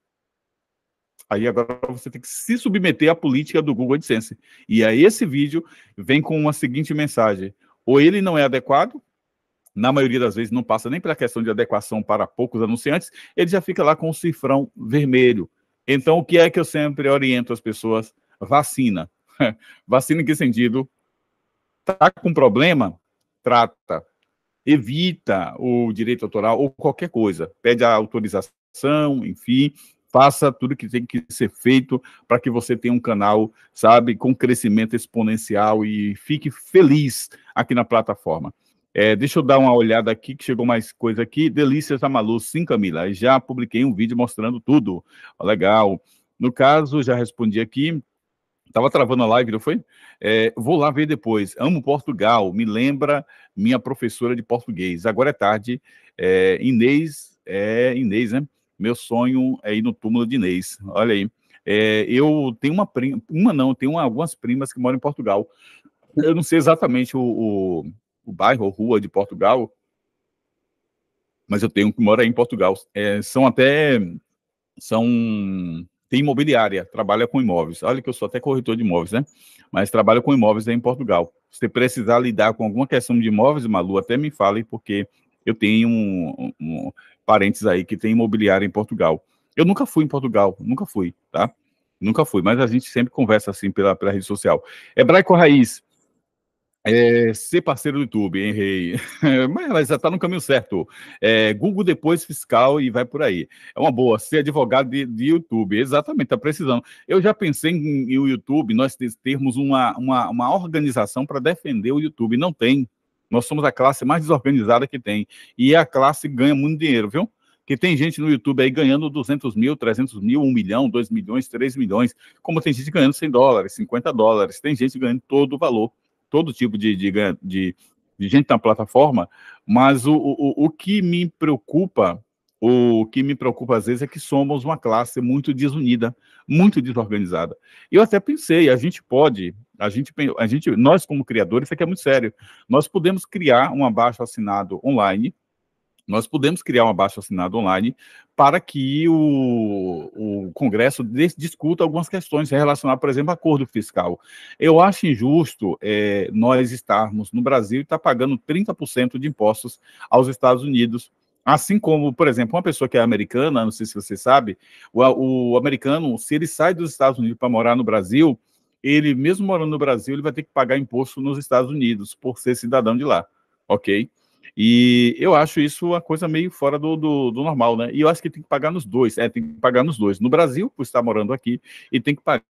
Aí agora você tem que se submeter à política do Google AdSense. E aí esse vídeo vem com uma seguinte mensagem: ou ele não é adequado, na maioria das vezes não passa nem pela questão de adequação para poucos anunciantes, ele já fica lá com o cifrão vermelho. Então, o que é que eu sempre oriento as pessoas? Vacina. [laughs] vacina em que sentido? Está com problema? Trata. Evita o direito autoral ou qualquer coisa. Pede a autorização, enfim, faça tudo que tem que ser feito para que você tenha um canal, sabe, com crescimento exponencial e fique feliz aqui na plataforma. É, deixa eu dar uma olhada aqui, que chegou mais coisa aqui. Delícias da Malu, sim, Camila. Já publiquei um vídeo mostrando tudo. Legal. No caso, já respondi aqui. Estava travando a live, não foi? É, vou lá ver depois. Amo Portugal, me lembra minha professora de português. Agora é tarde. É, Inês, é Inês, né? Meu sonho é ir no túmulo de Inês. Olha aí. É, eu tenho uma prima, uma não, tenho algumas primas que moram em Portugal. Eu não sei exatamente o, o, o bairro ou rua de Portugal, mas eu tenho que mora em Portugal. É, são até são tem imobiliária, trabalha com imóveis. Olha que eu sou até corretor de imóveis, né? Mas trabalha com imóveis aí né, em Portugal. Se precisar lidar com alguma questão de imóveis, Malu, até me fale, porque eu tenho um, um parentes aí que tem imobiliário em Portugal. Eu nunca fui em Portugal, nunca fui, tá? Nunca fui, mas a gente sempre conversa assim pela, pela rede social. Hebraico Raiz, é, ser parceiro do YouTube, hein, Rei? [laughs] Mas já está no caminho certo. É, Google depois fiscal e vai por aí. É uma boa, ser advogado de, de YouTube, exatamente, está precisando. Eu já pensei em, em o YouTube, nós termos uma, uma, uma organização para defender o YouTube, não tem, nós somos a classe mais desorganizada que tem. E a classe ganha muito dinheiro, viu? que tem gente no YouTube aí ganhando 200 mil, 300 mil, 1 milhão, 2 milhões, 3 milhões, como tem gente ganhando 100 dólares, 50 dólares, tem gente ganhando todo o valor, todo tipo de, de, de, de gente na plataforma, mas o, o, o que me preocupa o que me preocupa às vezes é que somos uma classe muito desunida, muito desorganizada. Eu até pensei, a gente pode, a gente, a gente nós como criadores, isso aqui é muito sério, nós podemos criar um abaixo assinado online, nós podemos criar um abaixo assinado online para que o, o Congresso discuta algumas questões relacionadas, por exemplo, a acordo fiscal. Eu acho injusto é, nós estarmos no Brasil e estar tá pagando 30% de impostos aos Estados Unidos Assim como, por exemplo, uma pessoa que é americana, não sei se você sabe, o, o americano, se ele sai dos Estados Unidos para morar no Brasil, ele, mesmo morando no Brasil, ele vai ter que pagar imposto nos Estados Unidos por ser cidadão de lá, ok? E eu acho isso uma coisa meio fora do, do, do normal, né? E eu acho que tem que pagar nos dois, é, tem que pagar nos dois. No Brasil, por estar morando aqui, e tem que pagar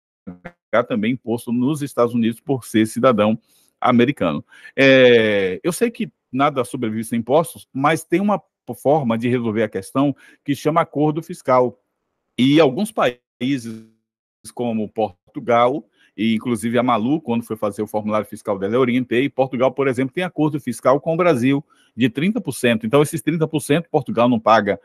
também imposto nos Estados Unidos por ser cidadão americano. É, eu sei que nada sobrevive sem impostos, mas tem uma Tipo, forma de resolver a questão que chama acordo fiscal. E alguns países, como Portugal, e inclusive a Malu, quando foi fazer o formulário fiscal dela, eu orientei. Portugal, por exemplo, tem acordo fiscal com o Brasil de 30%. Então, esses 30% Portugal não paga.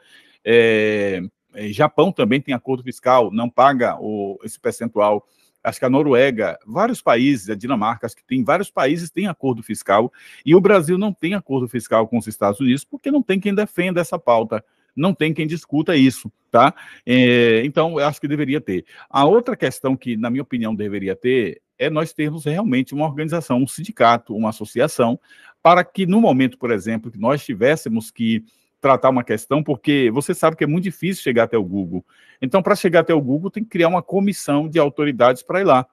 É, é, Japão também tem acordo fiscal, não paga o, esse percentual acho que a Noruega, vários países, a Dinamarca, acho que tem vários países têm acordo fiscal e o Brasil não tem acordo fiscal com os Estados Unidos porque não tem quem defenda essa pauta, não tem quem discuta isso, tá? É, então, eu acho que deveria ter. A outra questão que, na minha opinião, deveria ter é nós termos realmente uma organização, um sindicato, uma associação, para que no momento, por exemplo, que nós tivéssemos que tratar uma questão, porque você sabe que é muito difícil chegar até o Google. Então, para chegar até o Google, tem que criar uma comissão de autoridades para ir lá.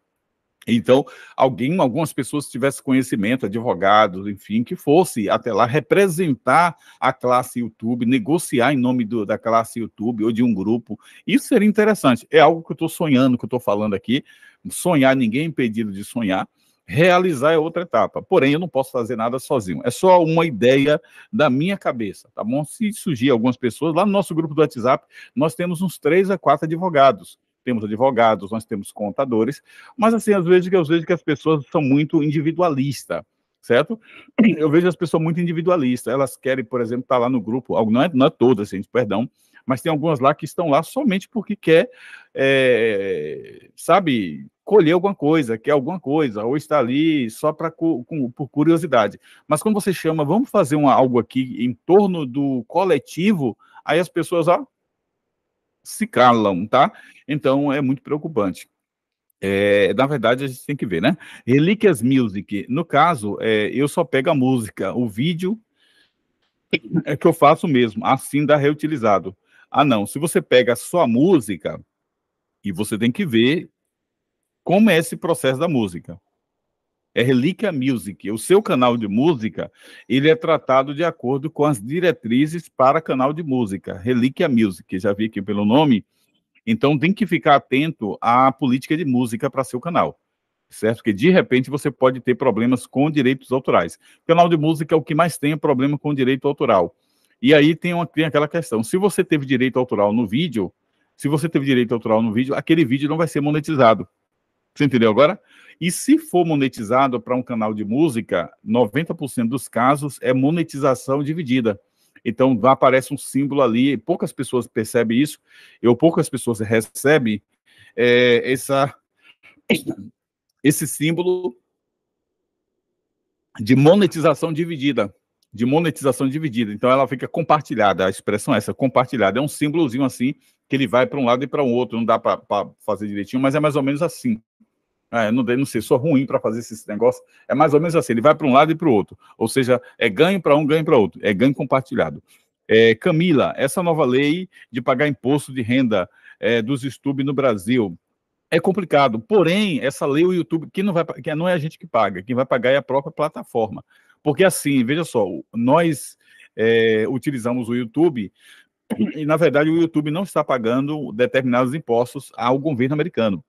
Então, alguém, algumas pessoas tivesse conhecimento, advogados, enfim, que fosse até lá representar a classe YouTube, negociar em nome do, da classe YouTube ou de um grupo. Isso seria interessante. É algo que eu estou sonhando, que eu estou falando aqui. Sonhar, ninguém é impedido de sonhar. Realizar é outra etapa. Porém, eu não posso fazer nada sozinho. É só uma ideia da minha cabeça, tá bom? Se surgir algumas pessoas, lá no nosso grupo do WhatsApp, nós temos uns três a quatro advogados. Temos advogados, nós temos contadores, mas assim, às vezes, às vezes que as pessoas são muito individualistas certo? Eu vejo as pessoas muito individualistas, elas querem, por exemplo, estar tá lá no grupo, não é, não é todas, gente, perdão, mas tem algumas lá que estão lá somente porque quer, é, sabe, colher alguma coisa, quer alguma coisa, ou está ali só pra, com, por curiosidade. Mas quando você chama, vamos fazer uma, algo aqui em torno do coletivo, aí as pessoas ó, se calam, tá? Então é muito preocupante. É, na verdade, a gente tem que ver, né? Relíquias Music, no caso, é, eu só pego a música, o vídeo é que eu faço mesmo, assim dá reutilizado. Ah, não. Se você pega só a música, e você tem que ver como é esse processo da música. É Relíquia Music. O seu canal de música, ele é tratado de acordo com as diretrizes para canal de música. Relíquia Music, já vi aqui pelo nome. Então tem que ficar atento à política de música para seu canal. Certo? Que de repente você pode ter problemas com direitos autorais. canal de música é o que mais tem é problema com direito autoral. E aí tem, uma, tem aquela questão: se você teve direito autoral no vídeo, se você teve direito autoral no vídeo, aquele vídeo não vai ser monetizado. Você entendeu agora? E se for monetizado para um canal de música, 90% dos casos é monetização dividida. Então aparece um símbolo ali, poucas pessoas percebem isso, ou poucas pessoas recebem é, essa, esse símbolo de monetização dividida de monetização dividida. Então ela fica compartilhada, a expressão é essa, compartilhada. É um símbolozinho assim, que ele vai para um lado e para o outro, não dá para fazer direitinho, mas é mais ou menos assim. É, não, não sei, sou ruim para fazer esse negócio. É mais ou menos assim, ele vai para um lado e para o outro. Ou seja, é ganho para um, ganho para outro. É ganho compartilhado. É, Camila, essa nova lei de pagar imposto de renda é, dos estúdios no Brasil é complicado. Porém, essa lei o YouTube, que não vai, que não é a gente que paga, quem vai pagar é a própria plataforma. Porque assim, veja só, nós é, utilizamos o YouTube e, na verdade, o YouTube não está pagando determinados impostos ao governo americano.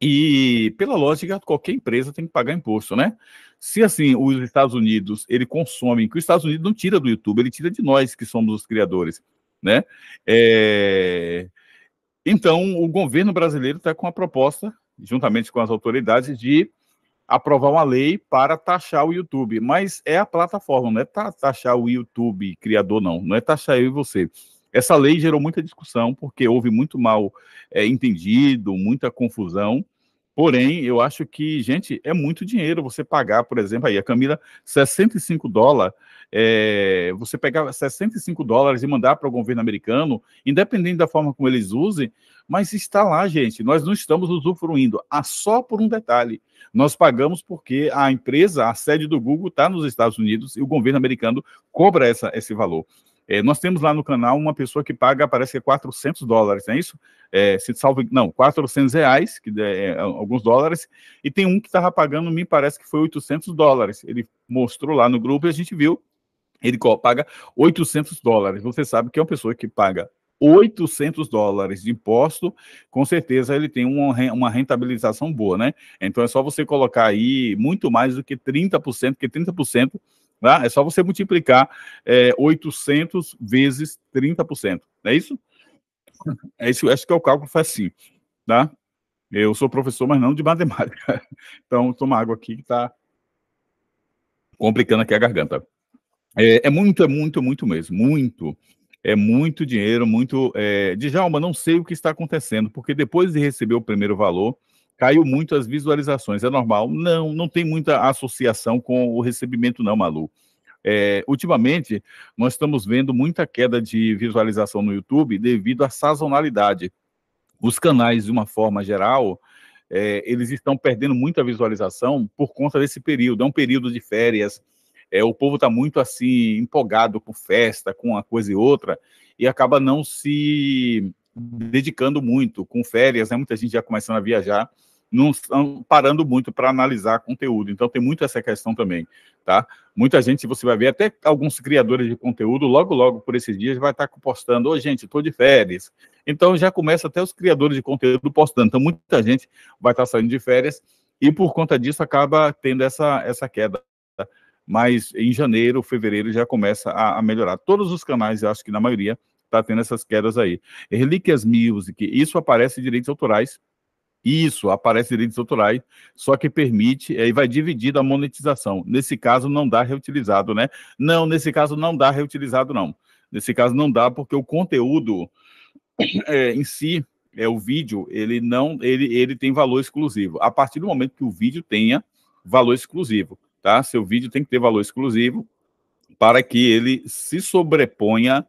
E, pela lógica, qualquer empresa tem que pagar imposto, né? Se, assim, os Estados Unidos, ele consome, que os Estados Unidos não tira do YouTube, ele tira de nós, que somos os criadores, né? É... Então, o governo brasileiro está com a proposta, juntamente com as autoridades, de aprovar uma lei para taxar o YouTube, mas é a plataforma, não é taxar o YouTube criador, não, não é taxar eu e você. Essa lei gerou muita discussão, porque houve muito mal é, entendido, muita confusão, Porém, eu acho que, gente, é muito dinheiro você pagar, por exemplo, aí a Camila, 65 dólares, é, você pegar 65 dólares e mandar para o governo americano, independente da forma como eles usem, mas está lá, gente, nós não estamos usufruindo, ah, só por um detalhe, nós pagamos porque a empresa, a sede do Google está nos Estados Unidos e o governo americano cobra essa, esse valor. É, nós temos lá no canal uma pessoa que paga, parece que é 400 dólares, não é isso? É, se salve, não, 400 reais, que é, alguns dólares, e tem um que estava pagando, me parece que foi 800 dólares. Ele mostrou lá no grupo e a gente viu, ele paga 800 dólares. Você sabe que é uma pessoa que paga 800 dólares de imposto, com certeza ele tem uma rentabilização boa, né? Então é só você colocar aí muito mais do que 30%, porque 30% Tá? É só você multiplicar é, 800 vezes 30%. Não é isso? É isso, acho que é o cálculo faz tá? Eu sou professor, mas não de matemática. [laughs] Então, toma água aqui que está complicando aqui a garganta. É, é muito, é muito, muito mesmo, muito. É muito dinheiro, muito... É... Djalma, não sei o que está acontecendo, porque depois de receber o primeiro valor, caiu muito as visualizações. É normal? Não, não tem muita associação com o recebimento, não, Malu. É, ultimamente, nós estamos vendo muita queda de visualização no YouTube devido à sazonalidade. Os canais, de uma forma geral, é, eles estão perdendo muita visualização por conta desse período. É um período de férias. É, o povo está muito assim empolgado com festa, com uma coisa e outra, e acaba não se dedicando muito com férias, né? Muita gente já começando a viajar não estão parando muito para analisar conteúdo. Então, tem muito essa questão também, tá? Muita gente, você vai ver, até alguns criadores de conteúdo, logo, logo, por esses dias, vai estar tá postando, ô, oh, gente, estou de férias. Então, já começa até os criadores de conteúdo postando. Então, muita gente vai estar tá saindo de férias e, por conta disso, acaba tendo essa, essa queda. Tá? Mas em janeiro, fevereiro, já começa a, a melhorar. Todos os canais, eu acho que na maioria, está tendo essas quedas aí. Relíquias Music, isso aparece em direitos autorais, isso, aparece direitos autorais, só que permite, aí eh, vai dividido a monetização. Nesse caso, não dá reutilizado, né? Não, nesse caso, não dá reutilizado, não. Nesse caso, não dá, porque o conteúdo é, [coughs] em si, é o vídeo, ele não, ele, ele tem valor exclusivo. A partir do momento que o vídeo tenha valor exclusivo, tá? Seu vídeo tem que ter valor exclusivo para que ele se sobreponha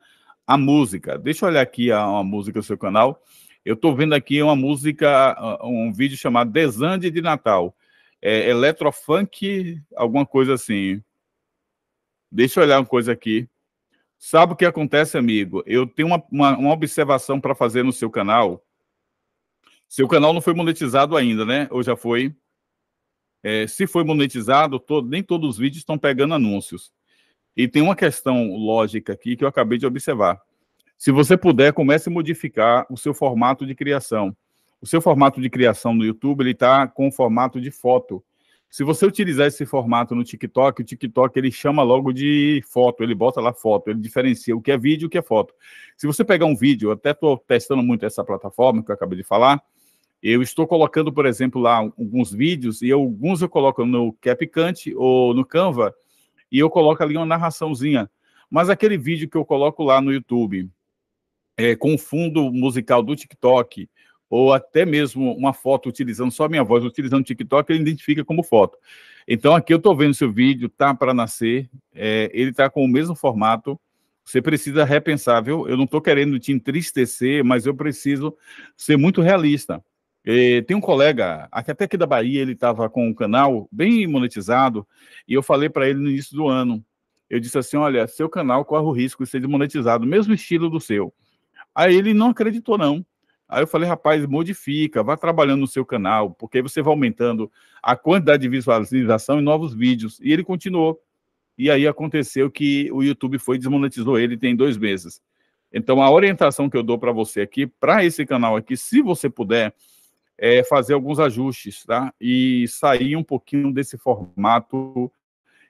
à música. Deixa eu olhar aqui a, a música do seu canal. Eu estou vendo aqui uma música, ah, um vídeo chamado Desande de Natal. É, eletrofunk, alguma coisa assim. Deixa eu olhar uma coisa aqui. Sabe o que acontece, amigo? Eu tenho uma, uma, uma observação para fazer no seu canal. Seu canal não foi monetizado ainda, né? Ou já foi? É, se foi monetizado, nem todos os vídeos estão pegando anúncios. E tem uma questão lógica aqui que eu acabei de observar. Se você puder, comece a modificar o seu formato de criação. O seu formato de criação no YouTube ele está com o formato de foto. Se você utilizar esse formato no TikTok, o TikTok ele chama logo de foto, ele bota lá foto, ele diferencia o que é vídeo e o que é foto. Se você pegar um vídeo, eu até estou testando muito essa plataforma que eu acabei de falar, eu estou colocando, por exemplo, lá alguns vídeos, e eu, alguns eu coloco no CapCut ou no Canva, e eu coloco ali uma narraçãozinha. Mas aquele vídeo que eu coloco lá no YouTube, é, com o fundo musical do TikTok, ou até mesmo uma foto utilizando só a minha voz, utilizando o TikTok, ele identifica como foto. Então aqui eu estou vendo seu vídeo, tá para nascer, é, ele está com o mesmo formato, você precisa repensar, viu? Eu não estou querendo te entristecer, mas eu preciso ser muito realista. E, é, tem um colega, até aqui da Bahia, ele estava com um canal bem monetizado, e eu falei para ele no início do ano, eu disse assim, olha, seu canal corre o risco de ser desmonetizado, mesmo estilo do seu. Aí ele não acreditou, não. Aí eu falei, rapaz, modifica, vá trabalhando no seu canal, porque aí você vai aumentando a quantidade de visualização e novos vídeos. E ele continuou. E aí aconteceu que o YouTube foi desmonetizou ele tem dois meses. Então a orientação que eu dou para você aqui, para esse canal aqui, se você puder, é fazer alguns ajustes, tá? E sair um pouquinho desse formato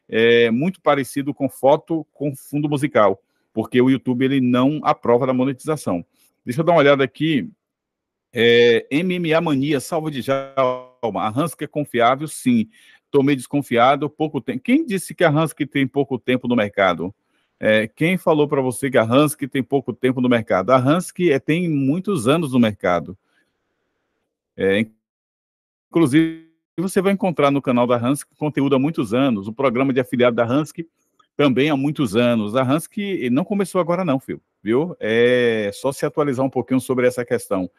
é, muito parecido com foto com fundo musical porque o YouTube ele não aprova da monetização. Deixa eu dar uma olhada aqui. É, MMA Mania, salvo de Jalma. A Hansk é confiável, sim. Tomei desconfiado, pouco tempo. Quem disse que a Hansk tem pouco tempo no mercado? É, quem falou para você que a Hansk tem pouco tempo no mercado? A Hansk é, tem muitos anos no mercado. É, inclusive, você vai encontrar no canal da Hansk conteúdo há muitos anos. O programa de afiliado da Hansk também há muitos anos. A Hans que não começou agora não, filho, viu? É só se atualizar um pouquinho sobre essa questão.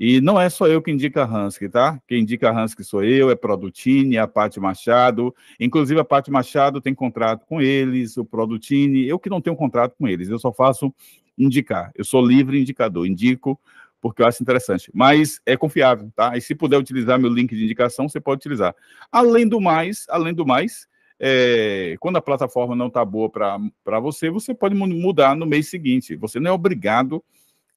E não é só eu que indica a Hansky, tá? Quem indica a Hansky sou eu, é Produtini, a Paty Machado. Inclusive, a Paty Machado tem contrato com eles, o Produtini. Eu que não tenho contrato com eles, eu só faço indicar. Eu sou livre indicador, indico porque eu acho interessante. Mas é confiável, tá? E se puder utilizar meu link de indicação, você pode utilizar. Além do mais, além do mais, é, quando a plataforma não está boa para você, você pode mudar no mês seguinte. Você não é obrigado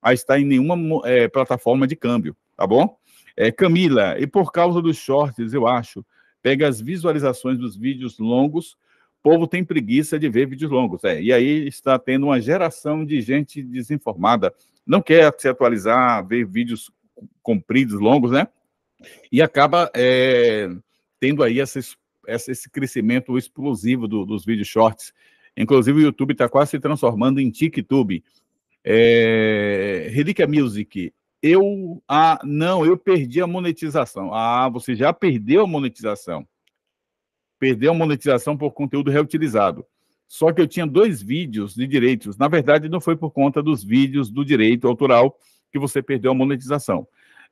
a estar em nenhuma é, plataforma de câmbio, tá bom? É, Camila, e por causa dos shorts, eu acho, pega as visualizações dos vídeos longos, o povo tem preguiça de ver vídeos longos. É, e aí está tendo uma geração de gente desinformada, não quer se atualizar, ver vídeos compridos, longos, né? E acaba é, tendo aí essas esse crescimento explosivo do, dos vídeos shorts. Inclusive, o YouTube está quase se transformando em TikTok. É... Relíquia Music, eu. Ah, não, eu perdi a monetização. Ah, você já perdeu a monetização. Perdeu a monetização por conteúdo reutilizado. Só que eu tinha dois vídeos de direitos. Na verdade, não foi por conta dos vídeos do direito autoral que você perdeu a monetização.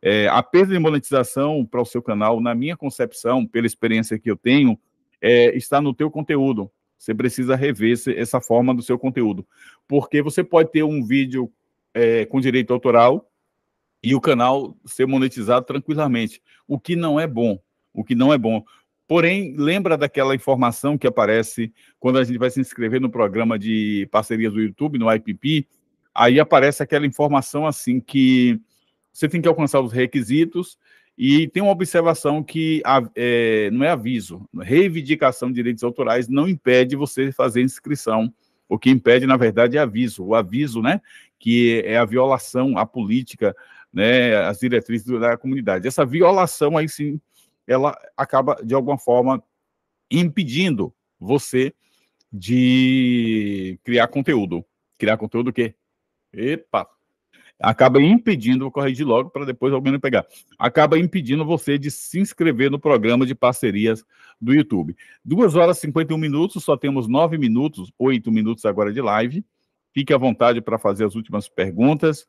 É, a perda de monetização para o seu canal, na minha concepção, pela experiência que eu tenho, é, está no teu conteúdo. Você precisa rever essa forma do seu conteúdo, porque você pode ter um vídeo é, com direito autoral e o canal ser monetizado tranquilamente, o que não é bom, o que não é bom. Porém, lembra daquela informação que aparece quando a gente vai se inscrever no programa de parcerias do YouTube, no IPP, aí aparece aquela informação assim que você tem que alcançar os requisitos e tem uma observação que é, não é aviso, reivindicação de direitos autorais não impede você fazer inscrição. O que impede, na verdade, é aviso. O aviso, né, que é a violação à política, né, às diretrizes da comunidade. Essa violação, aí sim, ela acaba, de alguma forma, impedindo você de criar conteúdo. Criar conteúdo o quê? Epa, acaba impedindo, vou corrigir logo para depois alguém pegar, acaba impedindo você de se inscrever no programa de parcerias do YouTube. 2 horas e 51 minutos, só temos 9 minutos, 8 minutos agora de live. Fique à vontade para fazer as últimas perguntas.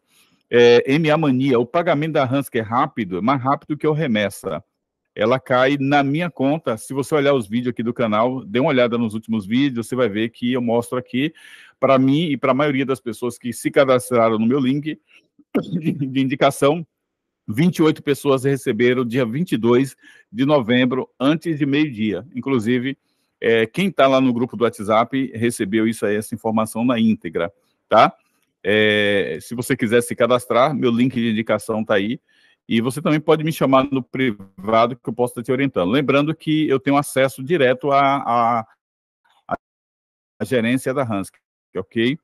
É, MA Mania, o pagamento da Hansker é rápido, é mais rápido que o remessa ela cai na minha conta. Se você olhar os vídeos aqui do canal, dê uma olhada nos últimos vídeos, você vai ver que eu mostro aqui para mim e para a maioria das pessoas que se cadastraram no meu link de indicação, 28 pessoas receberam dia 22 de novembro, antes de meio-dia. Inclusive, é, quem está lá no grupo do WhatsApp recebeu isso aí, essa informação na íntegra, tá? É, se você quiser se cadastrar, meu link de indicação está aí. E você também pode me chamar no privado que eu posso estar te orientando. Lembrando que eu tenho acesso direto à, à, à gerência da Hansk, ok?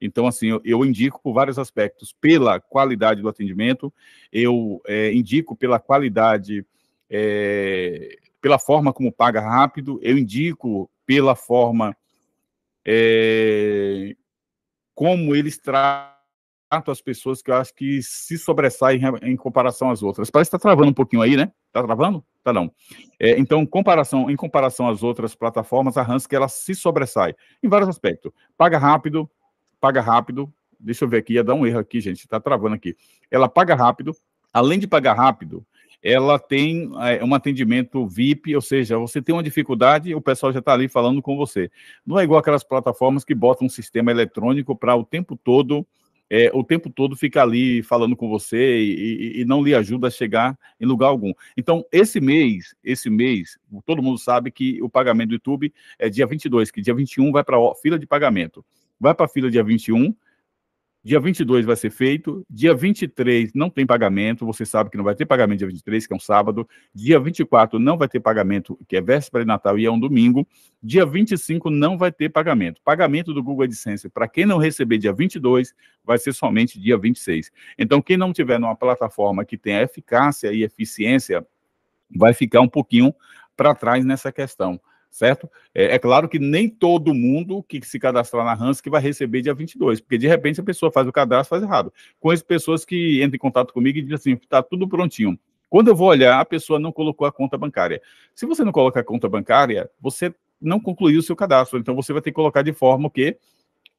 Então, assim, eu, eu, indico por vários aspectos, pela qualidade do atendimento, eu é, indico pela qualidade, é, pela forma como paga rápido, eu indico pela forma é, como eles trazem ato às pessoas que eu acho que se sobressaem em comparação às outras. Parece que está travando um pouquinho aí, né? Está travando? Tá não. É, então, comparação, em comparação às outras plataformas, a que ela se sobressai em vários aspectos. Paga rápido, paga rápido. Deixa eu ver aqui, ia dar um erro aqui, gente, está travando aqui. Ela paga rápido. Além de pagar rápido, ela tem é, um atendimento VIP, ou seja, você tem uma dificuldade, o pessoal já está ali falando com você. Não é igual aquelas plataformas que botam um sistema eletrônico para o tempo todo é, o tempo todo fica ali falando com você e, e, e, não lhe ajuda a chegar em lugar algum. Então, esse mês, esse mês, todo mundo sabe que o pagamento do YouTube é dia 22, que dia 21 vai para a fila de pagamento. Vai para a fila dia 21, Dia 22 vai ser feito. Dia 23 não tem pagamento. Você sabe que não vai ter pagamento dia 23, que é um sábado. Dia 24 não vai ter pagamento, que é véspera de Natal e é um domingo. Dia 25 não vai ter pagamento. Pagamento do Google AdSense, para quem não receber dia 22, vai ser somente dia 26. Então, quem não tiver numa plataforma que tenha eficácia e eficiência, vai ficar um pouquinho para trás nessa questão certo? É, é, claro que nem todo mundo que se cadastrar na Hans que vai receber dia 22, porque de repente a pessoa faz o cadastro faz errado. Com as pessoas que entram em contato comigo e dizem assim, está tudo prontinho. Quando eu vou olhar, a pessoa não colocou a conta bancária. Se você não coloca a conta bancária, você não concluiu o seu cadastro, então você vai ter que colocar de forma o quê?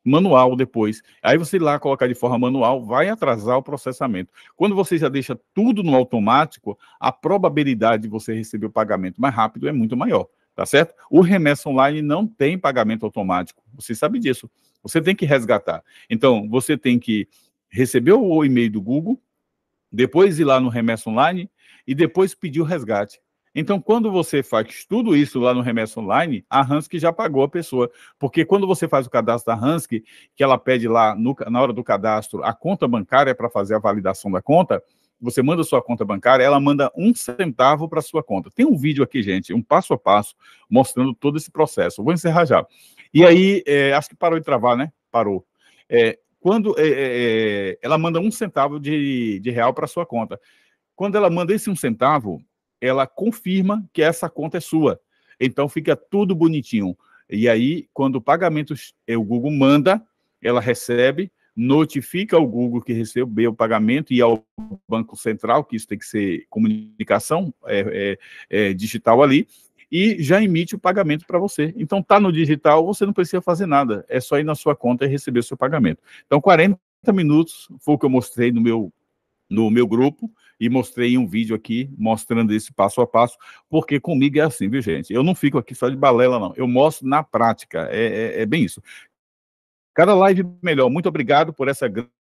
manual depois. Aí você lá colocar de forma manual vai atrasar o processamento. Quando você já deixa tudo no automático, a probabilidade de você receber o pagamento mais rápido é muito maior tá certo? O remessa online não tem pagamento automático, você sabe disso. Você tem que resgatar. Então, você tem que receber o e-mail do Google, depois ir lá no remessa online e depois pedir o resgate. Então, quando você faz tudo isso lá no remessa online, a Hansky já pagou a pessoa. Porque quando você faz o cadastro da Hansky, que ela pede lá no, na hora do cadastro a conta bancária para fazer a validação da conta, você manda sua conta bancária, ela manda um centavo para sua conta. Tem um vídeo aqui, gente, um passo a passo, mostrando todo esse processo. Vou encerrar já. E aí, é, acho que parou de travar, né? Parou. É, quando é, é, é ela manda um centavo de, de real para sua conta. Quando ela manda esse um centavo, ela confirma que essa conta é sua. Então fica tudo bonitinho. E aí, quando o pagamento é, o Google manda, ela recebe notifica ao Google que recebeu o pagamento e ao Banco Central, que isso tem que ser comunicação é, é, é, digital ali, e já emite o pagamento para você. Então, está no digital, você não precisa fazer nada, é só ir na sua conta e receber o seu pagamento. Então, 40 minutos foi o que eu mostrei no meu, no meu grupo e mostrei um vídeo aqui mostrando esse passo a passo, porque comigo é assim, viu, gente? Eu não fico aqui só de balela, não. Eu mostro na prática, é, é, é bem isso. Cada live melhor. Muito obrigado por essa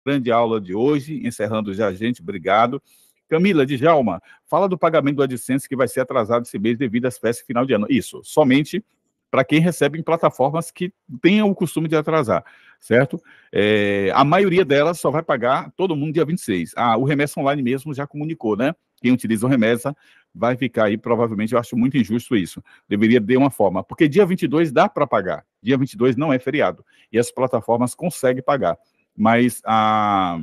grande aula de hoje. Encerrando já, gente. Obrigado. Camila de Jalma, fala do pagamento do AdSense que vai ser atrasado esse mês devido às festas final de ano. Isso, somente para quem recebe em plataformas que tenham o costume de atrasar, certo? É, a maioria delas só vai pagar todo mundo dia 26. Ah, o Remessa Online mesmo já comunicou, né? Quem utiliza o Remessa vai ficar aí, provavelmente, eu acho muito injusto isso. Deveria de uma forma, porque dia 22 dá para pagar, dia 22 não é feriado, e as plataformas conseguem pagar. Mas a, ah,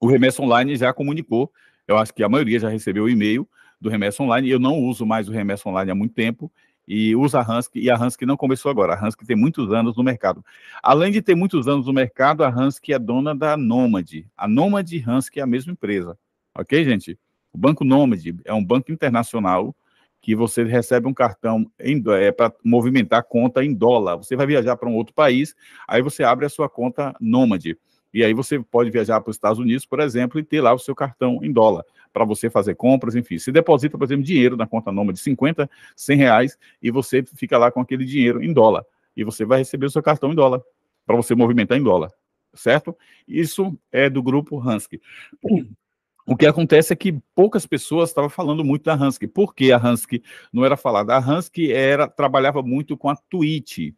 o Remessa Online já comunicou, eu acho que a maioria já recebeu o e-mail do Remessa Online, eu não uso mais o Remessa Online há muito tempo, e usa a Hansk, e a Hansk não começou agora, a Hansk tem muitos anos no mercado. Além de ter muitos anos no mercado, a Hansk é dona da Nomad, a Nomad e Hansk é a mesma empresa, ok, gente? O Banco Nômade é um banco internacional que você recebe um cartão é, para movimentar conta em dólar. Você vai viajar para um outro país, aí você abre a sua conta Nômade. E aí você pode viajar para os Estados Unidos, por exemplo, e ter lá o seu cartão em dólar para você fazer compras, enfim. Se deposita, por exemplo, dinheiro na conta Nômade, 50, 100 reais, e você fica lá com aquele dinheiro em dólar. E você vai receber o seu cartão em dólar, para você movimentar em dólar certo? Isso é do grupo Hansky. O que acontece é que poucas pessoas estavam falando muito da Hansky. Por que a Hansky não era falada? A Hansky era, trabalhava muito com a Twitch.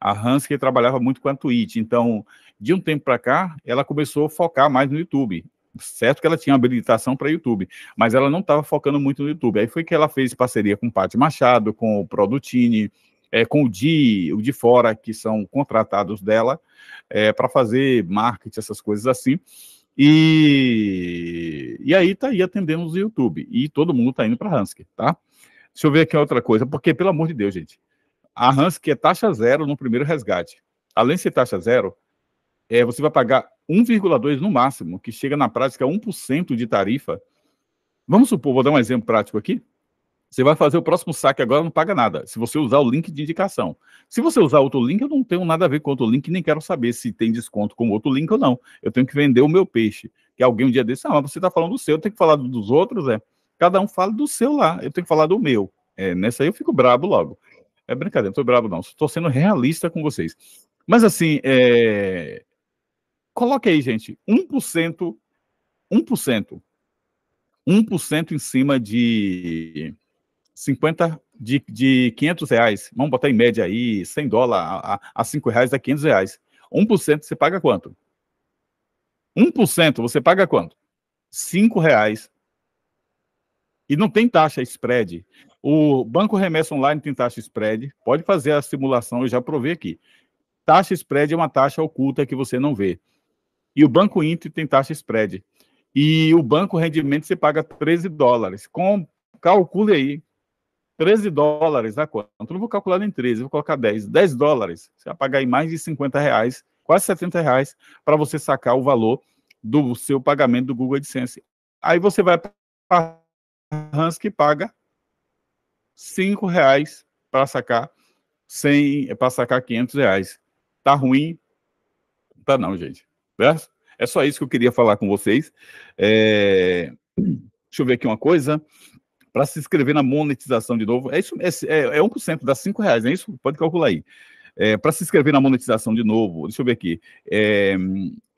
A Hansky trabalhava muito com a Twitch. Então, de um tempo para cá, ela começou a focar mais no YouTube. Certo que ela tinha habilitação para YouTube, mas ela não estava focando muito no YouTube. Aí foi que ela fez parceria com o Pat Machado, com o Produtini, é, com o de, o de fora, que são contratados dela, é, para fazer marketing, essas coisas assim. E, e aí tá aí atendendo o YouTube. E todo mundo tá indo para Hansker, tá? Deixa eu ver aqui outra coisa, porque, pelo amor de Deus, gente, a Hansker é taxa zero no primeiro resgate. Além de ser taxa zero, é, você vai pagar 1,2 no máximo, que chega na prática 1% de tarifa. Vamos supor, vou dar um exemplo prático aqui. Você vai fazer o próximo saque agora, não paga nada. Se você usar o link de indicação. Se você usar outro link, eu não tenho nada a ver com outro link, nem quero saber se tem desconto com outro link ou não. Eu tenho que vender o meu peixe. Que alguém um dia desse, ah, mas você está falando do seu, eu tenho que falar dos outros, é. Cada um fala do seu lá, eu tenho que falar do meu. É, nessa aí eu fico brabo logo. É brincadeira, não tô brabo não, estou sendo realista com vocês. Mas assim, é... coloque aí, gente, 1%, 1%, 1% em cima de 50 de, de 500 reais, vamos botar em média aí, 100 dólares a, a 5 reais dá 500 reais. 1% você paga quanto? 1% você paga quanto? 5 reais. E não tem taxa spread. O Banco Remessa Online tem taxa spread. Pode fazer a simulação, eu já provei aqui. Taxa spread é uma taxa oculta que você não vê. E o Banco Inter tem taxa spread. E o banco rendimento você paga 13 dólares. Com, calcule aí 13 dólares a quanto? Não vou calcular em 13, vou colocar 10. 10 dólares, você vai pagar aí mais de 50 reais, quase 70 reais, para você sacar o valor do seu pagamento do Google AdSense. Aí você vai para a Hans que paga 5 reais para sacar sacar 500 reais. Tá ruim? Tá não, gente. Né? É só isso que eu queria falar com vocês. É... Deixa eu ver aqui uma coisa para se inscrever na monetização de novo, é isso, é, é 1%, é dá 5 reais, é isso? Pode calcular aí. É, para se inscrever na monetização de novo, deixa eu ver aqui. É,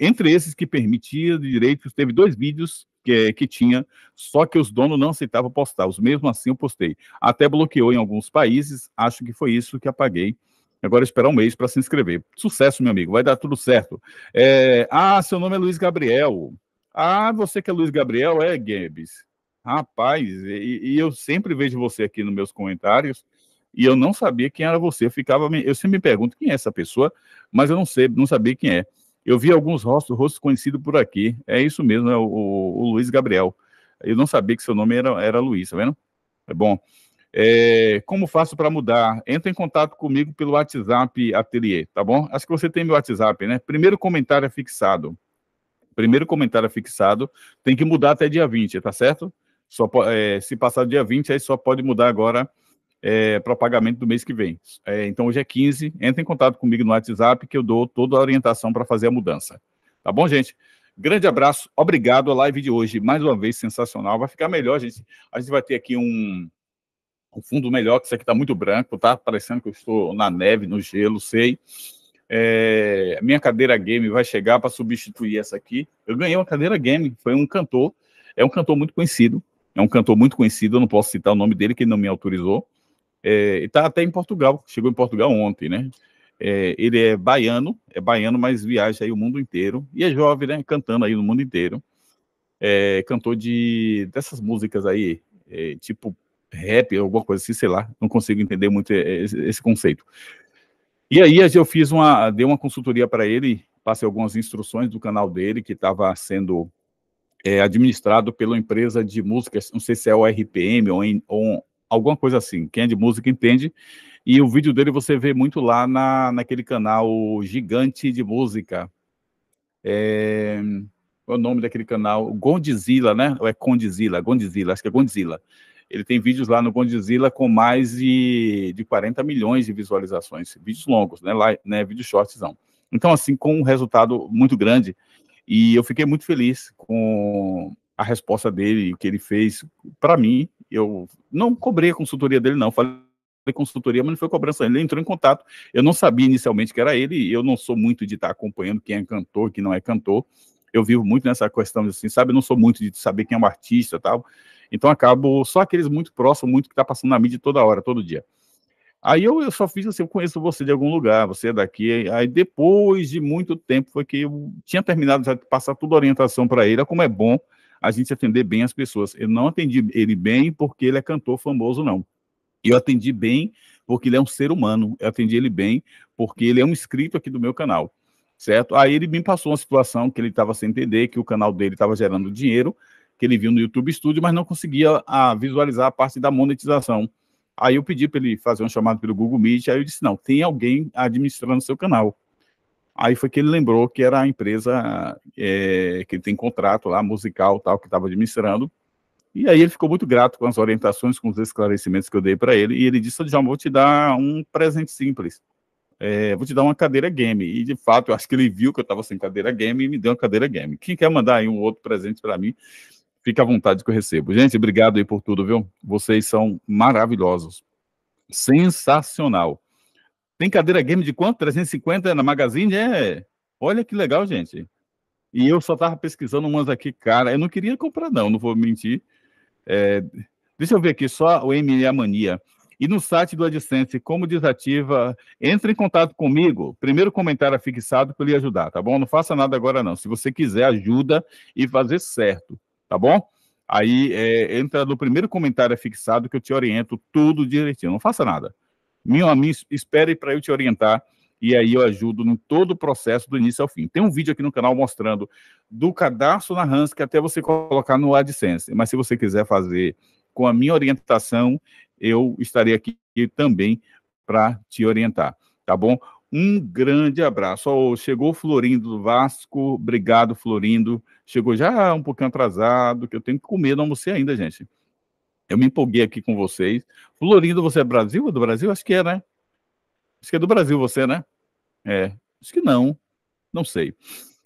entre esses que permitia direitos, teve dois vídeos que, que tinha, só que os donos não aceitavam postar. Os mesmo assim eu postei. Até bloqueou em alguns países, acho que foi isso que apaguei. Agora esperar um mês para se inscrever. Sucesso, meu amigo, vai dar tudo certo. É, ah, seu nome é Luiz Gabriel. Ah, você que é Luiz Gabriel, é Gabs. Rapaz, e, e, eu sempre vejo você aqui nos meus comentários e eu não sabia quem era você. Eu ficava, eu sempre me pergunto quem é essa pessoa, mas eu não sei, não sabia quem é. Eu vi alguns rostos, rostos conhecidos por aqui. É isso mesmo, é o, o, o Luiz Gabriel. Eu não sabia que seu nome era, era Luiz, tá vendo? É bom. É, como faço para mudar? Entra em contato comigo pelo WhatsApp Ateliê, tá bom? Acho que você tem meu WhatsApp, né? Primeiro comentário é fixado. Primeiro comentário é fixado tem que mudar até dia 20, tá certo? Só, é, se passar dia 20, aí só pode mudar agora é, para pagamento do mês que vem. É, então, hoje é 15. Entre em contato comigo no WhatsApp que eu dou toda a orientação para fazer a mudança. Tá bom, gente? Grande abraço, obrigado. A live de hoje, mais uma vez, sensacional. Vai ficar melhor, gente. A gente vai ter aqui um, um fundo melhor, que isso aqui está muito branco, tá? Parecendo que eu estou na neve, no gelo, sei. É, minha cadeira game vai chegar para substituir essa aqui. Eu ganhei uma cadeira game, foi um cantor, é um cantor muito conhecido, é um cantor muito conhecido, eu não posso citar o nome dele, que ele não me autorizou. É, e tá até em Portugal, chegou em Portugal ontem, né? É, ele é baiano, é baiano, mas viaja aí o mundo inteiro. E é jovem, né? Cantando aí no mundo inteiro. É, cantor de, dessas músicas aí, é, tipo rap, alguma coisa assim, sei lá. Não consigo entender muito esse, esse conceito. E aí eu fiz uma, dei uma consultoria para ele, passei algumas instruções do canal dele que estava sendo é administrado pela empresa de música, não sei se é o RPM ou, em, ou alguma coisa assim. Quem é de música entende. E o vídeo dele você vê muito lá na, naquele canal gigante de música. É, é o nome daquele canal? Gondzilla, né? Ou é Condizila? Gondzilla, acho que é Gondzilla. Ele tem vídeos lá no Gondzilla com mais de, de 40 milhões de visualizações. Vídeos longos, né? Lá, né? Vídeos shortzão. Então, assim, com um resultado muito grande. E eu fiquei muito feliz com a resposta dele, o que ele fez. Para mim, eu não cobrei a consultoria dele, não. Falei consultoria, mas não foi cobrança. Ele entrou em contato. Eu não sabia inicialmente que era ele. Eu não sou muito de estar acompanhando quem é cantor, quem não é cantor. Eu vivo muito nessa questão assim, sabe? Eu não sou muito de saber quem é um artista tal. Então acabo só aqueles muito próximos, muito que está passando na mídia toda hora, todo dia. Aí eu, eu só fiz assim, eu conheço você de algum lugar, você é daqui. Aí depois de muito tempo foi que eu tinha terminado já de passar toda a orientação para ele, como é bom a gente atender bem as pessoas. Eu não atendi ele bem porque ele é cantor famoso, não. Eu atendi bem porque ele é um ser humano. Eu atendi ele bem porque ele é um inscrito aqui do meu canal, certo? Aí ele me passou uma situação que ele estava sem entender, que o canal dele estava gerando dinheiro, que ele viu no YouTube Studio, mas não conseguia a, ah, visualizar a parte da monetização. Aí eu pedi para ele fazer um chamado pelo Google Meet, aí eu disse, não, tem alguém administrando o seu canal. Aí foi que ele lembrou que era a empresa é, que tem contrato lá, musical tal, que estava administrando. E aí ele ficou muito grato com as orientações, com os esclarecimentos que eu dei para ele. E ele disse, já vou te dar um presente simples. É, vou te dar uma cadeira game. E de fato, eu acho que ele viu que eu estava sem cadeira game e me deu uma cadeira game. Quem quer mandar aí um outro presente para mim? Fique à vontade que eu recebo. Gente, obrigado aí por tudo, viu? Vocês são maravilhosos. Sensacional. Tem cadeira game de quanto? 350 na Magazine? É. Olha que legal, gente. E eu só tava pesquisando umas aqui, cara. Eu não queria comprar, não, não vou mentir. É... Deixa eu ver aqui, só o MLA Mania. E no site do AdSense, como desativa, entre em contato comigo. Primeiro comentário é fixado para lhe ajudar, tá bom? Não faça nada agora, não. Se você quiser ajuda e fazer certo tá bom? Aí é, entra no primeiro comentário fixado que eu te oriento tudo direitinho. Não faça nada. Meu amigo, espere para eu te orientar e aí eu ajudo em todo o processo do início ao fim. Tem um vídeo aqui no canal mostrando do cadastro na Hansk até você colocar no AdSense. Mas se você quiser fazer com a minha orientação, eu estarei aqui também para te orientar, tá bom? Um grande abraço. Oh, chegou o Florindo do Vasco. Obrigado, Florindo. Chegou já um pouquinho atrasado, que eu tenho que comer, não almocei ainda, gente. Eu me empolguei aqui com vocês. Florindo, você é Brasil? É do Brasil? Acho que é, né? Acho que é do Brasil você, né? É. Acho que não. Não sei.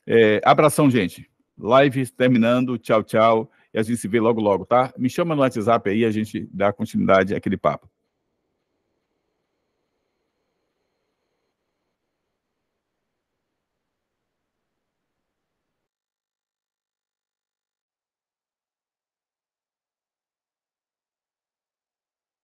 É, abração, gente. Live terminando. Tchau, tchau. E a gente se vê logo, logo, tá? Me chama no WhatsApp aí, a gente dá continuidade àquele papo.